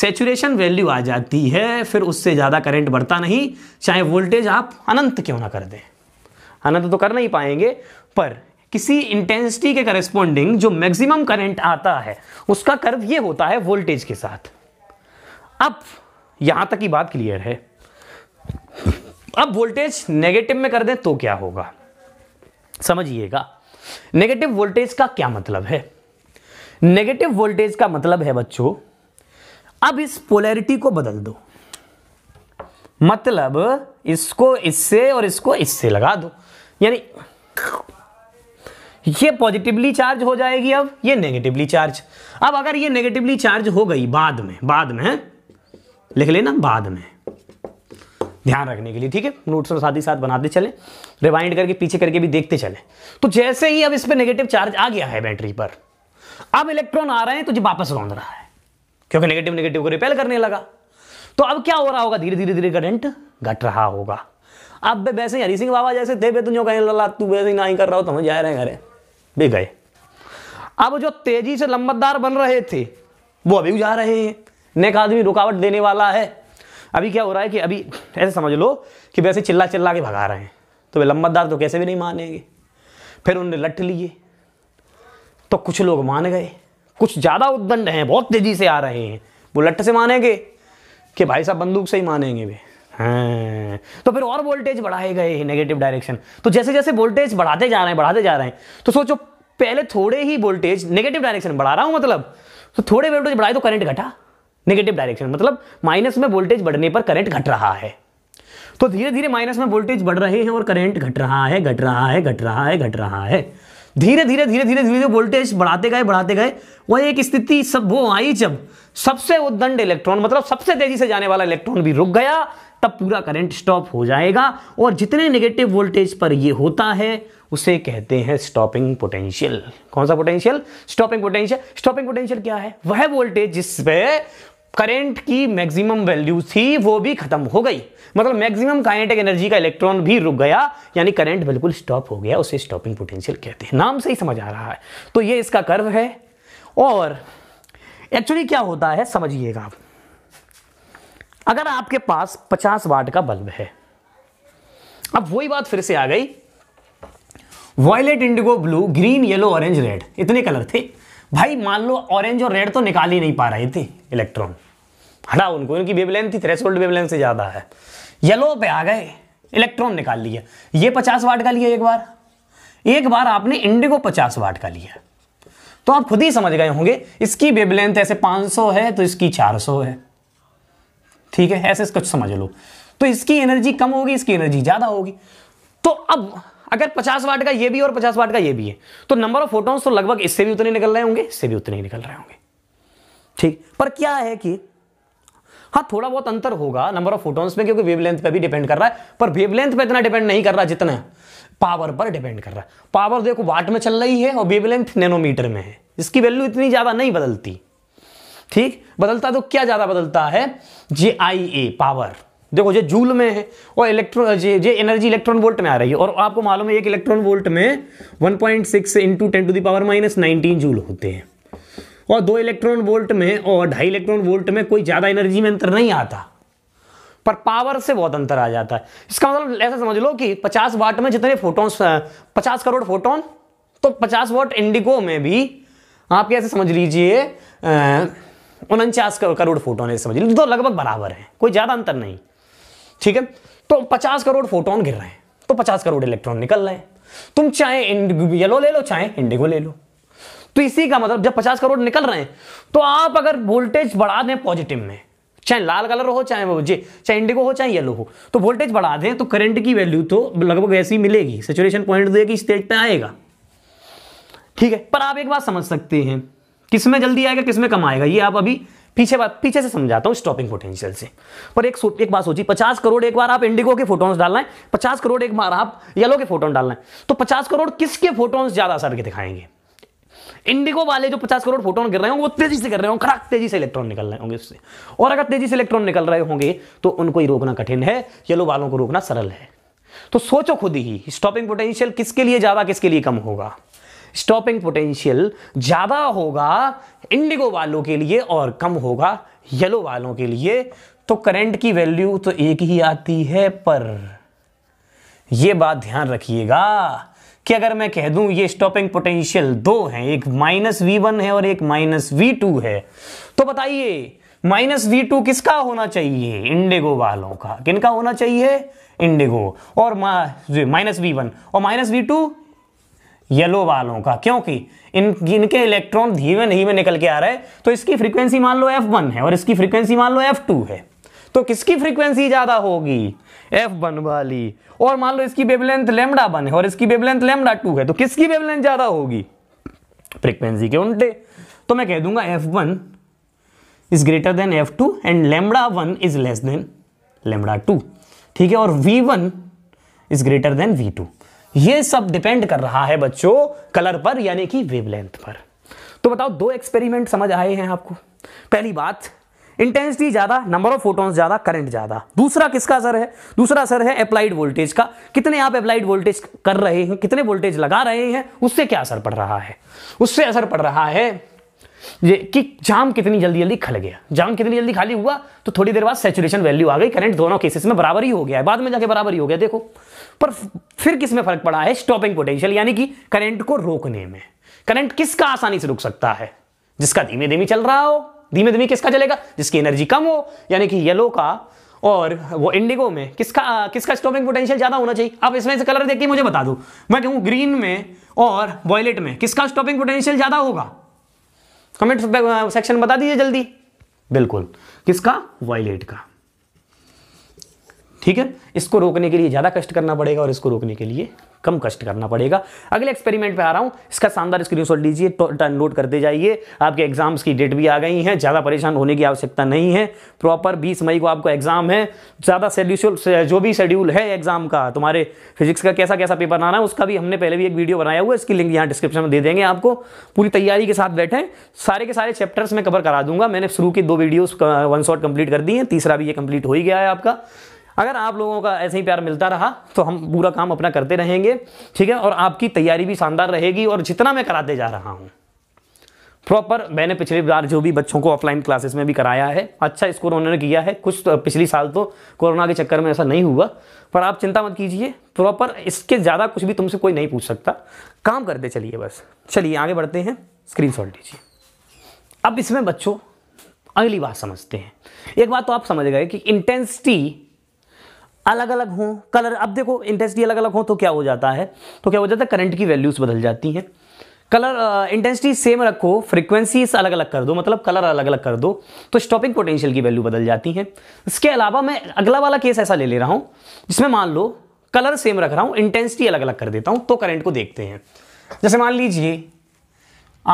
सेचुरेशन वैल्यू आ जाती है फिर उससे ज़्यादा करंट बढ़ता नहीं चाहे वोल्टेज आप अनंत क्यों ना कर दें अनंत तो कर नहीं पाएंगे पर किसी इंटेंसिटी के करेस्पॉन्डिंग जो मैक्सिमम करंट आता है उसका कर्व ये होता है वोल्टेज के साथ अब यहाँ तक की बात क्लियर है अब वोल्टेज नेगेटिव में कर दें तो क्या होगा समझिएगा नेगेटिव वोल्टेज का क्या मतलब है नेगेटिव वोल्टेज का मतलब है बच्चों अब इस पोलैरिटी को बदल दो मतलब इसको इससे और इसको इससे लगा दो यानी ये पॉजिटिवली चार्ज हो जाएगी अब ये नेगेटिवली चार्ज अब अगर ये नेगेटिवली चार्ज हो गई बाद में बाद में लिख लेना बाद में ध्यान रखने के लिए ठीक है नोट्स और साथ ही साथ बनाते चले रिवाइंड करके पीछे करके भी देखते चले तो जैसे ही अब इस पर नेगेटिव चार्ज आ गया है बैटरी पर अब इलेक्ट्रॉन आ रहे हैं तो जी वापस रौंद रहा है क्योंकि नेगेटिव नेगेटिव को रिपेल करने लगा तो अब क्या हो रहा होगा धीरे धीरे धीरे करंट घट रहा होगा अब वैसे ही हरी सिंह बाबा जैसे थे बे जो तो कहीं लला तू वैसे ना ही कर रहा हो तो हम जा रहे हैं घरे भी गए अब जो तेजी से लंबतदार बन रहे थे वो अभी जा रहे हैं नेक आदमी रुकावट देने वाला है अभी क्या हो रहा है कि अभी ऐसे समझ लो कि वैसे चिल्ला चिल्ला के भगा रहे हैं तो वे लम्बतदार तो कैसे भी नहीं मानेंगे फिर उनने लट लिए तो कुछ लोग मान गए कुछ ज़्यादा उद्दंड हैं बहुत तेज़ी से आ रहे हैं वो लट से मानेंगे कि भाई साहब बंदूक से ही मानेंगे वे हाँ तो फिर और वोल्टेज बढ़ाए गए नेगेटिव डायरेक्शन तो जैसे जैसे वोल्टेज बढ़ाते जा रहे हैं बढ़ाते जा रहे हैं तो सोचो पहले थोड़े ही वोल्टेज नेगेटिव डायरेक्शन बढ़ा रहा हूँ मतलब तो थोड़े वोल्टेज बढ़ाए तो करंट घटा नेगेटिव डायरेक्शन मतलब माइनस में वोल्टेज बढ़ने पर करंट घट रहा है तो धीरे धीरे माइनस में वोल्टेज बढ़ रहे हैं और करंट घट रहा है घट रहा है घट रहा है घट रहा है धीरे धीरे धीरे धीरे धीरे वोल्टेज बढ़ाते गए बढ़ाते गए वह एक स्थिति सब वो आई जब सबसे उद्दंड इलेक्ट्रॉन मतलब सबसे तेजी से जाने वाला इलेक्ट्रॉन भी रुक गया तब पूरा करंट स्टॉप हो जाएगा और जितने नेगेटिव वोल्टेज पर यह होता है उसे कहते हैं स्टॉपिंग पोटेंशियल कौन सा potential stopping potential stopping potential क्या है वह वोल्टेज जिस पे करेंट की मैक्सिमम वैल्यू थी वो भी खत्म हो गई मतलब मैक्सिमम काइनेटिक एनर्जी का इलेक्ट्रॉन भी रुक गया यानी करंट बिल्कुल स्टॉप हो गया उसे स्टॉपिंग पोटेंशियल कहते हैं नाम से ही समझ आ रहा है तो ये इसका कर्व है और एक्चुअली क्या होता है समझिएगा आप अगर आपके पास 50 वाट का बल्ब है अब वही बात फिर से आ गई violet indigo blue green yellow orange red इतने कलर थे भाई मान लो ऑरेंज और रेड तो निकाल ही नहीं पा रहे थे इलेक्ट्रॉन हटा उनको इनकी वेवलेंथ थी थ्रेशोल्ड वेवलेंथ से ज़्यादा है येलो पे आ गए इलेक्ट्रॉन निकाल लिया ये पचास वाट का लिया एक बार एक बार आपने इंडिगो पचास वाट का लिया तो आप खुद ही समझ गए होंगे इसकी वेवलेंथ ऐसे 500 है तो इसकी 400 है ठीक है ऐसे कुछ समझ लो तो इसकी एनर्जी कम होगी इसकी एनर्जी ज़्यादा होगी तो अब अगर 50 वाट का ये भी और 50 वाट का ये भी है तो नंबर ऑफ फोटॉन्स तो लगभग इससे भी उतने निकल रहे होंगे इससे भी उतने ही निकल रहे होंगे ठीक पर क्या है कि हाँ थोड़ा बहुत अंतर होगा नंबर ऑफ फोटॉन्स में क्योंकि वेवलेंथ पे भी डिपेंड कर रहा है पर वेवलेंथ पे इतना डिपेंड नहीं कर रहा जितना पावर पर डिपेंड कर रहा है पावर देखो वाट में चल रही है और वेवलेंथ नैनोमीटर में है इसकी वैल्यू इतनी ज़्यादा नहीं बदलती ठीक बदलता तो क्या ज़्यादा बदलता है जे आई ए पावर देखो ये जूल में है और इलेक्ट्रॉन ये एनर्जी इलेक्ट्रॉन वोल्ट में आ रही है और आपको मालूम है एक इलेक्ट्रॉन वोल्ट में 1.6 point six into ten to the power minus nineteen joule होते हैं और दो इलेक्ट्रॉन वोल्ट में और ढाई इलेक्ट्रॉन वोल्ट में कोई ज़्यादा एनर्जी में अंतर नहीं आता पर पावर से बहुत अंतर आ जाता है इसका मतलब ऐसा समझ लो कि 50 वाट में जितने फोटोन्स 50 करोड़ फोटोन तो 50 वाट इंडिगो में भी आप कैसे समझ लीजिए उनचास करोड़ फोटोन ऐसे समझ लीजिए तो लगभग बराबर है कोई ज़्यादा अंतर नहीं ठीक है तो 50 करोड़ फोटोन गिर रहे हैं तो 50 करोड़ इलेक्ट्रॉन निकल रहे हैं तुम चाहे येलो ले लो चाहे इंडिगो ले लो तो इसी का मतलब जब 50 करोड़ निकल रहे हैं तो आप अगर वोल्टेज बढ़ा दें पॉजिटिव में चाहे लाल कलर हो चाहे वो जी चाहे इंडिगो हो चाहे येलो हो तो वोल्टेज बढ़ा दें तो करंट की वैल्यू तो लगभग ऐसी मिलेगी सिचुएशन पॉइंट देगी स्टेज पे आएगा ठीक है पर आप एक बात समझ सकते हैं किसमें जल्दी आएगा किसमें कम आएगा ये आप अभी पीछे बात पीछे से समझाता हूँ स्टॉपिंग पोटेंशियल से पर एक एक बात सोचिए पचास करोड़ एक बार आप इंडिगो के फोटोन्स डालना है पचास करोड़ एक बार आप येलो के फोटोन डालना है तो पचास करोड़ किसके फोटोन्स ज्यादा असर के दिखाएंगे इंडिगो वाले जो पचास करोड़ फोटोन गिर रहे होंगे वो तेजी से गिर रहे होंगे खराक तेजी से इलेक्ट्रॉन निकल रहे होंगे उससे और अगर तेजी से इलेक्ट्रॉन निकल रहे होंगे तो उनको ही रोकना कठिन है येलो वालों को रोकना सरल है तो सोचो खुद ही स्टॉपिंग पोटेंशियल किसके लिए ज्यादा किसके लिए कम होगा स्टॉपिंग पोटेंशियल ज्यादा होगा इंडिगो वालों के लिए और कम होगा येलो वालों के लिए तो करंट की वैल्यू तो एक ही आती है पर यह बात ध्यान रखिएगा कि अगर मैं कह दूं ये स्टॉपिंग पोटेंशियल दो हैं एक माइनस वी वन है और एक माइनस वी टू है तो बताइए माइनस वी टू किसका होना चाहिए इंडिगो वालों का किनका होना चाहिए इंडिगो और माइनस वी वन और माइनस वी टू येलो वालों का क्योंकि इन इनके इलेक्ट्रॉन धीमे धीमे निकल के आ रहे हैं तो इसकी फ्रीक्वेंसी मान लो F1 है और इसकी फ्रीक्वेंसी मान लो F2 है तो किसकी फ्रीक्वेंसी ज़्यादा होगी F1 वाली और मान लो इसकी वेवलेंथ लेमडा वन है और इसकी वेवलेंथ लेमडा टू है तो किसकी वेवलेंथ ज़्यादा होगी फ्रीक्वेंसी के उल्टे तो मैं कह दूंगा F1 is greater than F2 and lambda one is less than lambda two ठीक है और V1 is greater then V2 ये सब डिपेंड कर रहा है बच्चों कलर पर यानी कि वेवलेंथ पर तो बताओ दो एक्सपेरिमेंट समझ आए हैं आपको पहली बात इंटेंसिटी ज्यादा नंबर ऑफ फोटॉन्स ज्यादा करंट ज्यादा दूसरा किसका असर है दूसरा असर है अप्लाइड वोल्टेज का कितने आप अप्लाइड वोल्टेज कर रहे हैं कितने वोल्टेज लगा रहे हैं उससे क्या असर पड़ रहा है उससे असर पड़ रहा है ये कि जाम कितनी जल्दी जल्दी खल गया जाम कितनी जल्दी खाली हुआ तो थोड़ी देर बाद सेचुरेशन वैल्यू आ गई करंट दोनों केसेस में बराबर ही हो गया है बाद में जाके बराबर ही हो गया देखो पर फिर किस में फर्क पड़ा है स्टॉपिंग पोटेंशियल यानी कि करंट को रोकने में करंट किसका आसानी से रुक सकता है जिसका धीमे धीमे चल रहा हो धीमे धीमे किसका चलेगा जिसकी एनर्जी कम हो यानी कि येलो का और वो इंडिगो में किसका किसका स्टॉपिंग पोटेंशियल ज़्यादा होना चाहिए आप इसमें से कलर देखिए मुझे बता दो मैं कहूँ ग्रीन में और वॉयलेट में किसका स्टॉपिंग पोटेंशियल ज़्यादा होगा कमेंट सेक्शन uh, बता दीजिए जल्दी बिल्कुल किसका वायलेट का ठीक है इसको रोकने के लिए ज़्यादा कष्ट करना पड़ेगा और इसको रोकने के लिए कम कष्ट करना पड़ेगा अगले एक्सपेरिमेंट पे आ रहा हूँ इसका शानदार स्क्रीनशॉट लीजिए नोट तो करते जाइए आपके एग्जाम्स की डेट भी आ गई हैं ज़्यादा परेशान होने की आवश्यकता नहीं है प्रॉपर 20 मई को आपको एग्जाम है ज़्यादा शेड्यूल जो भी शेड्यूल है एग्जाम का तुम्हारे फिजिक्स का कैसा कैसा पेपर आना है उसका भी हमने पहले भी एक वीडियो बनाया हुआ है इसकी लिंक यहाँ डिस्क्रिप्शन में दे देंगे आपको पूरी तैयारी के साथ बैठे सारे के सारे चैप्टर्स में कवर करा दूंगा मैंने शुरू की दो वीडियोज़ वन शॉट कंप्लीट कर दी है तीसरा भी ये कंप्लीट हो ही गया है आपका अगर आप लोगों का ऐसे ही प्यार मिलता रहा तो हम पूरा काम अपना करते रहेंगे ठीक है और आपकी तैयारी भी शानदार रहेगी और जितना मैं कराते जा रहा हूँ प्रॉपर मैंने पिछली बार जो भी बच्चों को ऑफलाइन क्लासेस में भी कराया है अच्छा स्कोर उन्होंने किया है कुछ तो पिछली साल तो कोरोना के चक्कर में ऐसा नहीं हुआ पर आप चिंता मत कीजिए प्रॉपर इसके ज़्यादा कुछ भी तुमसे कोई नहीं पूछ सकता काम करते चलिए बस चलिए आगे बढ़ते हैं स्क्रीन लीजिए अब इसमें बच्चों अगली बात समझते हैं एक बात तो आप समझ गए कि इंटेंसिटी अलग अलग हों कलर अब देखो इंटेंसिटी अलग अलग हो तो क्या हो जाता है तो क्या हो जाता है करंट की वैल्यूज़ बदल जाती हैं कलर इंटेंसिटी सेम रखो फ्रीक्वेंसीज अलग अलग कर दो मतलब कलर अलग अलग कर दो तो स्टॉपिंग पोटेंशियल की वैल्यू बदल जाती है इसके अलावा मैं अगला वाला केस ऐसा ले ले रहा हूँ जिसमें मान लो कलर सेम रख रहा हूँ इंटेंसिटी अलग अलग कर देता हूँ तो करंट को देखते हैं जैसे मान लीजिए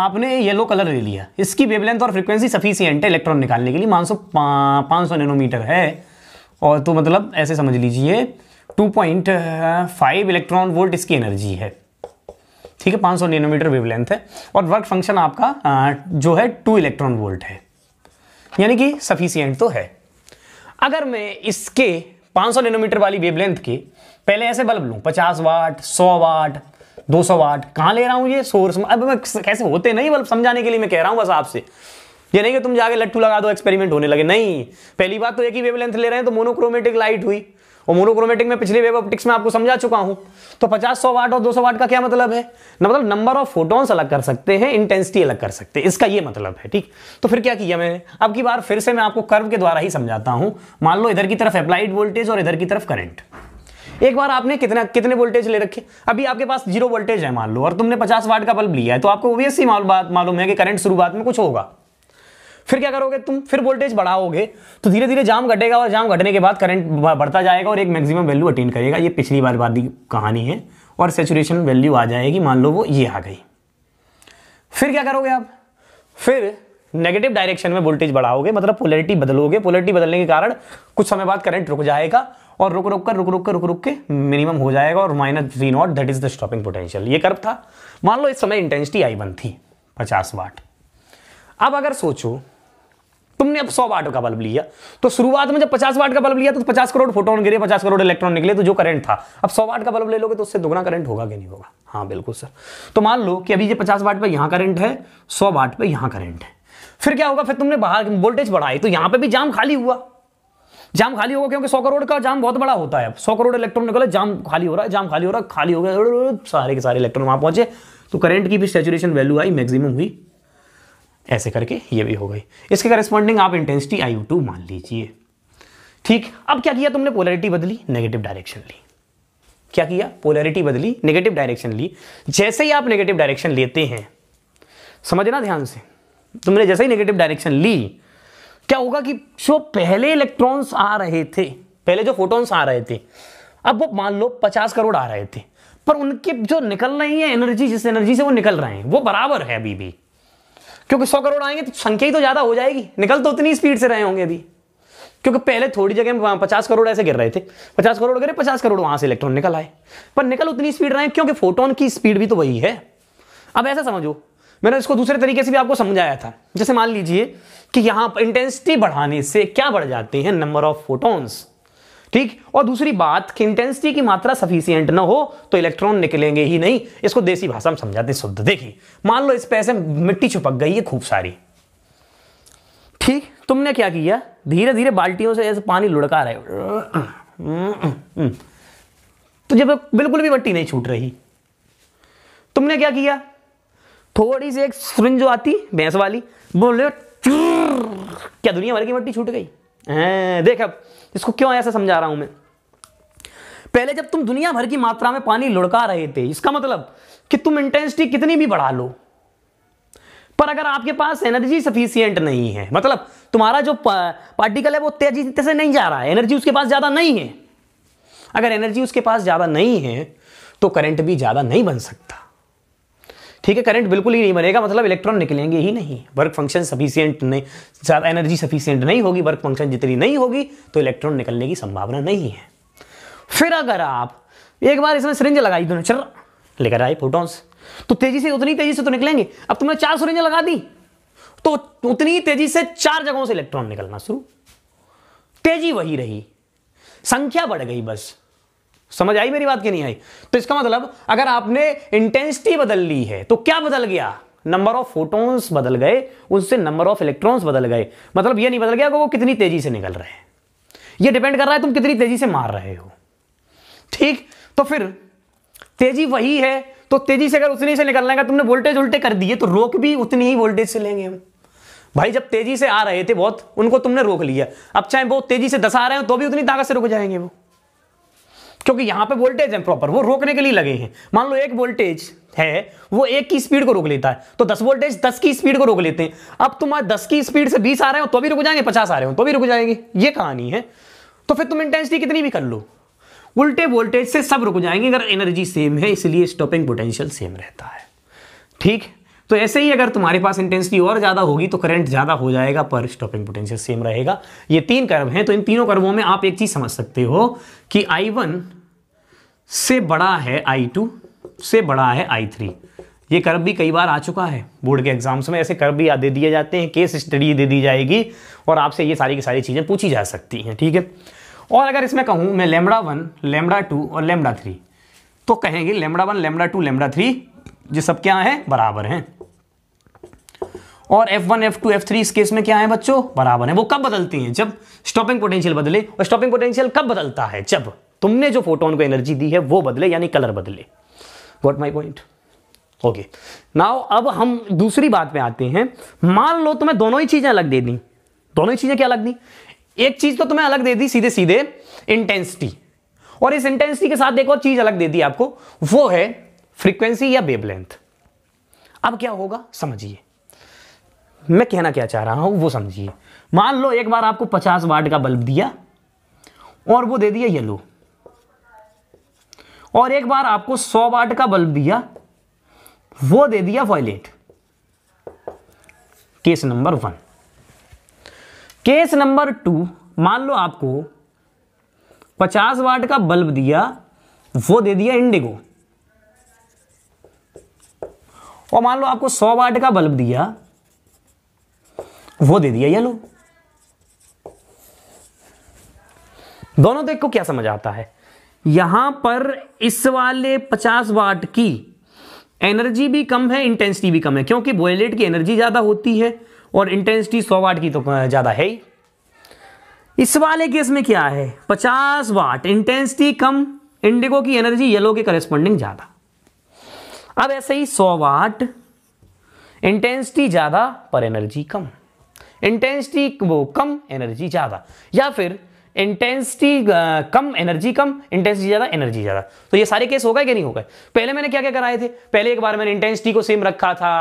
आपने येलो कलर ले लिया इसकी वेवलेंथ और फ्रीक्वेंसी सफिशियंट है इलेक्ट्रॉन निकालने के लिए मान सौ पाँच सौ नैनोमीटर है और तो मतलब ऐसे समझ लीजिए 2.5 इलेक्ट्रॉन वोल्ट इसकी एनर्जी है ठीक है 500 नैनोमीटर वेवलेंथ है और वर्क फंक्शन आपका जो है टू इलेक्ट्रॉन वोल्ट है यानी कि सफिशियंट तो है अगर मैं इसके 500 नैनोमीटर वाली वेवलेंथ के पहले ऐसे बल्ब लूँ 50 वाट 100 वाट 200 वाट कहाँ ले रहा हूँ ये सोर्स अब मैं कैसे होते नहीं बल्ब समझाने के लिए मैं कह रहा हूँ बस आपसे ये नहीं कि तुम जाके लट्ठू लगा दो एक्सपेरिमेंट होने लगे नहीं पहली बात तो एक ही लेंथ ले रहे हैं तो मोनोक्रोमेटिक लाइट हुई और मोनोक्रोमेटिक में पिछले वेव ऑप्टिक्स में आपको समझा चुका हूं तो 50 सौ वाट और 200 वाट का क्या मतलब है मतलब नंबर ऑफ फोटॉन्स अलग कर सकते हैं इंटेंसिटी अलग कर सकते हैं इसका ये मतलब है ठीक तो फिर क्या किया मैंने अब की बार फिर से मैं आपको कर्व के द्वारा ही समझाता हूं मान लो इधर की तरफ अप्लाइड वोल्टेज और इधर की तरफ करंट एक बार आपने कितना कितने वोल्टेज ले रखे अभी आपके पास जीरो वोल्टेज है मान लो और तुमने 50 वाट का बल्ब लिया है तो आपको ऑब्वियसली मालूम है कि करंट शुरुआत में कुछ होगा फिर क्या करोगे तुम फिर वोल्टेज बढ़ाओगे तो धीरे धीरे जाम घटेगा और जाम घटने के बाद करंट बढ़ता जाएगा और एक मैक्सिमम वैल्यू अटेन करेगा ये पिछली बार वादी कहानी है और सेचुरेशन वैल्यू आ जाएगी मान लो वो ये आ गई फिर क्या करोगे आप फिर नेगेटिव डायरेक्शन में वोल्टेज बढ़ाओगे मतलब पोलरिटी बदलोगे पोलरिटी बदलने के कारण कुछ समय बाद करंट रुक जाएगा और रुक रुक कर रुक रुक कर रुक रुक के मिनिमम हो जाएगा और minus v naught that is the stopping potential ये कर्व था मान लो इस समय इंटेंसिटी आई बन थी पचास वाट अब अगर सोचो तुमने अब सौ वाट का बल्ब लिया तो शुरुआत में जब पचास वाट का बल्ब लिया तो पचास करोड़ फोटोन गिरे पचास करोड़ इलेक्ट्रॉन निकले तो जो करंट था अब सौ वाट का बल्ब ले लोगे तो उससे दोगुना करंट होगा कि नहीं होगा हाँ बिल्कुल सर तो मान लो कि अभी पचास वाट पर यहां करंट है सौ वाट पर यहां करंट है फिर क्या होगा फिर तुमने बाहर वोल्टेज बढ़ाई तो यहां पर भी जाम खाली हुआ जाम खाली होगा क्योंकि सौ करोड़ का जाम बहुत बड़ा होता है सौ करोड़ इलेक्ट्रॉन निकले जाम खाली हो रहा है जाम खाली हो रहा है खाली हो गया सारे के सारे इलेक्ट्रॉन वहां पहुंचे तो करंट की भी सेचुरेशन वैल्यू आई मैक्सिमम हुई ऐसे करके ये भी हो गई इसके करस्पॉन्डिंग आप इंटेंसिटी आई टू मान लीजिए ठीक अब क्या किया तुमने पोलरिटी बदली नेगेटिव डायरेक्शन ली क्या किया पोलरिटी बदली नेगेटिव डायरेक्शन ली जैसे ही आप नेगेटिव डायरेक्शन लेते हैं समझना ध्यान से तुमने जैसे ही नेगेटिव डायरेक्शन ली क्या होगा कि जो पहले इलेक्ट्रॉन्स आ रहे थे पहले जो फोटॉन्स आ रहे थे अब वो मान लो पचास करोड़ आ रहे थे पर उनके जो निकल रही है एनर्जी जिस एनर्जी से वो निकल रहे हैं वो बराबर है अभी भी क्योंकि सौ करोड़ आएंगे तो संख्या ही तो ज़्यादा हो जाएगी निकल तो उतनी स्पीड से रहे होंगे अभी क्योंकि पहले थोड़ी जगह में पचास करोड़ ऐसे गिर रहे थे पचास करोड़ गिरे पचास करोड़ वहां से इलेक्ट्रॉन निकल आए पर निकल उतनी स्पीड रहे क्योंकि फोटोन की स्पीड भी तो वही है अब ऐसा समझो मैंने इसको दूसरे तरीके से भी आपको समझाया था जैसे मान लीजिए कि यहाँ पर इंटेंसिटी बढ़ाने से क्या बढ़ जाती है नंबर ऑफ फोटोन्स ठीक और दूसरी बात कि इंटेंसिटी की मात्रा सफिशियंट ना हो तो इलेक्ट्रॉन निकलेंगे ही नहीं इसको देसी भाषा में समझाते हैं शुद्ध देखिए मान लो इस पे ऐसे मिट्टी छुपक गई है खूब सारी ठीक तुमने क्या किया धीरे धीरे बाल्टियों से ऐसे पानी लुढ़का रहे तो जब बिल्कुल भी मिट्टी नहीं छूट रही तुमने क्या किया थोड़ी सी एक सुरन जो आती भैंस वाली बोले क्या दुनिया भर की मिट्टी छूट गई देख अब इसको क्यों ऐसा समझा रहा हूं मैं पहले जब तुम दुनिया भर की मात्रा में पानी लुढ़का रहे थे इसका मतलब कि तुम इंटेंसिटी कितनी भी बढ़ा लो पर अगर आपके पास एनर्जी सफिशियंट नहीं है मतलब तुम्हारा जो पार्टिकल है वो तेजी से नहीं जा रहा है एनर्जी उसके पास ज़्यादा नहीं है अगर एनर्जी उसके पास ज़्यादा नहीं है तो करंट भी ज़्यादा नहीं बन सकता ठीक है करंट बिल्कुल ही नहीं बनेगा मतलब इलेक्ट्रॉन निकलेंगे ही नहीं वर्क फंक्शन सफिशियंट नहीं ज़्यादा एनर्जी सफिशियंट नहीं होगी वर्क फंक्शन जितनी नहीं होगी तो इलेक्ट्रॉन निकलने की संभावना नहीं है फिर अगर आप एक बार इसमें सिरिंज लगाई दोनों तो चल लेकर आए फोटोन्स तो तेजी से उतनी तेजी से तो निकलेंगे अब तुमने चार सुरेंज लगा दी तो उतनी तेजी से चार जगहों से इलेक्ट्रॉन निकलना शुरू तेजी वही रही संख्या बढ़ गई बस समझ आई मेरी बात की नहीं आई तो इसका मतलब अगर आपने इंटेंसिटी बदल ली है तो क्या बदल गया नंबर ऑफ फोटॉन्स बदल गए उनसे नंबर ऑफ इलेक्ट्रॉन्स बदल गए मतलब यह नहीं बदल गया कि वो कितनी तेजी से निकल रहे हैं यह डिपेंड कर रहा है तुम कितनी तेजी से मार रहे हो ठीक तो फिर तेजी वही है तो तेजी से अगर उतनी से निकलने का तुमने वोल्टेज उल्टे कर दिए तो रोक भी उतनी ही वोल्टेज से लेंगे हम भाई जब तेजी से आ रहे थे बहुत उनको तुमने रोक लिया अब चाहे बहुत तेजी से दस आ रहे हो तो भी उतनी ताकत से रुक जाएंगे वो क्योंकि यहां पे वोल्टेज है प्रॉपर वो रोकने के लिए लगे हैं मान लो एक वोल्टेज है वो एक की स्पीड को रोक लेता है तो दस वोल्टेज दस की स्पीड को रोक लेते हैं अब तुम्हारे दस की स्पीड से बीस आ रहे हो तो भी रुक जाएंगे पचास आ रहे हो तो भी रुक जाएंगे ये कहानी है तो फिर तुम इंटेंसिटी कितनी भी कर लो उल्टे वोल्टेज से सब रुक जाएंगे अगर एनर्जी सेम है इसलिए स्टॉपिंग पोटेंशियल सेम रहता है ठीक तो ऐसे ही अगर तुम्हारे पास इंटेंसिटी और ज़्यादा होगी तो करंट ज़्यादा हो जाएगा पर स्टॉपिंग पोटेंशियल सेम रहेगा ये तीन कर्व हैं तो इन तीनों कर्वों में आप एक चीज़ समझ सकते हो कि आई वन से बड़ा है आई टू से बड़ा है आई थ्री ये कर्व भी कई बार आ चुका है बोर्ड के एग्जाम्स में ऐसे कर्व भी दे दिए जाते हैं केस स्टडी दे दी जाएगी और आपसे ये सारी की सारी चीज़ें पूछी जा सकती हैं ठीक है और अगर इसमें कहूँ मैं लेमड़ा वन लेमड़ा टू और लेमड़ा थ्री तो कहेंगे lambda one lambda two lambda three ये सब क्या है बराबर हैं और F1, F2, F3 इस केस में क्या है बच्चों बराबर है वो कब बदलती हैं जब स्टॉपिंग पोटेंशियल बदले और स्टॉपिंग पोटेंशियल कब बदलता है जब तुमने जो फोटोन को एनर्जी दी है वो बदले यानी कलर बदले what my point okay now अब हम दूसरी बात में आते हैं मान लो तुम्हें दोनों ही चीजें अलग दे दी दोनों ही चीजें क्या अलग दी एक चीज तो तुम्हें अलग दे दी सीधे सीधे इंटेंसिटी और इस इंटेंसिटी के साथ एक और चीज अलग दे दी आपको वो है फ्रीक्वेंसी या बेबलेंथ अब क्या होगा समझिए मैं कहना क्या चाह रहा हूं वो समझिए मान लो एक बार आपको 50 वाट का बल्ब दिया और वो दे दिया येलो और एक बार आपको सौ वाट का बल्ब दिया वो दे दिया violet case number one case number two मान लो आपको पचास वाट का बल्ब दिया वो दे दिया इंडिगो और मान लो आपको सौ वाट का बल्ब दिया वो दे दिया येलो दोनों देख को क्या समझ आता है यहां पर इस वाले 50 वाट की एनर्जी भी कम है इंटेंसिटी भी कम है क्योंकि बॉयलेट की एनर्जी ज़्यादा होती है और इंटेंसिटी 100 वाट की तो ज़्यादा है ही इस वाले केस में क्या है 50 वाट इंटेंसिटी कम इंडिगो की एनर्जी येलो के करेस्पॉन्डिंग ज़्यादा अब ऐसे ही 100 वाट इंटेंसिटी ज़्यादा पर एनर्जी कम इंटेंसिटी वो कम एनर्जी ज़्यादा या फिर इंटेंसिटी uh, कम एनर्जी कम इंटेंसिटी ज़्यादा एनर्जी ज़्यादा तो ये सारे केस हो गए कि नहीं हो गए पहले मैंने क्या क्या कराए थे पहले एक बार मैंने इंटेंसिटी को सेम रखा था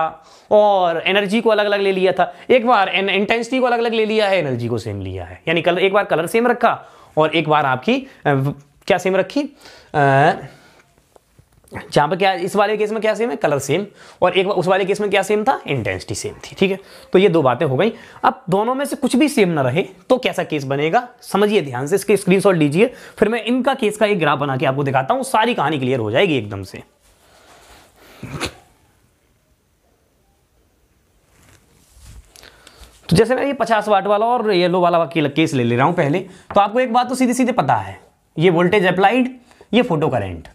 और एनर्जी को अलग अलग ले लिया था एक बार इंटेंसिटी को अलग अलग ले लिया है एनर्जी को सेम लिया है यानी कलर एक बार कलर सेम रखा और एक बार आपकी क्या सेम रखी आ, जहां पर क्या इस वाले केस में क्या सेम है कलर सेम और एक उस वाले केस में क्या सेम था इंटेंसिटी सेम थी ठीक है तो ये दो बातें हो गई अब दोनों में से कुछ भी सेम ना रहे तो कैसा केस बनेगा समझिए ध्यान से इसके स्क्रीनशॉट लीजिए फिर मैं इनका केस का एक ग्राफ बना के आपको दिखाता हूँ सारी कहानी क्लियर हो जाएगी एकदम से तो जैसे मैं ये पचास वाट वाला और येलो वाला केस ले ले रहा हूं पहले तो आपको एक बात तो सीधे सीधे पता है ये वोल्टेज अप्लाइड ये फोटो करेंट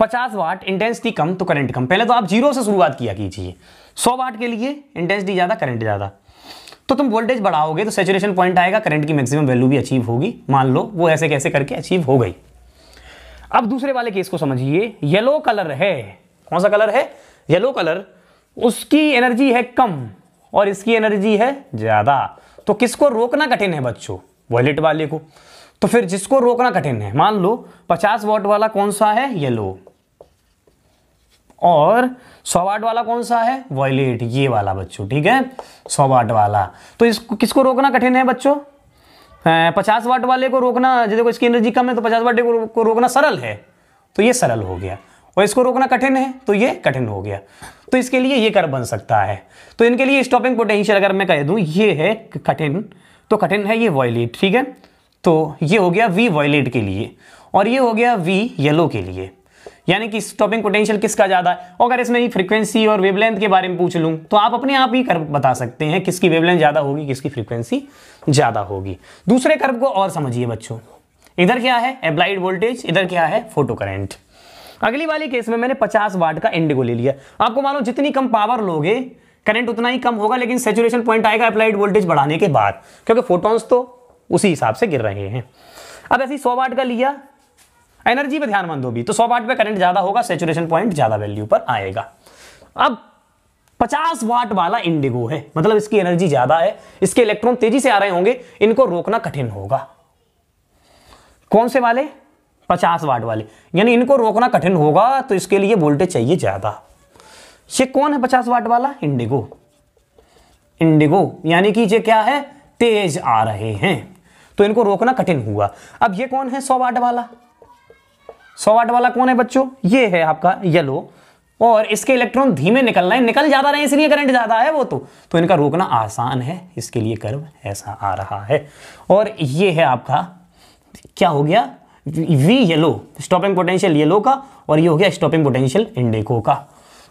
पचास वाट इंटेंसिटी कम तो करंट कम पहले तो आप जीरो से शुरुआत किया कीजिए सौ वाट के लिए इंटेंसिटी ज़्यादा करंट ज़्यादा तो तुम वोल्टेज बढ़ाओगे तो सेचुरेशन पॉइंट आएगा करंट की मैक्सिमम वैल्यू भी अचीव होगी मान लो वो ऐसे कैसे करके अचीव हो गई अब दूसरे वाले केस को समझिए येलो कलर है कौन सा कलर है येलो कलर उसकी एनर्जी है कम और इसकी एनर्जी है ज़्यादा तो किसको रोकना कठिन है बच्चों वॉलेट वाले को तो फिर जिसको रोकना कठिन है मान लो 50 वॉट वाला कौन सा है येलो और 100 वाट वाला कौन सा है वॉयलेट ये वाला बच्चों ठीक है 100 वाट वाला तो इसको किसको रोकना कठिन है बच्चों पचास वाट वाले को रोकना देखो इसकी एनर्जी कम है तो पचास वाट को रोकना सरल है तो ये सरल हो गया और इसको रोकना कठिन है तो ये कठिन हो गया तो इसके लिए ये कर बन सकता है तो इनके लिए स्टॉपिंग पोटेंशियल अगर मैं कह दूं ये है कठिन तो कठिन है ये वॉयलेट ठीक है तो ये हो गया वी वॉयलेट के लिए और ये हो गया वी येलो के लिए यानी कि स्टॉपिंग पोटेंशियल किसका ज़्यादा है अगर इसमें फ्रीक्वेंसी और वेवलेंथ के बारे में पूछ लूँ तो आप अपने आप ही कर्व बता सकते हैं किसकी वेवलेंथ ज़्यादा होगी किसकी फ्रीक्वेंसी ज़्यादा होगी दूसरे कर्व को और समझिए बच्चों इधर क्या है एप्लाइड वोल्टेज इधर क्या है फोटो करेंट अगली वाली केस में मैंने पचास वाट का इंडिगो ले लिया आपको मानो जितनी कम पावर लोगे करंट उतना ही कम होगा लेकिन सेचुरेशन पॉइंट आएगा अप्लाइड वोल्टेज बढ़ाने के बाद क्योंकि फोटॉन्स तो उसी हिसाब से गिर रहे हैं अब ऐसी सौ वाट का लिया एनर्जी पे ध्यान मंद होगी तो सौ वाट पे करंट ज़्यादा होगा सेचुरेशन पॉइंट ज़्यादा वैल्यू पर आएगा अब 50 वाट वाला इंडिगो है मतलब इसकी एनर्जी ज़्यादा है इसके इलेक्ट्रॉन तेजी से आ रहे होंगे इनको रोकना कठिन होगा कौन से वाले 50 वाट वाले यानी इनको रोकना कठिन होगा तो इसके लिए वोल्टेज चाहिए ज़्यादा ये कौन है 50 वाट वाला इंडिगो इंडिगो यानी कि ये क्या है तेज आ रहे हैं तो इनको रोकना कठिन हुआ अब ये कौन है सौ वाट वाला सौ वाट वाला कौन है बच्चों ये है आपका येलो और इसके इलेक्ट्रॉन धीमे निकल रहे निकल ज़्यादा रहे हैं इसलिए करंट ज़्यादा है वो तो तो इनका रोकना आसान है इसके लिए कर्व ऐसा आ रहा है और ये है आपका क्या हो गया V yellow stopping potential yellow का और ये हो गया स्टॉपिंग पोटेंशियल इंडेको का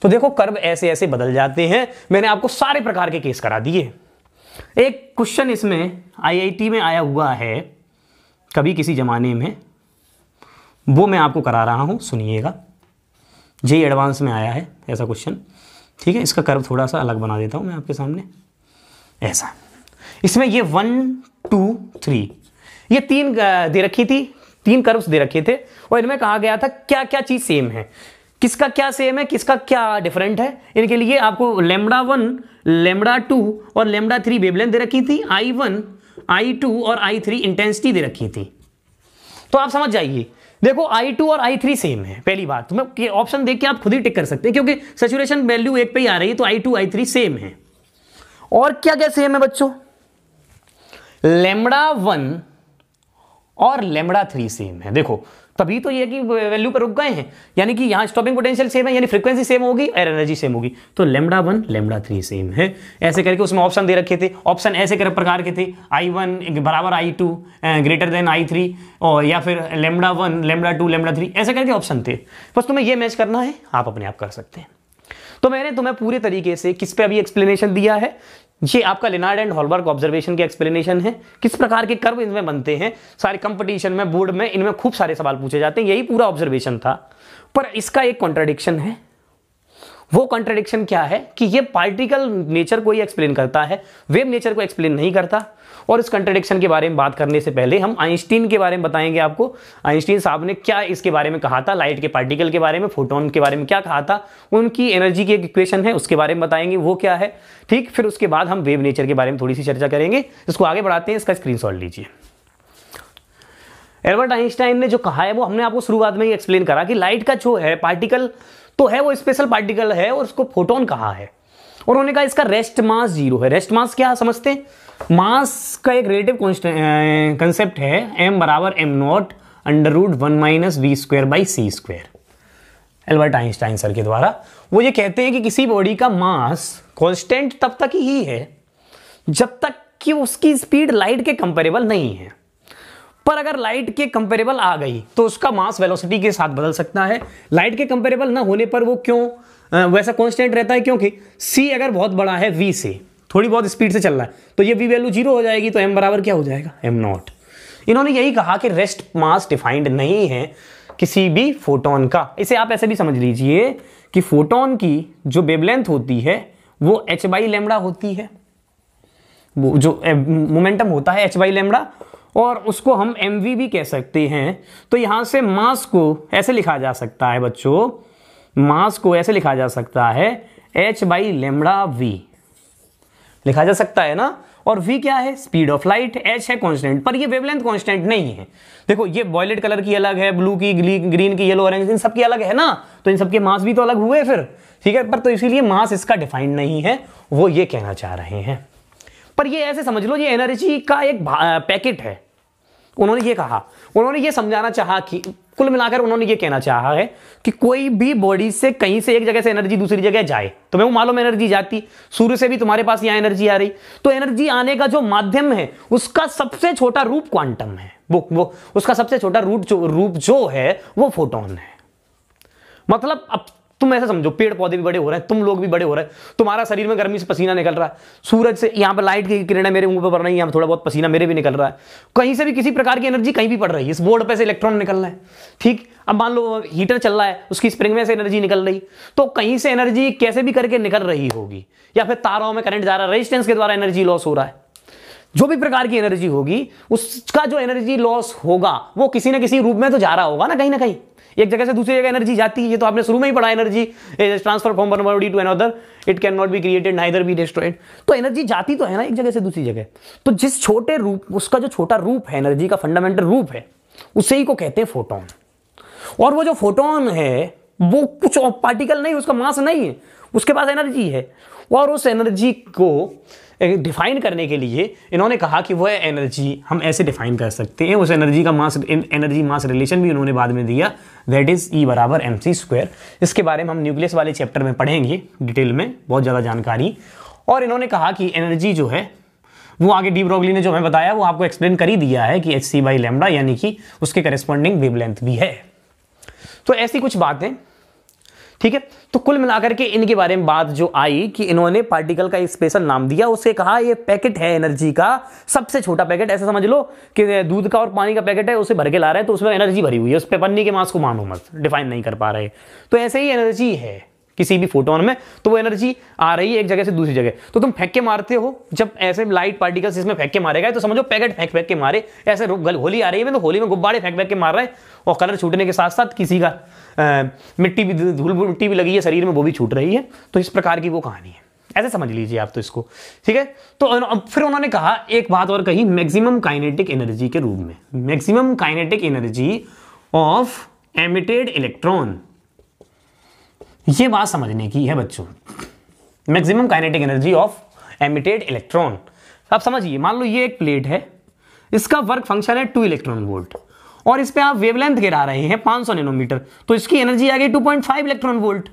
तो देखो कर्व ऐसे ऐसे बदल जाते हैं मैंने आपको सारे प्रकार के केस करा दिए एक क्वेश्चन इसमें आईआईटी में आया हुआ है कभी किसी ज़माने में वो मैं आपको करा रहा हूँ सुनिएगा जे एडवांस में आया है ऐसा क्वेश्चन ठीक है इसका कर्व थोड़ा सा अलग बना देता हूँ मैं आपके सामने ऐसा इसमें ये वन टू थ्री ये तीन दे रखी थी तीन कर्व्स दे रखे थे और इनमें कहा गया था क्या क्या चीज़ सेम है किसका क्या सेम है किसका क्या डिफरेंट है इनके लिए आपको लेमडा वन लेमडा टू और लेमडा थ्री वेबलेंथ दे रखी थी आई वन आई टू और आई थ्री इंटेंसिटी दे रखी थी तो आप समझ जाइए देखो आई टू और आई थ्री सेम है पहली बात तो मैं ऑप्शन देख के आप खुद ही टिक कर सकते हैं क्योंकि सेचुरेशन वैल्यू एक पे ही आ रही है तो I two I three same है और क्या क्या सेम है बच्चों लेमड़ा वन और लेमड़ा थ्री सेम है देखो तभी तो ये कि वैल्यू पर रुक गए हैं यानी कि यहाँ स्टॉपिंग पोटेंशियल सेम है यानी फ्रीक्वेंसी सेम होगी एयर एनर्जी सेम होगी तो lambda one lambda three same है ऐसे करके उसमें ऑप्शन दे रखे थे ऑप्शन ऐसे कर प्रकार के थे आई वन बराबर I two greater than I three और या फिर lambda one lambda two lambda three ऐसे करके ऑप्शन थे बस तुम्हें ये मैच करना है आप अपने आप कर सकते हैं तो मैंने तुम्हें पूरे तरीके से किस पे अभी एक्सप्लेनेशन दिया है ये आपका लिनार्ड एंड हॉलबर्ग ऑब्जर्वेशन के एक्सप्लेनेशन है किस प्रकार के कर्व इनमें बनते हैं सारे कंपटीशन में बोर्ड में इनमें खूब सारे सवाल पूछे जाते हैं यही पूरा ऑब्जर्वेशन था पर इसका एक कॉन्ट्राडिक्शन है वो कॉन्ट्राडिक्शन क्या है कि ये पार्टिकल नेचर को ही एक्सप्लेन करता है वेव नेचर को एक्सप्लेन नहीं करता और इस कंट्रेडिक्शन के बारे में बात करने से पहले हम आइंस्टीन के बारे में बताएंगे आपको आइंस्टीन साहब ने क्या इसके बारे में कहा था लाइट के पार्टिकल के बारे में फोटोन के बारे में क्या कहा था उनकी एनर्जी की एक इक्वेशन है उसके बारे में बताएंगे वो क्या है ठीक फिर उसके बाद हम वेव नेचर के बारे में थोड़ी सी चर्चा करेंगे इसको आगे बढ़ाते हैं इसका स्क्रीन लीजिए एल्बर्ट आइंस्टाइन ने जो कहा है वो हमने आपको शुरुआत में ही एक्सप्लेन करा कि लाइट का जो है पार्टिकल तो है वो स्पेशल पार्टिकल है और उसको फोटोन कहा है और उन्होंने कहा इसका रेस्ट मास जीरो है रेस्ट मास क्या समझते हैं मास का एक रिलेटिव कंसेप्ट अं, है एम बराबर M not under root one minus V square by C square Albert Einstein sir के द्वारा वो ये कहते हैं कि किसी बॉडी का मास कांस्टेंट तब तक ही है जब तक कि उसकी स्पीड लाइट के कंपेरेबल नहीं है पर अगर लाइट के कंपेरेबल आ गई तो उसका मास वेलोसिटी के साथ बदल सकता है लाइट के कंपेरेबल ना होने पर वो क्यों अं, वैसा कांस्टेंट रहता है क्योंकि सी अगर बहुत बड़ा है वी से थोड़ी बहुत स्पीड से चल रहा है तो ये वी वैल्यू जीरो हो जाएगी तो एम बराबर क्या हो जाएगा एम नॉट इन्होंने यही कहा कि रेस्ट मास डिफाइंड नहीं है किसी भी फोटोन का इसे आप ऐसे भी समझ लीजिए कि फोटोन की जो बेबलेंथ होती है वो एच बाई लेमड़ा होती है वो जो मोमेंटम होता है एच बाई लेमड़ा और उसको हम एम वी भी कह सकते हैं तो यहां से मास को ऐसे लिखा जा सकता है बच्चों मास को ऐसे लिखा जा सकता है एच बाई लेमड़ा वी लिखा जा सकता है ना और v क्या है स्पीड ऑफ लाइट h है कांस्टेंट पर ये वेवलेंथ कांस्टेंट नहीं है देखो ये वॉयलेट कलर की अलग है ब्लू की ग्रीन की येलो ऑरेंज इन सबकी अलग है ना तो इन सबके मास भी तो अलग हुए फिर ठीक है पर तो इसीलिए मास इसका डिफाइंड नहीं है वो ये कहना चाह रहे हैं पर ये ऐसे समझ लो ये एनर्जी का एक पैकेट है उन्होंने ये कहा उन्होंने ये समझाना चाहा कि कुल मिलाकर उन्होंने ये कहना चाहा है कि कोई भी बॉडी से कहीं से एक जगह से एनर्जी दूसरी जगह जाए तो मैं वो मालूम एनर्जी जाती सूर्य से भी तुम्हारे पास यहां एनर्जी आ रही तो एनर्जी आने का जो माध्यम है उसका सबसे छोटा रूप क्वांटम है वो वो उसका सबसे छोटा रूट जो रूप जो है वो फोटोन है मतलब अब तुम ऐसा समझो पेड़ पौधे भी बड़े हो रहे हैं तुम लोग भी बड़े हो रहे हैं तुम्हारा शरीर में गर्मी से पसीना निकल रहा है सूरज से यहाँ पर लाइट की किरणें मेरे मुंह पर पड़ रही है यहाँ थोड़ा बहुत पसीना मेरे भी निकल रहा है कहीं से भी किसी प्रकार की एनर्जी कहीं भी पड़ रही है इस बोर्ड पर से इलेक्ट्रॉन निकल रहा है ठीक अब मान लो हीटर चल रहा है उसकी स्प्रिंग में से एनर्जी निकल रही तो कहीं से एनर्जी कैसे भी करके निकल रही होगी या फिर तारों में करंट जा रहा है रेजिस्टेंस के द्वारा एनर्जी लॉस हो रहा है जो भी प्रकार की एनर्जी होगी उसका जो एनर्जी लॉस होगा वो किसी ना किसी रूप में तो जा रहा होगा ना कहीं ना कहीं एक जगह से दूसरी जगह एनर्जी जाती है ये तो आपने शुरू में ही पढ़ा energy transfer from one body to another it can not be created neither be destroyed तो एनर्जी जाती तो है ना एक जगह से दूसरी जगह तो जिस छोटे रूप उसका जो छोटा रूप है एनर्जी का फंडामेंटल रूप है उसे ही को कहते हैं फोटोन और वो जो फोटोन है वो कुछ पार्टिकल नहीं उसका मास नहीं है उसके पास एनर्जी है और उस एनर्जी को डिफाइन करने के लिए इन्होंने कहा कि वह एनर्जी हम ऐसे डिफाइन कर सकते हैं उस एनर्जी का मास एनर्जी मास रिलेशन भी उन्होंने बाद में दिया दैट इज़ ई बराबर एम सी स्क्वायर इसके बारे में हम न्यूक्लियस वाले चैप्टर में पढ़ेंगे डिटेल में बहुत ज़्यादा जानकारी और इन्होंने कहा कि एनर्जी जो है वो आगे डी ब्रोगली ने जो हमें बताया वो आपको एक्सप्लेन कर ही दिया है कि एच सी बाई लेमडा यानी कि उसके करेस्पॉन्डिंग वेवलेंथ भी है तो ऐसी कुछ बातें ठीक है तो कुल मिलाकर के इनके बारे में बात जो आई कि इन्होंने पार्टिकल का एक स्पेशल नाम दिया उसे कहा ये पैकेट है एनर्जी का सबसे छोटा पैकेट ऐसा समझ लो कि दूध का और पानी का पैकेट है उसे भर के ला रहे हैं तो उसमें एनर्जी भरी हुई है उस पर पन्नी के मास को मानो मत डिफाइन नहीं कर पा रहे तो ऐसे ही एनर्जी है किसी भी फोटोन में तो वो एनर्जी आ रही है एक जगह से दूसरी जगह तो तुम फेंक के मारते हो जब ऐसे लाइट पार्टिकल्स इसमें फेंक के मारे गए तो समझो पैकेट फेंक फेंक के मारे ऐसे होली आ रही है तो होली में गुब्बारे फेंक फेंक के मार रहे हैं और कलर छूटने के साथ साथ किसी का मिट्टी भी धूल मिट्टी भी लगी है शरीर में वो भी छूट रही है तो इस प्रकार की वो कहानी है ऐसे समझ लीजिए आप तो इसको ठीक है तो फिर उन्होंने कहा एक बात और कही मैक्सिमम काइनेटिक एनर्जी के रूप में maximum kinetic energy of emitted electron ये बात समझने की है बच्चों maximum kinetic energy of emitted electron आप समझिए मान लो ये एक प्लेट है इसका वर्क फंक्शन है टू इलेक्ट्रॉन वोल्ट और इस पर आप वेवलेंथ गिरा रहे हैं सौ नैनोमीटर तो इसकी एनर्जी आ गई फाइव इलेक्ट्रॉन वोल्ट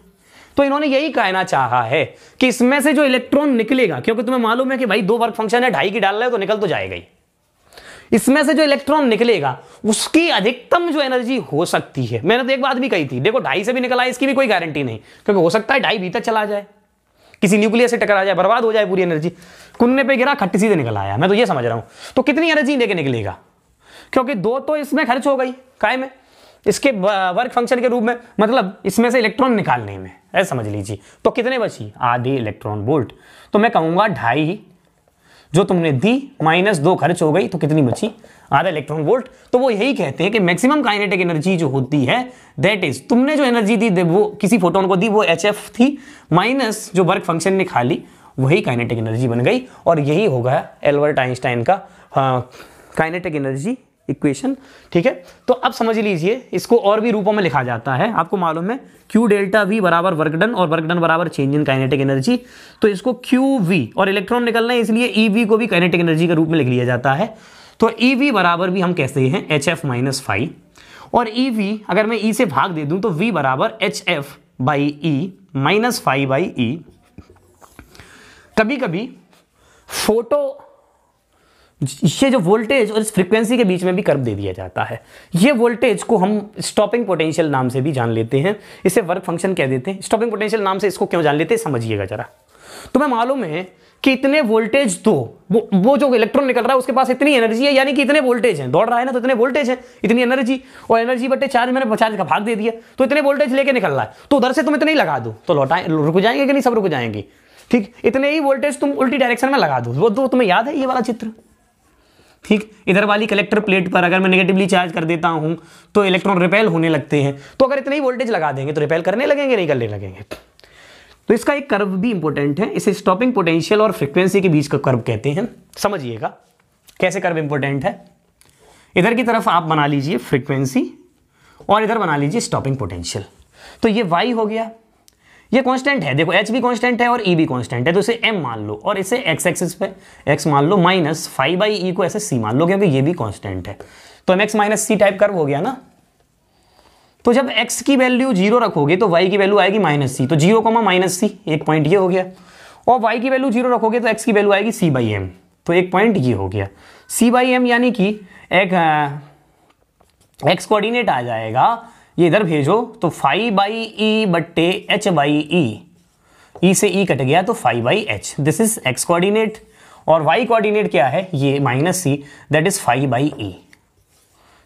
तो इन्होंने यही कहना चाहा है कि इसमें से जो इलेक्ट्रॉन निकलेगा क्योंकि तुम्हें मालूम है कि भाई दो वर्क फंक्शन है ढाई की डाल रहे हो तो निकल तो जाएगा ही इसमें से जो इलेक्ट्रॉन निकलेगा उसकी अधिकतम जो एनर्जी हो सकती है मैंने तो एक बात भी कही थी देखो ढाई से भी निकला इसकी भी कोई गारंटी नहीं क्योंकि हो सकता है ढाई भीतर चला जाए किसी न्यूक्लियर से टकरा जाए बर्बाद हो जाए पूरी एनर्जी कुन्ने पे गिरा खट्टी सीधे निकल आया मैं तो ये समझ रहा हूं तो कितनी एनर्जी लेके निकलेगा क्योंकि दो तो इसमें खर्च हो गई काय में इसके वर्क फंक्शन के रूप में मतलब इसमें से इलेक्ट्रॉन निकालने में ऐसा समझ लीजिए तो कितने बची आधे इलेक्ट्रॉन वोल्ट तो मैं कहूँगा ढाई जो तुमने दी माइनस दो खर्च हो गई तो कितनी बची आधा इलेक्ट्रॉन वोल्ट तो वो यही कहते हैं कि मैक्सिमम काइनेटिक एनर्जी जो होती है दैट इज तुमने जो एनर्जी दी वो किसी फोटोन को दी वो एच थी माइनस जो वर्क फंक्शन ने खाली वही काइनेटिक एनर्जी बन गई और यही होगा एल्बर्ट आइंस्टाइन का काइनेटिक हाँ, एनर्जी इक्वेशन ठीक है तो अब समझ लीजिए इसको और भी रूपों में लिखा जाता है आपको मालूम है क्यू डेल्टा वी बराबर वर्क डन और वर्क डन बराबर चेंज इन काइनेटिक एनर्जी तो इसको क्यू वी और इलेक्ट्रॉन निकलना है इसलिए ई e वी को भी काइनेटिक एनर्जी के रूप में लिख लिया जाता है तो ई e वी बराबर भी हम कहते हैं एच एफ माइनस फाइव और ई e वी अगर मैं ई से भाग दे दूं तो वी बराबर H F by E minus phi by E कभी कभी फोटो ये जो वोल्टेज और इस फ्रीक्वेंसी के बीच में भी कर्व दे दिया जाता है ये वोल्टेज को हम स्टॉपिंग पोटेंशियल नाम से भी जान लेते हैं इसे वर्क फंक्शन कह देते हैं स्टॉपिंग पोटेंशियल नाम से इसको क्यों जान लेते हैं समझिएगा जरा तो मैं मालूम है कि इतने वोल्टेज दो वो वो जो इलेक्ट्रॉन निकल रहा है उसके पास इतनी एनर्जी है यानी कि इतने वोल्टेज हैं दौड़ रहा है ना तो इतने वोल्टेज हैं इतनी एनर्जी और एनर्जी बटे चार्ज मैंने चार्ज का भाग दे दिया तो इतने वोल्टेज लेके निकल रहा है तो उधर से तुम इतने ही लगा दो तो लौटाए रुक जाएंगे कि नहीं सब रुक जाएंगे ठीक इतने ही वोल्टेज तुम उल्टी डायरेक्शन में लगा दो वो दो तुम्हें याद है ये वाला चित्र ठीक इधर वाली कलेक्टर प्लेट पर अगर मैं नेगेटिवली चार्ज कर देता हूं तो इलेक्ट्रॉन रिपेल होने लगते हैं तो अगर इतना ही वोल्टेज लगा देंगे तो रिपेल करने लगेंगे नहीं करने लगेंगे तो इसका एक कर्व भी इंपॉर्टेंट है इसे स्टॉपिंग पोटेंशियल और फ्रिक्वेंसी के बीच का कर्व कहते हैं समझिएगा कैसे कर्व इंपॉर्टेंट है इधर की तरफ आप बना लीजिए फ्रिक्वेंसी और इधर बना लीजिए स्टॉपिंग पोटेंशियल तो ये वाई हो गया ये कांस्टेंट है देखो एच भी कांस्टेंट है और ई e भी कांस्टेंट है तो इसे एम मान लो और इसे एक्स एक्सिस पे एक्स मान लो माइनस फाइव बाई ई को ऐसे सी मान लो क्योंकि ये भी कांस्टेंट है तो M X minus C type curve हो गया ना तो जब एक्स की वैल्यू जीरो रखोगे तो वाई की वैल्यू आएगी माइनस सी तो जीरो कोमा माइनस सी एक पॉइंट ये हो गया और वाई की वैल्यू जीरो रखोगे तो एक्स की वैल्यू आएगी सी बाई एम तो एक पॉइंट ये हो गया सी बाई एम यानी कि एक एक्स कोऑर्डिनेट आ जाएगा ये इधर भेजो तो फाइव बाई ई बट्टे एच बाई ई ई से ई e कट गया तो phi by H this is X coordinate और वाई कोऑर्डिनेट क्या है ये minus C that is phi by E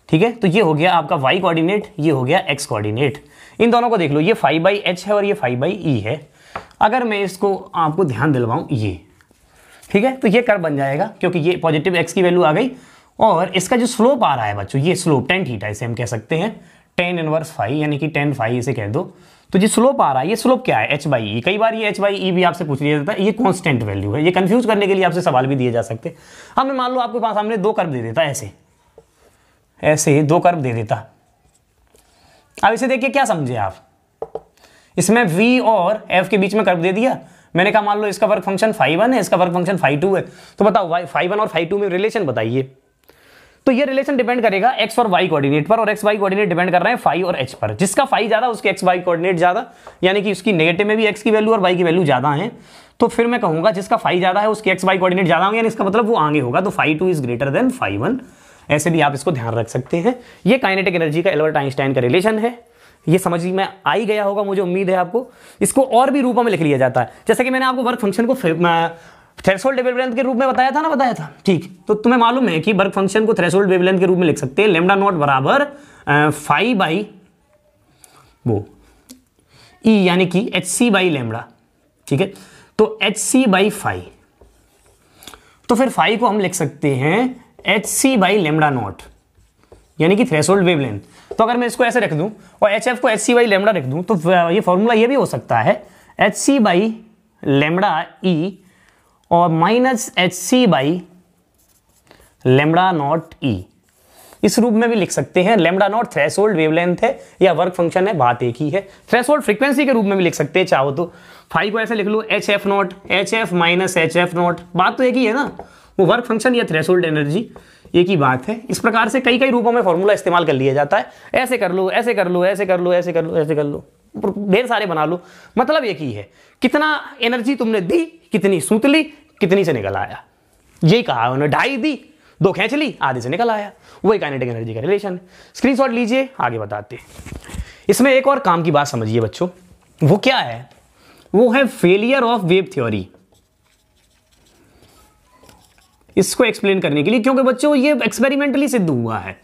ठीक है तो ये हो गया आपका वाई कोऑर्डिनेट ये हो गया एक्स कोऑर्डिनेट इन दोनों को देख लो ये फाइव बाई एच है और ये फाइव बाई ई है अगर मैं इसको आपको ध्यान दिलवाऊं ये ठीक है तो ये कर बन जाएगा क्योंकि ये पॉजिटिव एक्स की वैल्यू आ गई और इसका जो स्लोप आ रहा है बच्चों ये स्लोप टेन थीटा इसे हम कह सकते हैं टेन इनवर्स फाइव यानी कि टेन फाइव इसे कह दो तो ये स्लोप आ रहा है ये स्लोप क्या है एच बाई ई कई बार ये एच बाई ई भी आपसे पूछ लिया जाता है ये कांस्टेंट वैल्यू है ये कंफ्यूज करने के लिए आपसे सवाल भी दिए जा सकते हैं हमें मान लो आपके पास हमने दो कर्व दे देता ऐसे ऐसे दो कर्व दे देता अब इसे देखिए क्या समझे आप इसमें v और f के बीच में कर्व दे दिया मैंने कहा मान लो इसका वर्क फंक्शन फाइव वन है इसका वर्क फंक्शन फाइव टू है तो बताओ फाइव वन और फाइव टू में रिलेशन बताइए तो ये रिलेशन डिपेंड करेगा एक्स और वाई कोऑर्डिनेट पर और एक्स वाई कोऑर्डिनेट डिपेंड कर रहे हैं फाइव और h पर जिसका फाइव ज्यादा उसके एक्स वाई कोऑर्डिनेट ज्यादा यानी कि उसकी नेगेटिव में भी एक्स की वैल्यू और वाई की वैल्यू ज्यादा है तो फिर मैं कहूंगा जिसका फाइव ज्यादा है उसके एक्स वाई कोऑर्डिनेट ज्यादा होंगे यानी इसका मतलब वो आगे होगा तो phi two is greater than phi one ऐसे भी आप इसको ध्यान रख सकते हैं ये काइनेटिक एनर्जी का एल्बर्ट आइंस्टाइन का रिलेशन है ये समझ में आई गया होगा मुझे उम्मीद है आपको इसको और भी रूपों में लिख लिया जाता है जैसे कि मैंने आपको वर्क फंक्शन को थ्रेसोल्ड वेवलेंथ के रूप में बताया था ना बताया था ठीक तो तुम्हें मालूम है कि वर्क फंक्शन को थ्रेसोल्ड वेवलेंथ के रूप में लिख सकते हैं लेमडा नॉट बराबर फाइव बाई वो ई e, यानी कि एच सी बाई लेमडा ठीक है तो एच सी बाई फाइव तो फिर फाइव को हम लिख सकते हैं H C by lambda not यानी कि थ्रेसोल्ड वेवलेंथ तो अगर मैं इसको ऐसे रख दूं और एच एफ को एच सी बाई लेमडा रख दूं तो ये फॉर्मूला ये भी हो सकता है H C by lambda E और minus H C by lambda not E इस रूप में भी लिख सकते हैं लेमडा नॉट थ्रेसोल्ड वेवलेंथ है या वर्क फंक्शन है बात एक ही है थ्रेसोल्ड फ्रीक्वेंसी के रूप में भी लिख सकते हैं चाहो तो फाइव को ऐसे लिख लो H F not H F minus H F not बात तो एक ही है ना वो वर्क फंक्शन या थ्रेसोल्ड एनर्जी एक ही बात है इस प्रकार से कई कई रूपों में फॉर्मूला इस्तेमाल कर लिया जाता है ऐसे कर लो ऐसे कर लो ऐसे कर लो ऐसे कर लो ऐसे कर लो ढेर सारे बना लो मतलब एक ही है कितना एनर्जी तुमने दी कितनी सूत ली कितनी से निकल आया यही कहा उन्होंने ढाई दी दो खेच ली आधे से निकल आया वही काइनेटिक एनर्जी का रिलेशन स्क्रीनशॉट लीजिए आगे बताते इसमें एक और काम की बात समझिए बच्चों वो क्या है वो है फेलियर ऑफ वेव थ्योरी इसको एक्सप्लेन करने के लिए क्योंकि बच्चों ये एक्सपेरिमेंटली सिद्ध हुआ है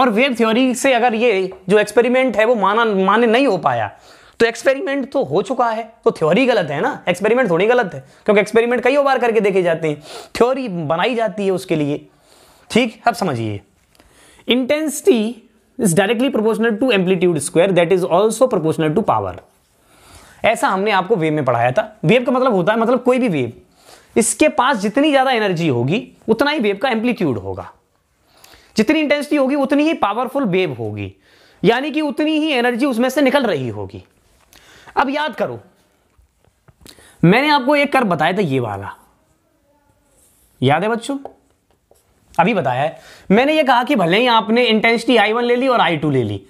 और वेव थ्योरी से अगर ये जो एक्सपेरिमेंट है वो माना माने नहीं हो पाया तो एक्सपेरिमेंट तो हो चुका है तो थ्योरी गलत है ना एक्सपेरिमेंट थोड़ी गलत है क्योंकि एक्सपेरिमेंट कई बार करके देखे जाते हैं थ्योरी बनाई जाती है उसके लिए ठीक अब समझिए intensity is directly proportional to amplitude square that is also proportional to power ऐसा हमने आपको वेव में पढ़ाया था वेव का मतलब होता है मतलब कोई भी वेव इसके पास जितनी ज़्यादा एनर्जी होगी उतना ही वेव का एम्पलीट्यूड होगा जितनी इंटेंसिटी होगी उतनी ही पावरफुल वेव होगी यानी कि उतनी ही एनर्जी उसमें से निकल रही होगी अब याद करो मैंने आपको एक कर बताया था ये वाला याद है बच्चों अभी बताया है मैंने ये कहा कि भले ही आपने इंटेंसिटी आई वन ले ली और आई टू ले ली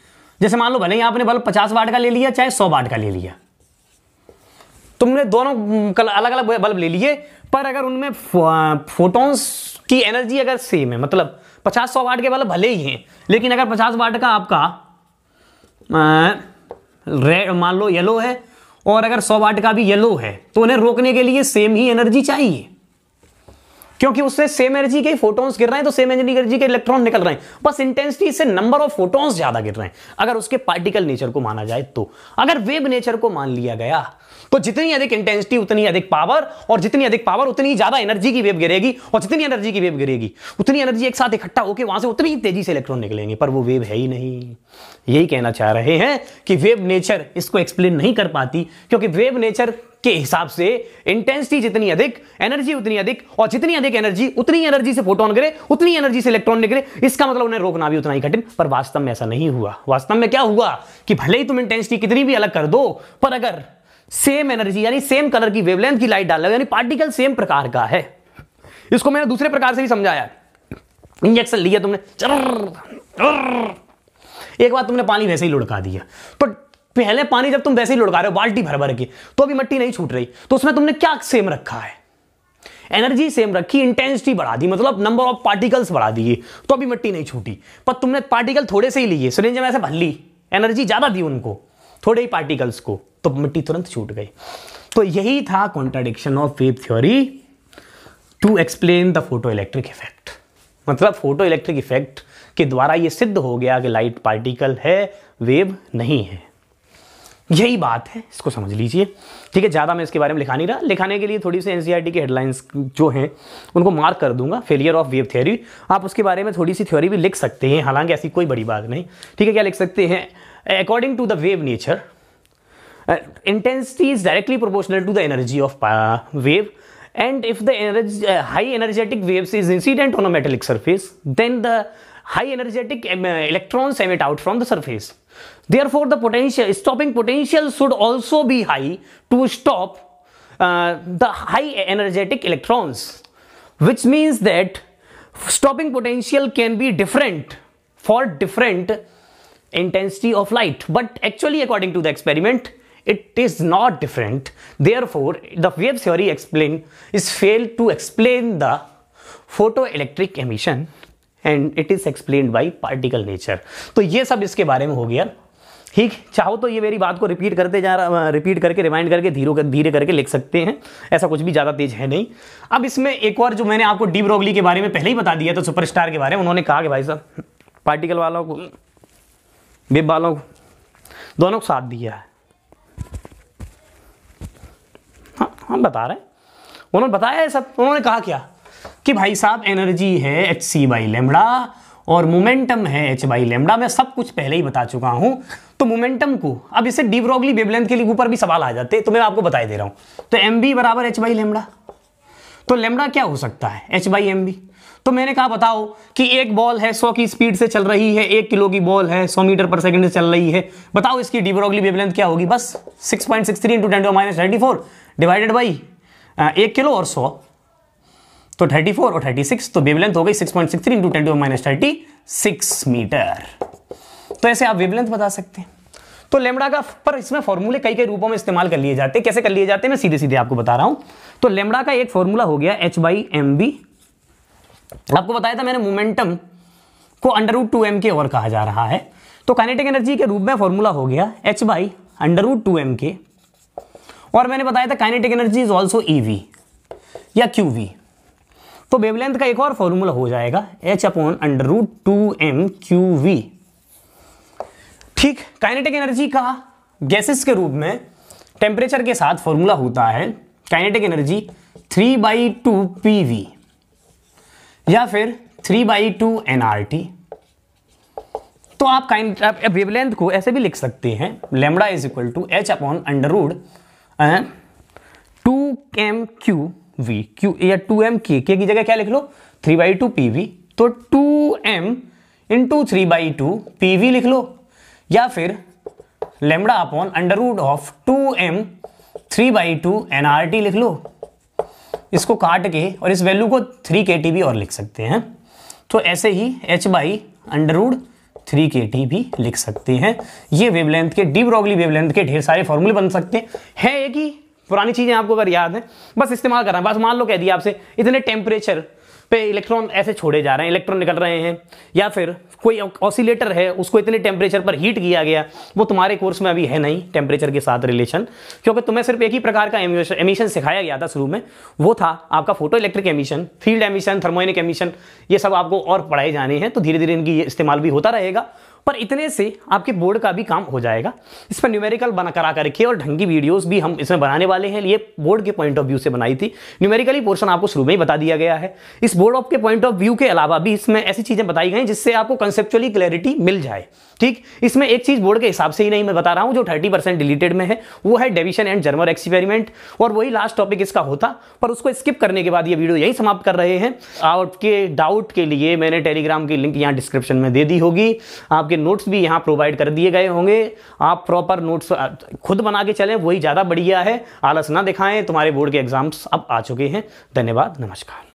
जैसे मान लो भले ही आपने बल्ब पचास वाट का ले लिया चाहे सौ वाट का ले लिया तुमने दोनों अलग अलग बल्ब ले लिए पर अगर उनमें फोटोन्स की एनर्जी अगर सेम है मतलब पचास सौ वाट के वाले भले ही हैं लेकिन अगर पचास वाट का आपका रेड मान लो येलो है और अगर सौ वाट का भी येलो है तो उन्हें रोकने के लिए सेम ही एनर्जी चाहिए क्योंकि उससे सेम एनर्जी के फोटॉन्स गिर रहे हैं तो सेम एनर्जी के इलेक्ट्रॉन निकल रहे हैं बस इंटेंसिटी से नंबर ऑफ फोटॉन्स ज्यादा गिर रहे हैं अगर उसके पार्टिकल नेचर को माना जाए तो अगर वेब नेचर को मान लिया गया तो जितनी अधिक इंटेंसिटी उतनी अधिक पावर और जितनी अधिक पावर उतनी ज्यादा एनर्जी की वेव गिरेगी और जितनी एनर्जी की वेव गिरेगी उतनी एनर्जी एक साथ इकट्ठा होकर वहां से उतनी ही तेजी से इलेक्ट्रॉन निकलेंगे पर वो वेव है ही नहीं यही कहना चाह रहे हैं कि वेव नेचर इसको एक्सप्लेन नहीं कर पाती क्योंकि वेव नेचर के हिसाब से इंटेंसिटी जितनी अधिक एनर्जी उतनी अधिक और जितनी अधिक एनर्जी उतनी एनर्जी से फोटोन गिरे उतनी एनर्जी से इलेक्ट्रॉन निकले इसका मतलब उन्हें रोकना भी उतना ही कठिन पर वास्तव में ऐसा नहीं हुआ वास्तव में क्या हुआ कि भले ही तुम इंटेंसिटी कितनी भी अलग कर दो पर अगर सेम एनर्जी यानी सेम कलर की वेवलेंथ की लाइट डाल रहे हो यानी पार्टिकल सेम प्रकार का है इसको मैंने दूसरे प्रकार से भी समझाया इंजेक्शन लिया तुमने एक बार तुमने पानी वैसे ही लुढ़का दिया तो पहले पानी जब तुम वैसे ही लुढ़का रहे हो बाल्टी भर भर के तो अभी मट्टी नहीं छूट रही तो उसमें तुमने क्या सेम रखा है एनर्जी सेम रखी इंटेंसिटी बढ़ा दी मतलब नंबर ऑफ पार्टिकल्स बढ़ा दिए तो अभी मट्टी नहीं छूटी पर तुमने पार्टिकल थोड़े से ही लिए सुरेंज में ऐसे भर ली एनर्जी ज़्यादा दी उनको थोड़े ही पार्टिकल्स को तो मिट्टी तुरंत छूट गई तो यही था contradiction of wave theory to explain the photo electric effect मतलब फोटो इलेक्ट्रिक इफेक्ट के द्वारा यह सिद्ध हो गया कि लाइट पार्टिकल है वेव नहीं है यही बात है इसको समझ लीजिए ठीक है ज़्यादा मैं इसके बारे में लिखा नहीं रहा लिखाने के लिए थोड़ी सी एन की हेडलाइंस जो हैं उनको मार्क कर दूंगा फेलियर ऑफ वेव थ्योरी आप उसके बारे में थोड़ी सी थ्योरी भी लिख सकते हैं हालांकि ऐसी कोई बड़ी बात नहीं ठीक है क्या लिख सकते हैं according to the wave nature uh, intensity is directly proportional to the energy of uh, wave and if the energy, uh, high energetic waves is incident on a metallic surface then the high energetic um, electrons emit out from the surface therefore the potential stopping potential should also be high to stop uh, the high energetic electrons which means that stopping potential can be different for different intensity of light but actually according to the experiment it is not different. Therefore, the wave theory explain is failed to explain the photoelectric emission and it is explain by particle nature तो ये सब इसके बारे में हो गया ठीक चाहो तो ये मेरी बात को रिपीट करते जा रहा रिपीट करके रिमाइंड करके धीरे कर, धीरे करके लिख सकते हैं ऐसा कुछ भी ज़्यादा तेज है नहीं अब इसमें एक और जो मैंने आपको डी ब्रोगली के बारे में पहले ही बता दिया था सुपरस्टार के बारे में उन्होंने कहा कि भाई साहब पार्टिकल वालों को वेब वालों को दोनों को साथ दिया है हम बता रहे हैं उन्होंने बताया ये सब उन्होंने कहा क्या कि भाई साहब एनर्जी है एच सी बाई लेमड़ा और मोमेंटम है एच बाई लेमडा मैं सब कुछ पहले ही बता चुका हूं तो मोमेंटम को अब इसे डिब्रोगली वेबलेंथ के लिए ऊपर भी सवाल आ जाते तो मैं आपको बताई दे रहा हूं तो एम बी बराबर एच बाई लेमडा तो लेमडा क्या हो सकता है एच बाई एम बी तो मैंने कहा बताओ कि एक बॉल है 100 की स्पीड से चल रही है एक किलो की बॉल है 100 मीटर पर सेकंड से चल रही है बताओ इसकी डिब्रोगली वेवलेंथ क्या होगी बस 6.63 point six three into ten minus thirty four divided by एक किलो और 100 तो 34 और 36 तो वेवलेंथ हो गई 6.63 point six three into ten minus thirty six metre तो ऐसे आप वेवलेंथ बता सकते हैं तो लेमड़ा का पर इसमें फॉर्मूले कई कई रूपों में इस्तेमाल कर लिए जाते हैं कैसे कर लिए जाते हैं मैं सीधे सीधे आपको बता रहा हूं तो लेमड़ा का एक फॉर्मूला हो गया एच बाई एम बी आपको बताया था मैंने मोमेंटम को under root two M K over कहा जा रहा है तो काइनेटिक एनर्जी के रूप में फॉर्मूला हो गया H by under root two M K और मैंने बताया था kinetic energy is also E V या क्यू वी तो वेवलेंथ का एक और फॉर्मूला हो जाएगा H upon under root two M Q V ठीक काइनेटिक एनर्जी का गैसेस के रूप में टेम्परेचर के साथ फॉर्मूला होता है kinetic energy three by two P V या फिर three by two N R T तो आप काइंड आप वेवलेंथ को ऐसे भी लिख सकते हैं lambda is equal to H upon under root two M Q V Q या टू एम के के की जगह क्या लिख लो three by two P V तो two M into three by two P V लिख लो या फिर lambda upon under root of two M three by two N R T लिख लो इसको काट के और इस वैल्यू को थ्री के टी भी और लिख सकते हैं तो ऐसे ही H by under root three K T भी लिख सकते हैं ये वेवलेंथ के डी ब्रॉगली वेवलेंथ के ढेर सारे फॉर्मूले बन सकते हैं है एक ही पुरानी चीज़ें आपको अगर याद है बस इस्तेमाल करना बस मान लो कह दिया आपसे इतने टेम्परेचर पे इलेक्ट्रॉन ऐसे छोड़े जा रहे हैं इलेक्ट्रॉन निकल रहे हैं या फिर कोई ऑसिलेटर है उसको इतने टेम्परेचर पर हीट किया गया वो तुम्हारे कोर्स में अभी है नहीं टेम्परेचर के साथ रिलेशन क्योंकि तुम्हें सिर्फ एक ही प्रकार का एमिशन सिखाया गया था शुरू में वो था आपका photo photoelectric emission field emission thermionic emission ये सब आपको और पढ़ाए जाने हैं तो धीरे धीरे इनकी इस्तेमाल भी होता रहेगा पर इतने से आपके बोर्ड का भी काम हो जाएगा इस पर न्यूमेरिकल बना करा करके और ढंगी वीडियोस भी हम इसमें बनाने वाले हैं ये बोर्ड के पॉइंट ऑफ व्यू से बनाई थी न्यूमेरिकली पोर्शन आपको शुरू में ही बता दिया गया है इस बोर्ड ऑफ के पॉइंट ऑफ व्यू के अलावा भी इसमें ऐसी चीज़ें बताई गई जिससे आपको कंसेप्चुअली क्लैरिटी मिल जाए ठीक इसमें एक चीज़ बोर्ड के हिसाब से ही नहीं मैं बता रहा हूँ जो थर्टी परसेंट डिलीटेड में है वो है डेविशन एंड जर्मर एक्सपेरिमेंट और वही लास्ट टॉपिक इसका होता पर उसको स्किप करने के बाद ये वीडियो यही समाप्त कर रहे हैं आपके डाउट के लिए मैंने टेलीग्राम की लिंक यहाँ डिस्क्रिप्शन में दे दी होगी आपके आपके नोट्स भी यहाँ प्रोवाइड कर दिए गए होंगे आप प्रॉपर नोट्स खुद बना के चलें वही ज़्यादा बढ़िया है आलस ना दिखाएं तुम्हारे बोर्ड के एग्जाम्स अब आ चुके हैं धन्यवाद नमस्कार